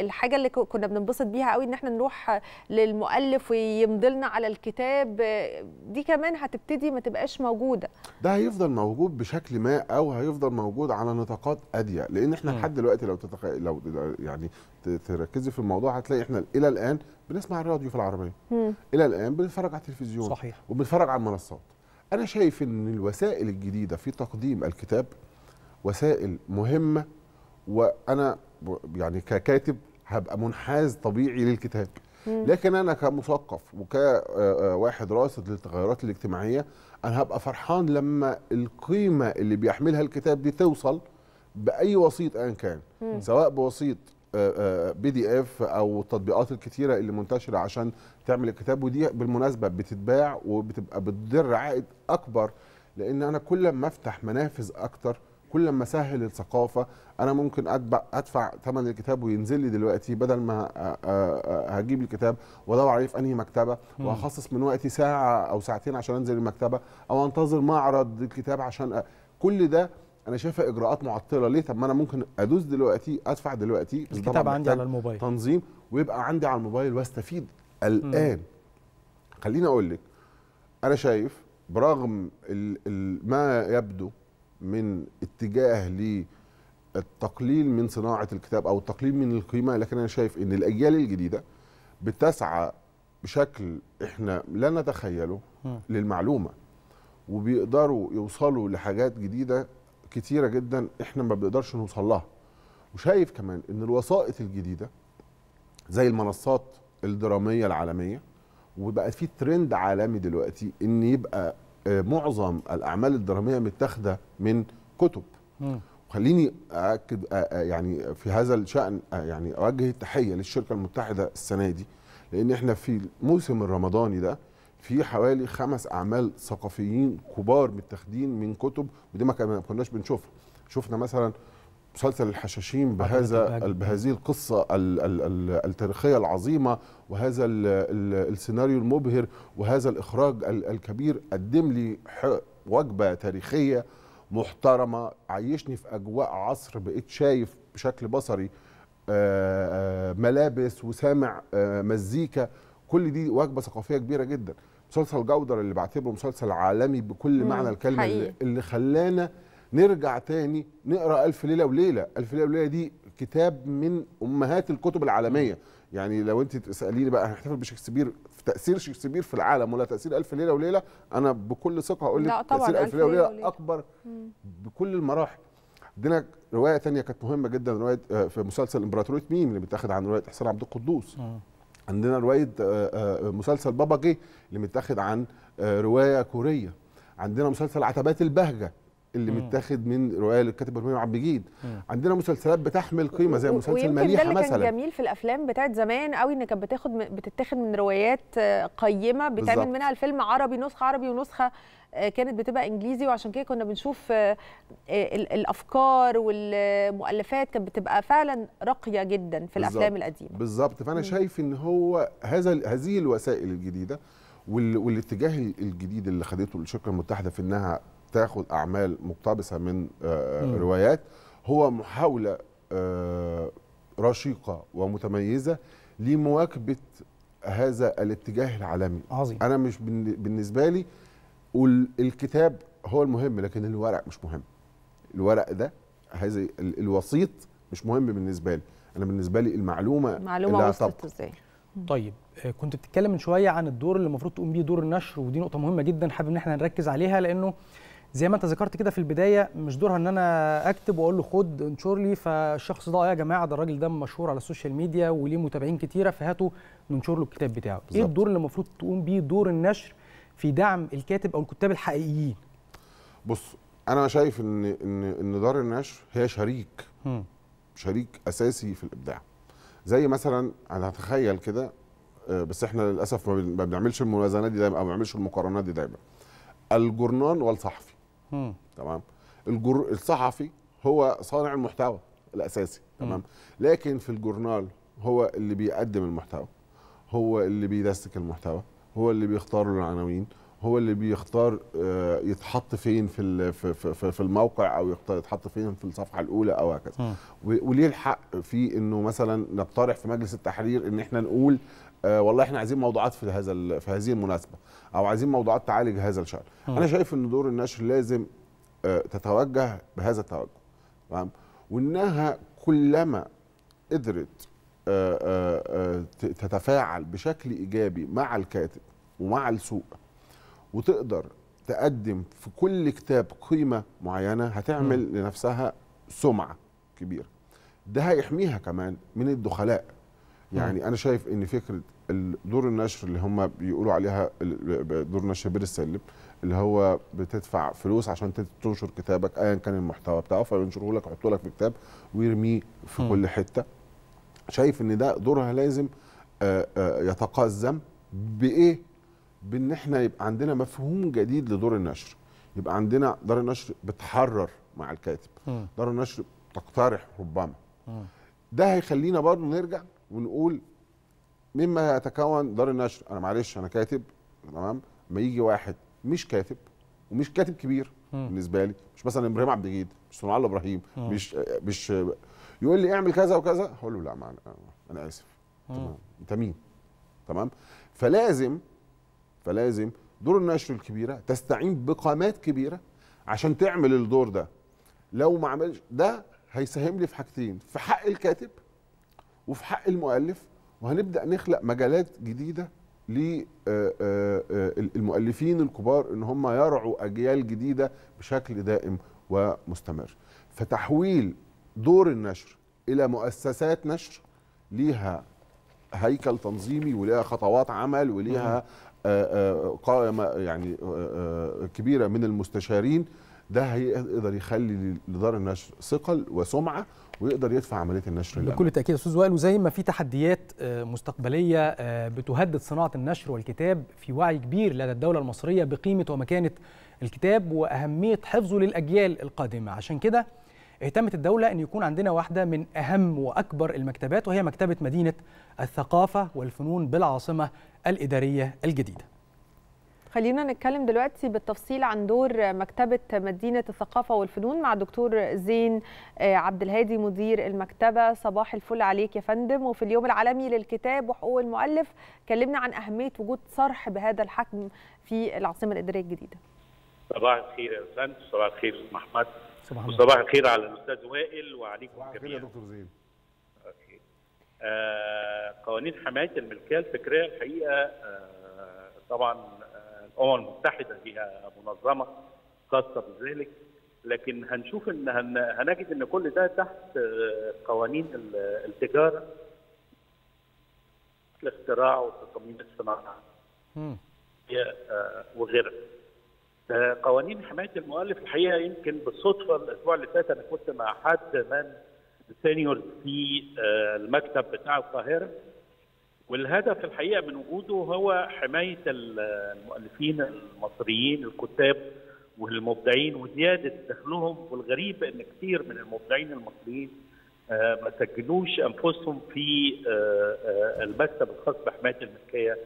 الحاجه اللي كنا بننبسط بيها قوي ان احنا نروح للمؤلف ويمضي لنا على الكتاب دي كمان هتبتدي ما تبقاش موجوده ده هيفضل موجود بشكل ما او هيفضل موجود على نطاقات اضيق لان احنا لحد دلوقتي لو تتخ... لو يعني تركزي في الموضوع هتلاقي احنا الى الان بنسمع الراديو في العربيه مم. الى الان بنتفرج على التلفزيون صحيح وبنتفرج على المنصات انا شايف ان الوسائل الجديده في تقديم الكتاب وسائل مهمه وانا يعني ككاتب هبقى منحاز طبيعي للكتاب مم. لكن انا كمثقف وكواحد راصد للتغيرات الاجتماعيه انا هبقى فرحان لما القيمه اللي بيحملها الكتاب دي توصل باي وسيط ان كان مم. سواء بوسيط آه، آه، بي دي اف او التطبيقات الكتيره اللي منتشره عشان تعمل الكتاب ودي بالمناسبه بتتباع وبتبقى بتدر عائد اكبر لان انا كل ما افتح منافذ اكتر كل ما اسهل الثقافه انا ممكن ادفع ثمن الكتاب وينزل لي دلوقتي بدل ما آه، هجيب الكتاب وادور عليه في انهي مكتبه وهخصص من وقتي ساعه او ساعتين عشان انزل المكتبه او انتظر معرض الكتاب عشان كل ده انا شايفها اجراءات معطله ليه طب ما انا ممكن ادوس دلوقتي ادفع دلوقتي الكتاب عندي على الموبايل تنظيم ويبقى عندي على الموبايل واستفيد الان خليني اقول لك انا شايف برغم الـ الـ ما يبدو من اتجاه للتقليل من صناعه الكتاب او التقليل من القيمه لكن انا شايف ان الاجيال الجديده بتسعى بشكل احنا لا نتخيله م. للمعلومه وبيقدروا يوصلوا لحاجات جديده كتيره جدا احنا ما بنقدرش نوصل لها وشايف كمان ان الوسائط الجديده زي المنصات الدراميه العالميه وبقى في ترند عالمي دلوقتي ان يبقى آه، معظم الاعمال الدراميه متاخده من كتب وخليني اكد آه، آه، يعني في هذا الشان يعني اوجه التحيه للشركه المتحده السنه دي لان احنا في الموسم الرمضاني ده في حوالي خمس اعمال ثقافيين كبار متاخدين من كتب ودي ما كناش بنشوفها شفنا مثلا مسلسل الحشاشين بهذا بهذه القصه التاريخيه العظيمه وهذا السيناريو المبهر وهذا الاخراج الكبير قدم لي وجبه تاريخيه محترمه عيشني في اجواء عصر بقيت شايف بشكل بصري آه، آه، ملابس وسامع آه، مزيكا كل دي وجبه ثقافيه كبيره جدا مسلسل جودر اللي بعتبره مسلسل عالمي بكل معنى الكلمه حقيقي. اللي خلانا نرجع تاني نقرا الف ليله وليله الف ليله وليله دي كتاب من امهات الكتب العالميه يعني لو انت تساليني بقى هنحتفل بشكسبير في تاثير شكسبير في العالم ولا تاثير الف ليله وليله انا بكل ثقه هقول لك تاثير الف ليله وليله اكبر مم. بكل المراحل عندنا روايه ثانيه كانت مهمه جدا روايه آه، في مسلسل امبراطوريه ميم اللي بتاخد عن روايه حسين عبد القدوس مم. آه. عندنا روايه آه، آه، مسلسل بابا جي اللي متاخد عن آه، روايه كوريه عندنا مسلسل عتبات البهجه اللي متاخد من روايه للكاتب ابراهيم عبد الجيد عندنا مسلسلات بتحمل قيمه زي مسلسل مليحه مثلا ده اللي كان جميل في الافلام بتاعت زمان قوي ان كانت بتاخد بتتاخد من روايات آه، قيمه بتعمل بالزبط. منها الفيلم عربي نسخه عربي ونسخه آه، كانت بتبقى انجليزي وعشان كده كنا بنشوف آه، الافكار والمؤلفات كانت بتبقى فعلا راقيه جدا في الافلام القديمه بالظبط فانا شايف ان هو هذا هذه الوسائل الجديده والاتجاه الجديد اللي خدته الشركه المتحده في انها تاخد اعمال مقتبسه من آه، آه، روايات هو محاوله آه، رشيقه ومتميزه لمواكبه هذا الاتجاه العالمي عظيم انا مش بالنسبه لي الكتاب هو المهم لكن الورق مش مهم الورق ده هذا الوسيط مش مهم بالنسبه لي انا بالنسبه لي المعلومه اللي وصلت ازاي طيب كنت بتتكلم من شويه عن الدور اللي المفروض تقوم بيه دور النشر ودي نقطه مهمه جدا حابب ان احنا نركز عليها لانه زي ما انت ذكرت كده في البدايه مش دورها ان انا اكتب واقول له خد انشر لي فالشخص ده آه يا جماعه ده الراجل ده مشهور على السوشيال ميديا وليه متابعين كتيره فهاتوا ننشر له الكتاب بتاعه بالزبط. ايه الدور اللي المفروض تقوم بيه دور النشر في دعم الكاتب او الكتاب الحقيقيين بص انا شايف ان ان ان دار النشر هي شريك م. شريك اساسي في الابداع زي مثلا انا هتخيل كده آه، بس احنا للاسف ما بنعملش الموازنات دي دايما او ما بنعملش المقارنات دي دايما الجورنان والصحفي تمام الجر... الصحفي هو صانع المحتوى الاساسي تمام لكن في الجورنال هو اللي بيقدم المحتوى هو اللي بيدسك المحتوى هو اللي بيختار العناوين هو اللي بيختار آه، يتحط فين في في الموقع او يتحط فين في الصفحه الاولى او هكذا وليه الحق في انه مثلا نقترح في مجلس التحرير ان احنا نقول آه، والله احنا عايزين موضوعات في هذا في هذه المناسبه او عايزين موضوعات تعالج هذا الشان انا شايف ان دور النشر لازم آه، تتوجه بهذا التوجه تمام وانها كلما قدرت آه، آه، تتفاعل بشكل ايجابي مع الكاتب ومع السوق وتقدر تقدم في كل كتاب قيمه معينه هتعمل م. لنفسها سمعه كبيره ده هيحميها كمان من الدخلاء يعني م. انا شايف ان فكره دور النشر اللي هم بيقولوا عليها دور نشر بير السلم اللي هو بتدفع فلوس عشان تنشر كتابك ايا كان المحتوى بتاعه فينشره لك يحطه لك في كتاب ويرميه في م. كل حته شايف ان ده دورها لازم آه، آه، يتقزم بايه بان احنا يبقى عندنا مفهوم جديد لدور النشر يبقى عندنا دار النشر بتحرر مع الكاتب م. دار النشر بتقترح ربما م. ده هيخلينا برضه نرجع ونقول مما يتكون دار النشر انا معلش انا كاتب تمام ما يجي واحد مش كاتب ومش كاتب كبير م. بالنسبه لي مش مثلا ابراهيم عبد الجيد مش صنع الله ابراهيم مش مش يقول لي اعمل كذا وكذا هقول له لا معنا. انا اسف تمام انت مين تمام فلازم فلازم دور النشر الكبيره تستعين بقامات كبيره عشان تعمل الدور ده لو ما عملش ده هيساهم لي في حاجتين في حق الكاتب وفي حق المؤلف وهنبدا نخلق مجالات جديده للمؤلفين آه، آه، آه، الكبار ان هم يرعوا اجيال جديده بشكل دائم ومستمر فتحويل دور النشر الى مؤسسات نشر ليها هيكل تنظيمي وليها خطوات عمل وليها قائمه يعني كبيره من المستشارين ده هيقدر يخلي لدار النشر ثقل وسمعه ويقدر يدفع عمليه النشر بكل تاكيد استاذ وائل وزي ما في تحديات آه، مستقبليه آه، بتهدد صناعه النشر والكتاب في وعي كبير لدى الدوله المصريه بقيمه ومكانه الكتاب واهميه حفظه للاجيال القادمه عشان كده اهتمت الدولة أن يكون عندنا واحدة من أهم وأكبر المكتبات وهي مكتبة مدينة الثقافة والفنون بالعاصمة الإدارية الجديدة خلينا نتكلم دلوقتي بالتفصيل عن دور مكتبة مدينة الثقافة والفنون مع الدكتور زين آه، عبد الهادي مدير المكتبة صباح الفل عليك يا فندم وفي اليوم العالمي للكتاب وحقوق المؤلف كلمنا عن أهمية وجود صرح بهذا الحجم في العاصمة الإدارية الجديدة صباح الخير يا فندم صباح الخير محمد صباح وصباح الخير على الأستاذ وائل وعليكم جميعا يا دكتور زين أوكي. آه قوانين حماية الملكية الفكرية الحقيقة آه طبعا الامم المتحده فيها منظمه خاصه بذلك لكن هنشوف ان هنجد ان كل ده تحت آه، قوانين التجاره الاختراع وتصميم الصناعه آه، وغيرها آه، قوانين حمايه المؤلف الحقيقه يمكن بالصدفه الاسبوع اللي فات انا كنت مع حد من سينيور في المكتب بتاع القاهره والهدف الحقيقه من وجوده هو حمايه المؤلفين المصريين الكتاب والمبدعين وزياده دخلهم والغريب ان كثير من المبدعين المصريين آه، ما سجلوش انفسهم في آه، آه، المكتب الخاص بحمايه الملكيه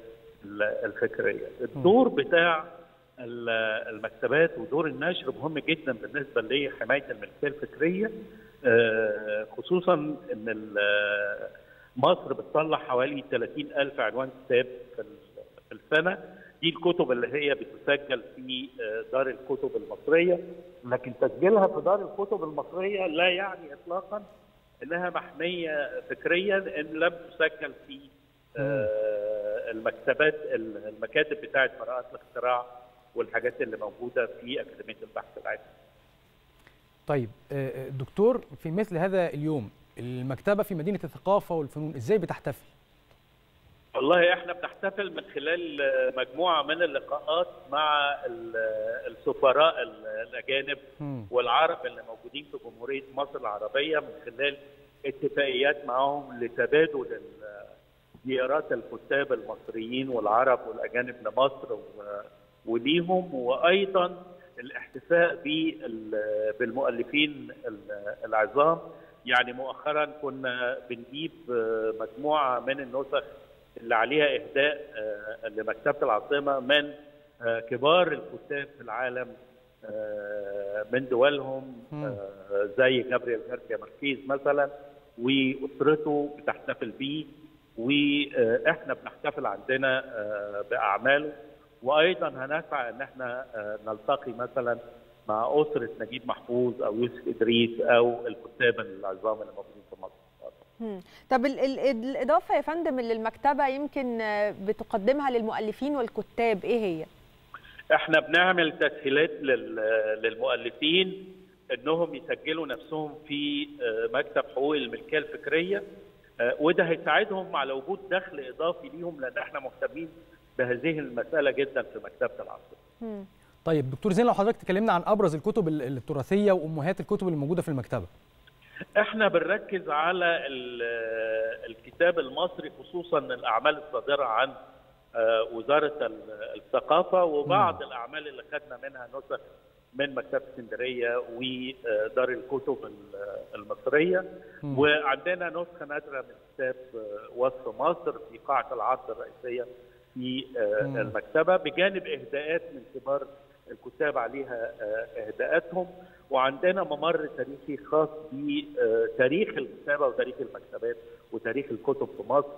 الفكريه. الدور بتاع المكتبات ودور النشر مهم جدا بالنسبه لحمايه الملكيه الفكريه خصوصا ان مصر بتصلح حوالي 30 ألف عنوان كتاب في السنة دي الكتب اللي هي بتسجل في آه، دار الكتب المصرية لكن تسجيلها في دار الكتب المصرية لا يعني إطلاقا انها محميه فكريا ان لم تسجل في آه، المكتبات المكاتب بتاعه براءات الاختراع والحاجات اللي موجوده في اكاديميه البحث العلمي. طيب آه، دكتور في مثل هذا اليوم المكتبه في مدينه الثقافه والفنون ازاي بتحتفل والله احنا بنحتفل من خلال مجموعه من اللقاءات مع السفراء الاجانب والعرب اللي موجودين في جمهوريه مصر العربيه من خلال اتفاقيات معهم لتبادل زيارات الكتاب المصريين والعرب والاجانب لمصر وليهم وايضا الاحتفاء بالمؤلفين العظام يعني مؤخرا كنا بنجيب آه، مجموعه من النسخ اللي عليها اهداء آه، لمكتبه العاصمه من آه، كبار الكتاب في العالم من دولهم زي جابريل جارسيا ماركيز مثلا واسرته بتحتفل بيه واحنا بنحتفل عندنا باعماله وايضا هنسعى ان احنا نلتقي مثلا مع اسره نجيب محفوظ او يوسف ادريس او الكتاب العظام اللي موجودين في مصر طب الاضافه يا فندم اللي المكتبه يمكن بتقدمها للمؤلفين والكتاب ايه هي؟ احنا بنعمل تسهيلات للمؤلفين انهم يسجلوا نفسهم في آه، مكتب حقوق الملكيه الفكريه آه، وده هيساعدهم على وجود دخل اضافي ليهم لان احنا مهتمين بهذه المساله جدا في مكتبه العاصمه. طيب دكتور زين لو حضرتك تكلمنا عن ابرز الكتب التراثيه وامهات الكتب اللي موجوده في المكتبه احنا بنركز على الكتاب المصري خصوصا الاعمال الصادره عن آه، وزاره الثقافه وبعض م. الاعمال اللي خدنا منها نسخ من مكتبه اسكندريه ودار الكتب المصريه م. وعندنا نسخه نادره من كتاب آه، وصف مصر في قاعه العرض الرئيسيه في آه، المكتبه بجانب اهداءات من كبار الكتاب عليها آه، اهداءاتهم وعندنا ممر تاريخي خاص بتاريخ آه، الكتابه وتاريخ المكتبات وتاريخ الكتب في مصر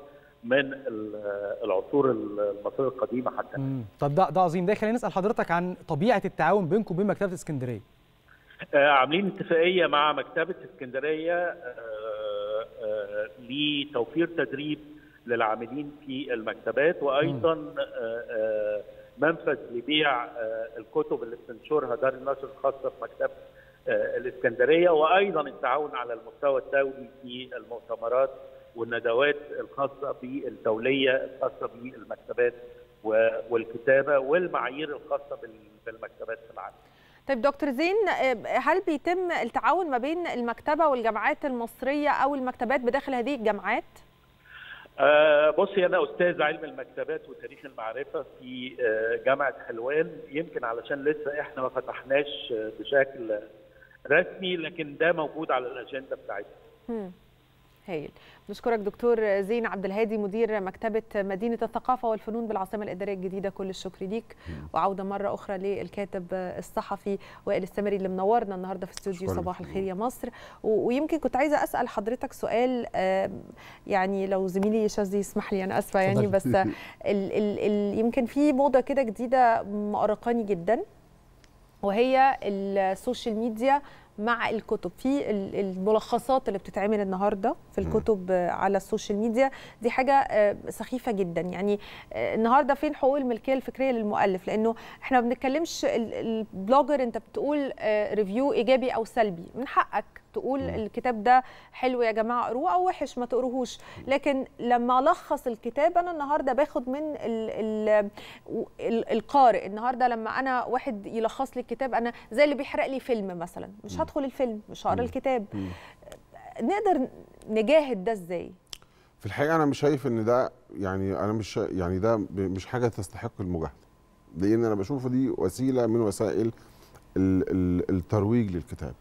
من آه، العصور المصريه القديمه حتى مم. طب ده ده عظيم ده خلينا نسال حضرتك عن طبيعه التعاون بينكم وبين مكتبه اسكندريه آه عاملين اتفاقيه مع مكتبه اسكندريه آه آه لتوفير تدريب للعاملين في المكتبات وايضا آه آه منفذ لبيع آه، الكتب اللي بتنشرها دار النشر الخاصه في مكتب آه، الاسكندريه وايضا التعاون على المستوى الدولي في المؤتمرات والندوات الخاصه بالدوليه الخاصه بالمكتبات والكتابه والمعايير الخاصه بالمكتبات في العالم. طيب دكتور زين آه، هل بيتم التعاون ما بين المكتبه والجامعات المصريه او المكتبات بداخل هذه الجامعات؟ آه، بص بصي انا استاذ علم المكتبات وتاريخ المعرفه في آه، جامعه حلوان يمكن علشان لسه احنا ما فتحناش آه، بشكل رسمي لكن ده موجود على الاجنده بتاعتنا. هايل بنشكرك دكتور زين عبد الهادي مدير مكتبه مدينه الثقافه والفنون بالعاصمه الاداريه الجديده كل الشكر ليك وعوده مره اخرى للكاتب الصحفي وائل السمري اللي منورنا النهارده في استوديو صباح الخير يا مصر ويمكن كنت عايزه اسال حضرتك سؤال يعني لو زميلي شاذلي يسمح لي انا اسفه يعني بس الـ الـ الـ يمكن في موضه كده جديده مقرقاني جدا وهي السوشيال ميديا مع الكتب في الملخصات اللي بتتعمل النهارده في الكتب آه، على السوشيال ميديا دي حاجه آه، سخيفه جدا يعني آه، النهارده فين حقوق الملكيه الفكريه للمؤلف لانه احنا ما بنتكلمش البلوجر انت بتقول ريفيو ايجابي او سلبي من حقك تقول الكتاب ده حلو يا جماعه اقروه او وحش ما تقروهوش لكن لما الخص الكتاب انا النهارده باخد من الـ الـ الـ القارئ النهارده لما انا واحد يلخص لي الكتاب انا زي اللي بيحرق لي فيلم مثلا مش هدخل الفيلم مش هقرا الكتاب نقدر نجاهد ده ازاي في الحقيقه انا مش شايف ان ده يعني انا مش يعني ده مش حاجه تستحق المجاهده لان انا بشوفه دي وسيله من وسائل الترويج للكتاب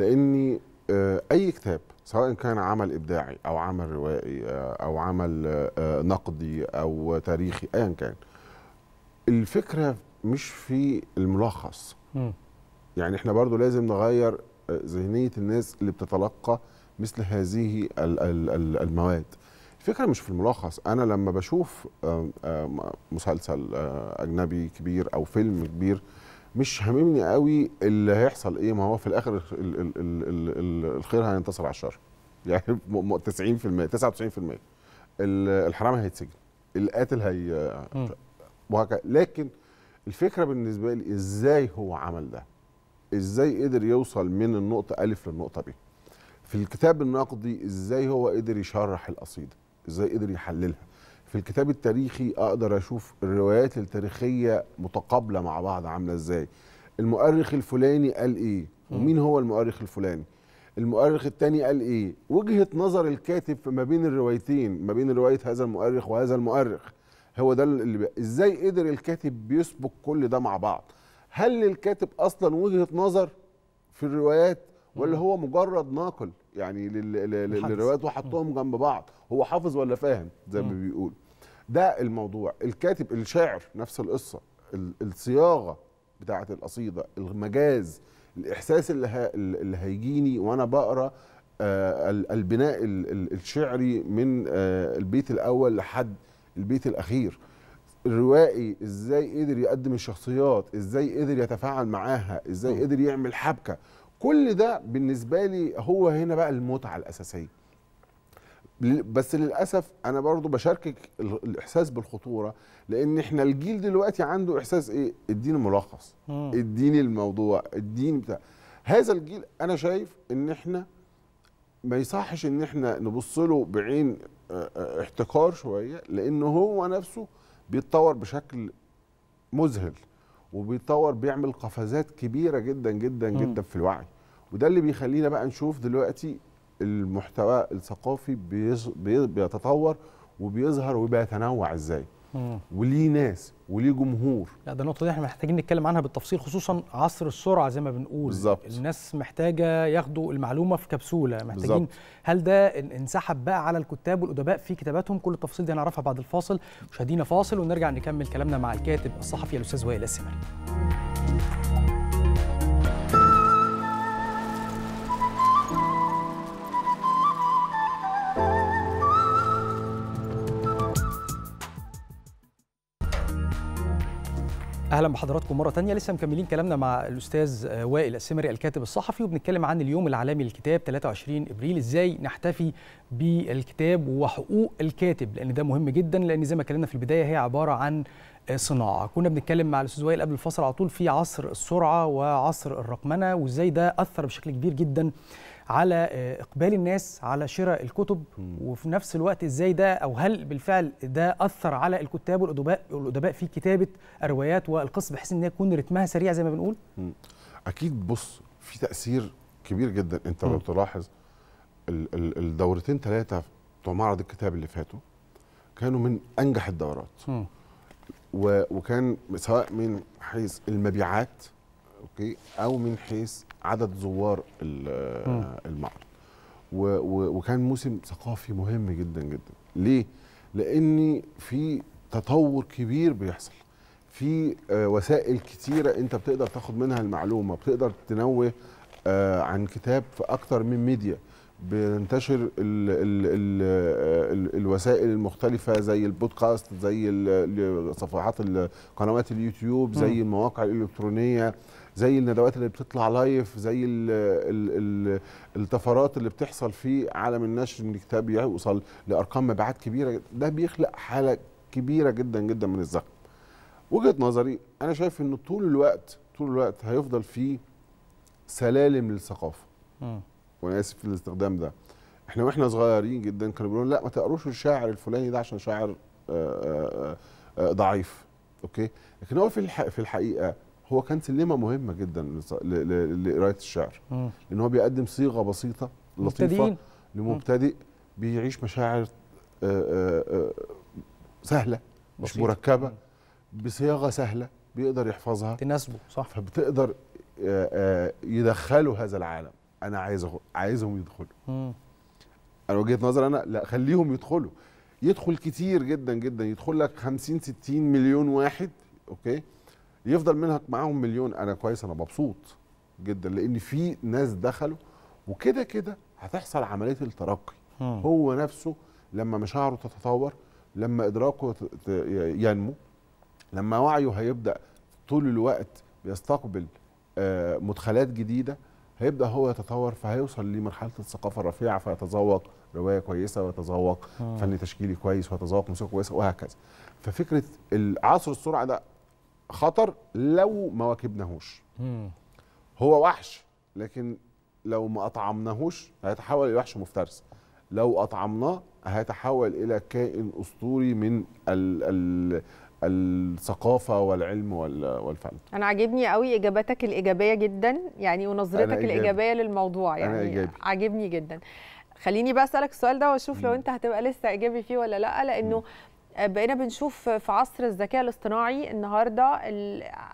لاني آه، اي كتاب سواء كان عمل ابداعي او عمل روائي آه، او عمل آه، نقدي او تاريخي ايا كان الفكره مش في الملخص يعني احنا برضو لازم نغير ذهنيه الناس اللي بتتلقى مثل هذه المواد الفكره مش في الملخص انا لما بشوف مسلسل اجنبي كبير او فيلم كبير مش هاممني قوي اللي هيحصل ايه ما هو في الاخر الـ الـ الـ الخير هينتصر على الشر يعني 90% 99% الحرامي هيتسجن القاتل هي وهكذا لكن الفكره بالنسبه لي ازاي هو عمل ده ازاي قدر يوصل من النقطه الف للنقطه ب في الكتاب النقدي ازاي هو قدر يشرح القصيده ازاي قدر يحللها في الكتاب التاريخي اقدر اشوف الروايات التاريخيه متقابله مع بعض عامله ازاي المؤرخ الفلاني قال ايه ومين هو المؤرخ الفلاني المؤرخ الثاني قال ايه وجهه نظر الكاتب ما بين الروايتين ما بين روايه هذا المؤرخ وهذا المؤرخ هو ده اللي بقى. ازاي قدر الكاتب بيسبق كل ده مع بعض هل للكاتب اصلا وجهه نظر في الروايات ولا هو مجرد ناقل يعني للروايات وحطهم جنب بعض هو حافظ ولا فاهم زي ما بيقول ده الموضوع الكاتب الشاعر نفس القصه الصياغه بتاعه القصيده المجاز الاحساس اللي, اللي هيجيني وانا بقرا آه، البناء الشعري من آه، البيت الاول لحد البيت الاخير الروائي ازاي قدر يقدم الشخصيات ازاي قدر يتفاعل معاها ازاي قدر يعمل حبكه كل ده بالنسبه لي هو هنا بقى المتعه الاساسيه بس للاسف انا برضو بشاركك الاحساس بالخطوره لان احنا الجيل دلوقتي عنده احساس ايه اديني ملخص اديني الموضوع اديني بتاع هذا الجيل انا شايف ان احنا ما يصحش ان احنا نبص له بعين آه، آه، احتكار شويه لان هو نفسه بيتطور بشكل مذهل وبيطور بيعمل قفزات كبيره جدا جدا جدا في الوعي وده اللي بيخلينا بقى نشوف دلوقتي المحتوى الثقافي بيتطور وبيظهر وبيتنوع ازاي وليه ناس وليه جمهور لا ده النقطه دي احنا محتاجين نتكلم عنها بالتفصيل خصوصا عصر السرعه زي ما بنقول بالزبط. الناس محتاجه ياخدوا المعلومه في كبسوله محتاجين بالزبط. هل ده انسحب بقى على الكتاب والادباء في كتاباتهم كل التفاصيل دي هنعرفها بعد الفاصل مشاهدينا فاصل ونرجع نكمل كلامنا مع الكاتب الصحفي الاستاذ وائل السمري اهلا بحضراتكم مره تانية لسه مكملين كلامنا مع الاستاذ آه، وائل السمري الكاتب الصحفي وبنتكلم عن اليوم العالمي للكتاب 23 ابريل ازاي نحتفي بالكتاب وحقوق الكاتب لان ده مهم جدا لان زي ما اتكلمنا في البدايه هي عباره عن آه، صناعه كنا بنتكلم مع الاستاذ وائل قبل الفصل على طول في عصر السرعه وعصر الرقمنه وازاي ده اثر بشكل كبير جدا على آه، اقبال الناس على شراء الكتب وفي نفس الوقت ازاي ده او هل بالفعل ده اثر على الكتاب والادباء والادباء في كتابه الروايات والقصص بحيث ان يكون رتمها سريع زي ما بنقول اكيد بص في تاثير كبير جدا انت لو تلاحظ الدورتين ثلاثه بتوع معرض الكتاب اللي فاتوا كانوا من انجح الدورات وكان سواء من حيث المبيعات اوكي او من حيث عدد زوار المعرض وكان موسم ثقافي مهم جدا جدا ليه لان في تطور كبير بيحصل في آه، وسائل كتيره انت بتقدر تاخد منها المعلومه بتقدر تنوه آه، عن كتاب في اكتر من ميديا بينتشر الـ الـ الـ آه، الـ الوسائل المختلفة زي البودكاست زي صفحات قنوات اليوتيوب زي المواقع الإلكترونية زي الندوات اللي بتطلع لايف زي الـ الـ الـ الطفرات اللي بتحصل في عالم النشر ان الكتاب يوصل لارقام مبيعات كبيره ده بيخلق حاله كبيره جدا جدا من الزخم وجهه نظري انا شايف انه طول الوقت طول الوقت هيفضل في سلالم للثقافه وانا اسف في الاستخدام ده احنا واحنا صغيرين جدا كانوا بيقولوا لا ما تقروش الشاعر الفلاني ده عشان شاعر آه، آه، آه، ضعيف اوكي لكن هو في في الحقيقه هو كان سلمه مهمه جدا لقرايه الشعر لان هو بيقدم صيغه بسيطه لطيفه لمبتدئ بيعيش مشاعر آه، آه، آه، سهله مش بسيطة. مركبه بصياغه سهله بيقدر يحفظها تناسبه صح فبتقدر يدخلوا هذا العالم انا عايز عايزهم يدخلوا انا وجهه نظر انا لا خليهم يدخلوا يدخل كتير جدا جدا يدخل لك 50 60 مليون واحد اوكي يفضل منهك معاهم مليون انا كويس انا مبسوط جدا لان في ناس دخلوا وكده كده هتحصل عمليه الترقي م. هو نفسه لما مشاعره تتطور لما ادراكه ينمو لما وعيه هيبدا طول الوقت بيستقبل آه، مدخلات جديده هيبدا هو يتطور فهيوصل لمرحله الثقافه الرفيعه فيتذوق روايه كويسه ويتذوق فن تشكيلي كويس ويتذوق موسيقى كويسه وهكذا ففكره العصر السرعه ده خطر لو ما واكبناهوش هو وحش لكن لو ما اطعمناهوش هيتحول الى وحش مفترس لو اطعمناه هيتحول الى كائن اسطوري من ال ال الثقافه والعلم والفن انا عاجبني قوي اجابتك الايجابيه جدا يعني ونظرتك الايجابيه للموضوع يعني عاجبني جدا خليني بقى اسالك السؤال ده واشوف لو انت هتبقى لسه ايجابي فيه ولا لا لانه آه، بقينا بنشوف في عصر الذكاء الاصطناعي النهارده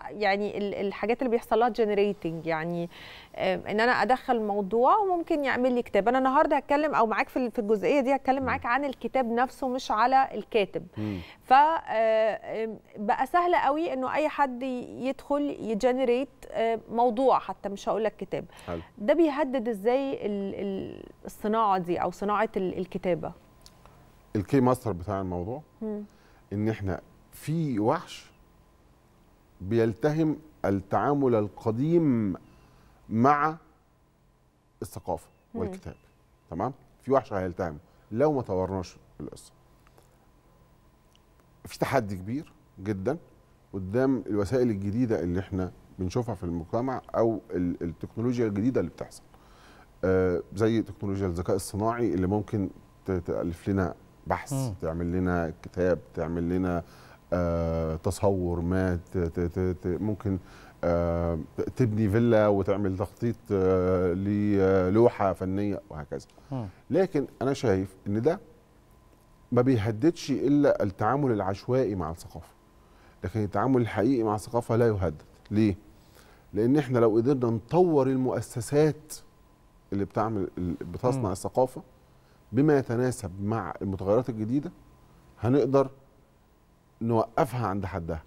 يعني الحاجات اللي بيحصل لها جنريتنج يعني آه، ان انا ادخل موضوع وممكن يعمل لي كتاب انا النهارده هتكلم او معاك في الجزئيه دي هتكلم معاك عن الكتاب نفسه مش على الكاتب ف آه، بقى سهل قوي انه اي حد يدخل يجنريت موضوع حتى مش هقول لك كتاب ده بيهدد ازاي الصناعه دي او صناعه الكتابه الكي ماستر بتاع الموضوع مم. ان احنا في وحش بيلتهم التعامل القديم مع الثقافه والكتاب تمام في وحش هيلتهمه لو ما طورناش القصه في تحدي كبير جدا قدام الوسائل الجديده اللي احنا بنشوفها في المجتمع او التكنولوجيا الجديده اللي بتحصل آه زي تكنولوجيا الذكاء الصناعي اللي ممكن تالف لنا بحث م. تعمل لنا كتاب تعمل لنا آه تصور ما ت ت ت ممكن آه تبني فيلا وتعمل تخطيط آه للوحه آه، فنيه وهكذا م. لكن انا شايف ان ده ما بيهددش الا التعامل العشوائي مع الثقافه لكن التعامل الحقيقي مع الثقافه لا يهدد ليه لان احنا لو قدرنا نطور المؤسسات اللي بتعمل اللي بتصنع م. الثقافه بما يتناسب مع المتغيرات الجديده هنقدر نوقفها عند حدها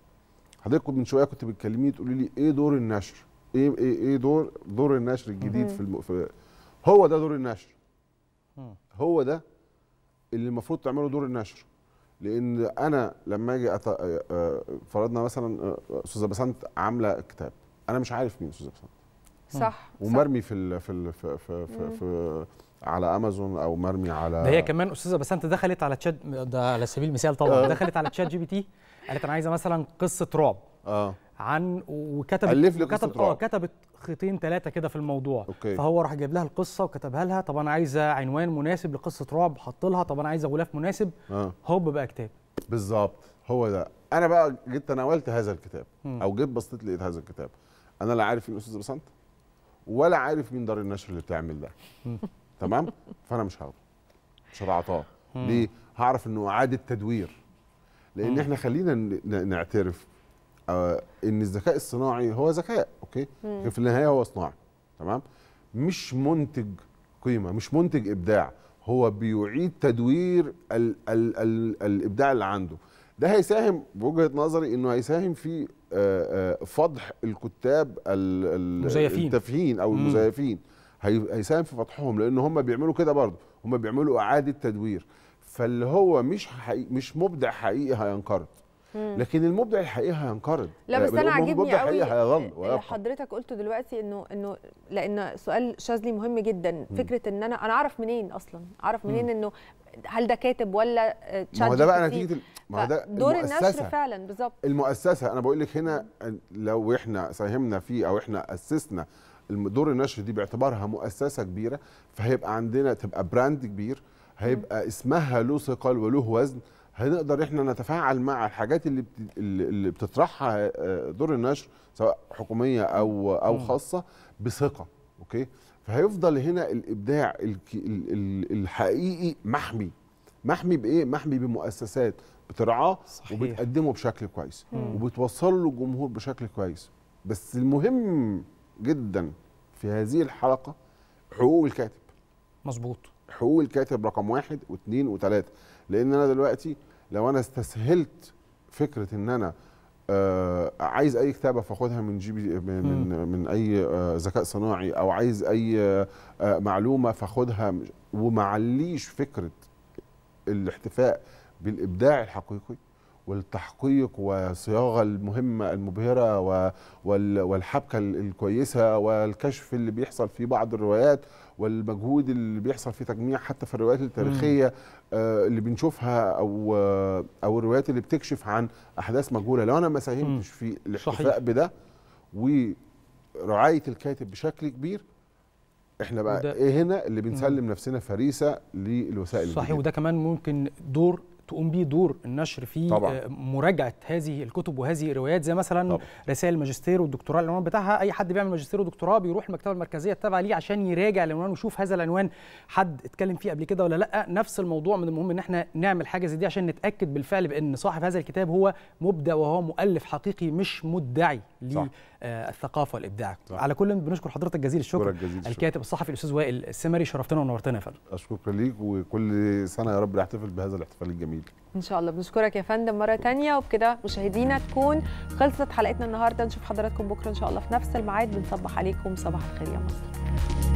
حضرتك من شويه كنت بتكلميني تقولي لي ايه دور النشر ايه ايه, إيه دور دور النشر الجديد في, الم... في هو ده دور النشر هو ده اللي المفروض تعمله دور النشر لان انا لما اجي أت... فرضنا مثلا استاذه بسنت عامله كتاب انا مش عارف مين استاذه بسنت صح ومرمي في ال... في ال... في في, في, في على امازون او مرمي على ده هي كمان استاذه بس انت دخلت على تشات ده على سبيل المثال طبعا آه. دخلت على تشات جي بي تي قالت انا عايزه مثلا قصه رعب اه عن وكتبت الف لي قصه رعب اه كتبت خيطين ثلاثه كده في الموضوع أوكي. فهو راح جايب لها القصه وكتبها لها طب انا عايزه عنوان مناسب لقصه رعب حط لها طب انا عايزه غلاف مناسب آه. هوب بقى كتاب بالظبط هو ده انا بقى جيت تناولت هذا الكتاب م. او جيت بصيت لقيت هذا الكتاب انا لا عارف مين استاذه بسنت ولا عارف مين دار النشر اللي بتعمل ده تمام فانا مش هاخده مش هعطاه ليه هعرف انه اعاده تدوير لان احنا خلينا نعترف آه ان الذكاء الصناعي هو ذكاء اوكي في النهايه هو صناعي تمام مش منتج قيمه مش منتج ابداع هو بيعيد تدوير الـ الـ الـ الابداع اللي عنده ده هيساهم بوجهه نظري انه هيساهم في آه، آه، فضح الكتاب المزيفين التافهين او المزيفين هيساهم في فتحهم لان هم بيعملوا كده برضه هم بيعملوا اعاده تدوير فاللي هو مش حقيقي مش مبدع حقيقي هينقرض لكن المبدع الحقيقي هينقرض لا بس يعني انا عاجبني قوي حضرتك قلته دلوقتي انه انه لان سؤال شاذلي مهم جدا فكره ان انا انا اعرف منين اصلا اعرف منين انه هل ده كاتب ولا تشات ما هو ده بقى نتيجه ما هو ده دور النشر فعلا بالظبط المؤسسه انا بقول لك هنا لو احنا ساهمنا فيه او احنا اسسنا دور النشر دي باعتبارها مؤسسه كبيره فهيبقى عندنا تبقى براند كبير هيبقى اسمها له ثقل وله وزن هنقدر احنا نتفاعل مع الحاجات اللي بت... اللي بتطرحها آه، دور النشر سواء حكوميه او او خاصه بثقه اوكي فهيفضل هنا الابداع الحقيقي محمي محمي بايه محمي بمؤسسات بترعاه صحيح. وبتقدمه بشكل كويس وبتوصل للجمهور بشكل كويس بس المهم جدا في هذه الحلقه حقوق الكاتب مظبوط حقوق الكاتب رقم واحد واثنين وثلاثه لان انا دلوقتي لو انا استسهلت فكره ان انا آه عايز اي كتابه فاخدها من جي بي من من, من اي آه ذكاء صناعي او عايز اي آه, آه، معلومه فاخدها ومعليش فكره الاحتفاء بالابداع الحقيقي والتحقيق والصياغه المهمه المبهره والحبكه الكويسه والكشف اللي بيحصل في بعض الروايات والمجهود اللي بيحصل في تجميع حتى في الروايات التاريخيه آه، اللي بنشوفها او آه، او الروايات اللي بتكشف عن احداث مجهوله لو انا ما ساهمتش في الاحتفاء بده ورعايه الكاتب بشكل كبير احنا بقى ايه هنا اللي بنسلم نفسنا فريسه للوسائل صحيح وده كمان ممكن دور تقوم بيه دور النشر في آه، طبعا. مراجعه هذه الكتب وهذه الروايات زي مثلا طبعا. رسائل الماجستير والدكتوراه العنوان بتاعها اي حد بيعمل ماجستير ودكتوراه بيروح المكتبه المركزيه التابعه ليه عشان يراجع العنوان ويشوف هذا العنوان حد اتكلم فيه قبل كده ولا لا نفس الموضوع من المهم ان احنا نعمل حاجه زي دي عشان نتاكد بالفعل بان صاحب هذا الكتاب هو مبدع وهو مؤلف حقيقي مش مدعي للثقافه والابداع صح. على كل بنشكر حضرتك جزيل الشكر جزيل الكاتب الصحفي الاستاذ وائل السمري شرفتنا ونورتنا يا فندم اشكرك ليك وكل سنه يا رب نحتفل بهذا الاحتفال الجميل ان شاء الله بنشكرك يا فندم مره تانية وبكده مشاهدينا تكون خلصت حلقتنا النهارده نشوف حضراتكم بكره ان شاء الله في نفس الميعاد بنصبح عليكم صباح الخير يا مصر